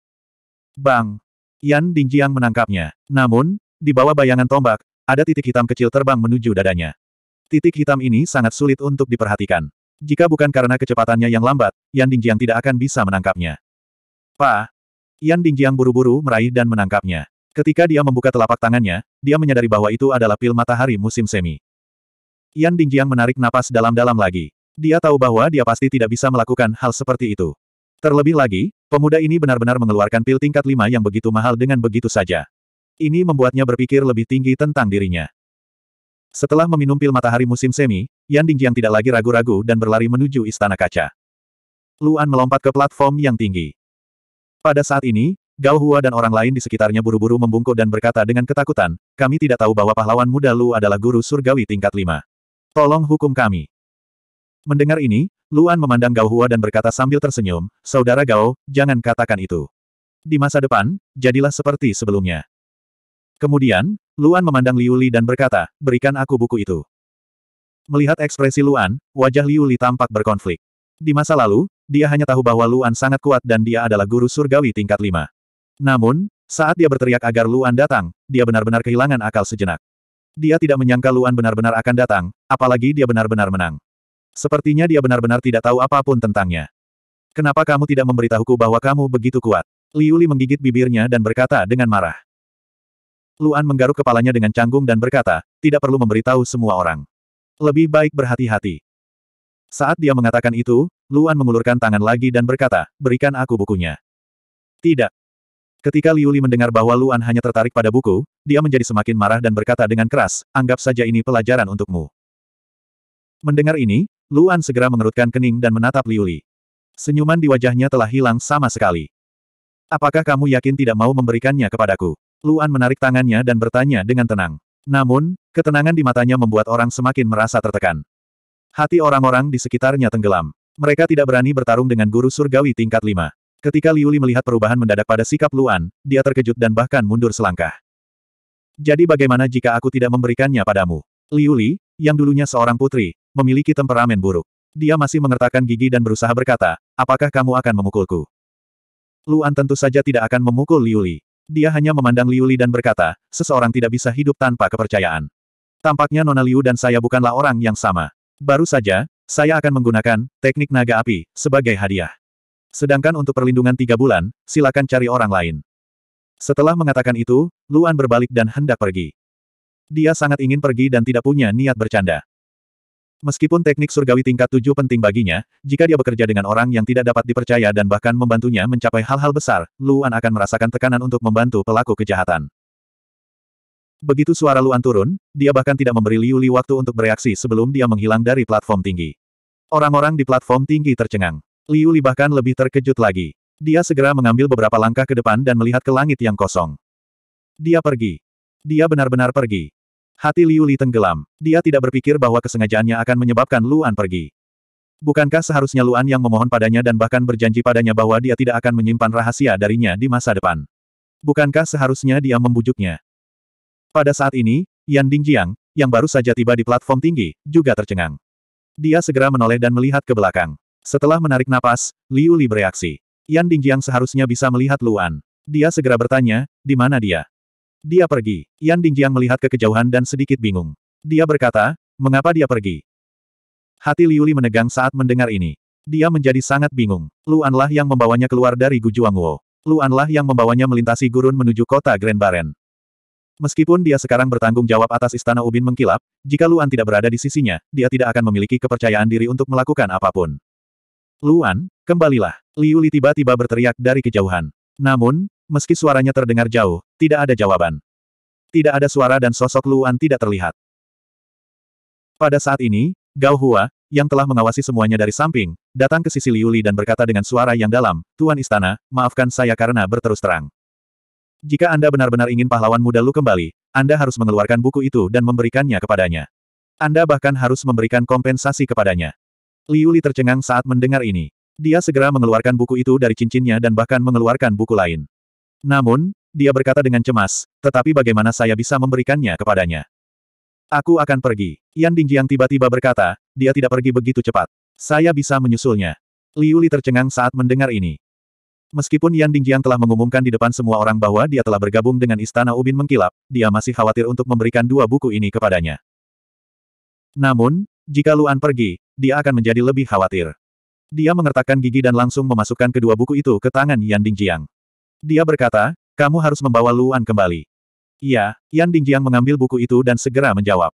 Bang! Yan Dingjiang menangkapnya. Namun, di bawah bayangan tombak, ada titik hitam kecil terbang menuju dadanya. Titik hitam ini sangat sulit untuk diperhatikan. Jika bukan karena kecepatannya yang lambat, Yan Dingjiang tidak akan bisa menangkapnya. Pa! Yan Dingjiang buru-buru meraih dan menangkapnya. Ketika dia membuka telapak tangannya, dia menyadari bahwa itu adalah pil matahari musim semi. Yan Dingjiang menarik napas dalam-dalam lagi. Dia tahu bahwa dia pasti tidak bisa melakukan hal seperti itu. Terlebih lagi, pemuda ini benar-benar mengeluarkan pil tingkat 5 yang begitu mahal dengan begitu saja. Ini membuatnya berpikir lebih tinggi tentang dirinya. Setelah meminum pil matahari musim semi, Yan Dingjiang tidak lagi ragu-ragu dan berlari menuju istana kaca. Luan melompat ke platform yang tinggi. Pada saat ini, Gao Hua dan orang lain di sekitarnya buru-buru membungkuk dan berkata dengan ketakutan, kami tidak tahu bahwa pahlawan muda Lu adalah guru surgawi tingkat 5. Tolong hukum kami. Mendengar ini, Luan memandang Gao Hua dan berkata sambil tersenyum, Saudara Gao, jangan katakan itu. Di masa depan, jadilah seperti sebelumnya. Kemudian, Luan memandang Liu Li dan berkata, berikan aku buku itu. Melihat ekspresi Luan, wajah Liu Li tampak berkonflik. Di masa lalu, dia hanya tahu bahwa Luan sangat kuat dan dia adalah guru surgawi tingkat 5. Namun, saat dia berteriak agar Luan datang, dia benar-benar kehilangan akal sejenak. Dia tidak menyangka Luan benar-benar akan datang, apalagi dia benar-benar menang. Sepertinya dia benar-benar tidak tahu apapun tentangnya. Kenapa kamu tidak memberitahuku bahwa kamu begitu kuat? Liu Li menggigit bibirnya dan berkata dengan marah. Luan menggaruk kepalanya dengan canggung dan berkata, tidak perlu memberitahu semua orang. Lebih baik berhati-hati. Saat dia mengatakan itu, Luan mengulurkan tangan lagi dan berkata, berikan aku bukunya. Tidak. Ketika Liu Li mendengar bahwa Luan hanya tertarik pada buku, dia menjadi semakin marah dan berkata dengan keras, anggap saja ini pelajaran untukmu. Mendengar ini, Luan segera mengerutkan kening dan menatap Liu Li. Senyuman di wajahnya telah hilang sama sekali. Apakah kamu yakin tidak mau memberikannya kepadaku? Luan menarik tangannya dan bertanya dengan tenang. Namun, ketenangan di matanya membuat orang semakin merasa tertekan. Hati orang-orang di sekitarnya tenggelam. Mereka tidak berani bertarung dengan guru surgawi tingkat Lima. Ketika Liuli melihat perubahan mendadak pada sikap Luan, dia terkejut dan bahkan mundur selangkah. Jadi bagaimana jika aku tidak memberikannya padamu? Liuli, yang dulunya seorang putri, memiliki temperamen buruk. Dia masih mengertakkan gigi dan berusaha berkata, apakah kamu akan memukulku? Luan tentu saja tidak akan memukul Liuli. Dia hanya memandang Liu Li dan berkata, seseorang tidak bisa hidup tanpa kepercayaan. Tampaknya Nona Liu dan saya bukanlah orang yang sama. Baru saja, saya akan menggunakan teknik naga api sebagai hadiah. Sedangkan untuk perlindungan tiga bulan, silakan cari orang lain. Setelah mengatakan itu, Luan berbalik dan hendak pergi. Dia sangat ingin pergi dan tidak punya niat bercanda. Meskipun teknik surgawi tingkat tujuh penting baginya, jika dia bekerja dengan orang yang tidak dapat dipercaya dan bahkan membantunya mencapai hal-hal besar, Luan akan merasakan tekanan untuk membantu pelaku kejahatan. Begitu suara Luan turun, dia bahkan tidak memberi Liu Li waktu untuk bereaksi sebelum dia menghilang dari platform tinggi. Orang-orang di platform tinggi tercengang. Liu Li bahkan lebih terkejut lagi. Dia segera mengambil beberapa langkah ke depan dan melihat ke langit yang kosong. Dia pergi. Dia benar-benar pergi. Hati Liu Li tenggelam. Dia tidak berpikir bahwa kesengajaannya akan menyebabkan Luan pergi. Bukankah seharusnya Luan yang memohon padanya dan bahkan berjanji padanya bahwa dia tidak akan menyimpan rahasia darinya di masa depan? Bukankah seharusnya dia membujuknya? Pada saat ini, Yan Dingjiang, yang baru saja tiba di platform tinggi, juga tercengang. Dia segera menoleh dan melihat ke belakang. Setelah menarik napas, Liu Li bereaksi. Yan Dingjiang seharusnya bisa melihat Luan. Dia segera bertanya, di mana dia? Dia pergi. Yan Dingjiang melihat ke kejauhan dan sedikit bingung. Dia berkata, mengapa dia pergi? Hati Liuli menegang saat mendengar ini. Dia menjadi sangat bingung. Luanlah yang membawanya keluar dari Gujuangwo. Luanlah yang membawanya melintasi gurun menuju kota Grand Baren. Meskipun dia sekarang bertanggung jawab atas istana Ubin mengkilap, jika Luan tidak berada di sisinya, dia tidak akan memiliki kepercayaan diri untuk melakukan apapun. Luan, kembalilah. Liu Li tiba-tiba berteriak dari kejauhan. Namun, Meski suaranya terdengar jauh, tidak ada jawaban. Tidak ada suara dan sosok Luan tidak terlihat. Pada saat ini, Gao Hua, yang telah mengawasi semuanya dari samping, datang ke sisi Liu Li dan berkata dengan suara yang dalam, Tuan Istana, maafkan saya karena berterus terang. Jika Anda benar-benar ingin pahlawan muda Lu kembali, Anda harus mengeluarkan buku itu dan memberikannya kepadanya. Anda bahkan harus memberikan kompensasi kepadanya. Liu Li tercengang saat mendengar ini. Dia segera mengeluarkan buku itu dari cincinnya dan bahkan mengeluarkan buku lain. Namun, dia berkata dengan cemas, tetapi bagaimana saya bisa memberikannya kepadanya? Aku akan pergi. Yan Dingjiang tiba-tiba berkata, dia tidak pergi begitu cepat. Saya bisa menyusulnya. Liu Li tercengang saat mendengar ini. Meskipun Yan Dingjiang telah mengumumkan di depan semua orang bahwa dia telah bergabung dengan Istana Ubin mengkilap, dia masih khawatir untuk memberikan dua buku ini kepadanya. Namun, jika Luan pergi, dia akan menjadi lebih khawatir. Dia mengertakkan gigi dan langsung memasukkan kedua buku itu ke tangan Yan Dingjiang. Dia berkata, kamu harus membawa Luan kembali. Iya, Yan Dingjiang mengambil buku itu dan segera menjawab.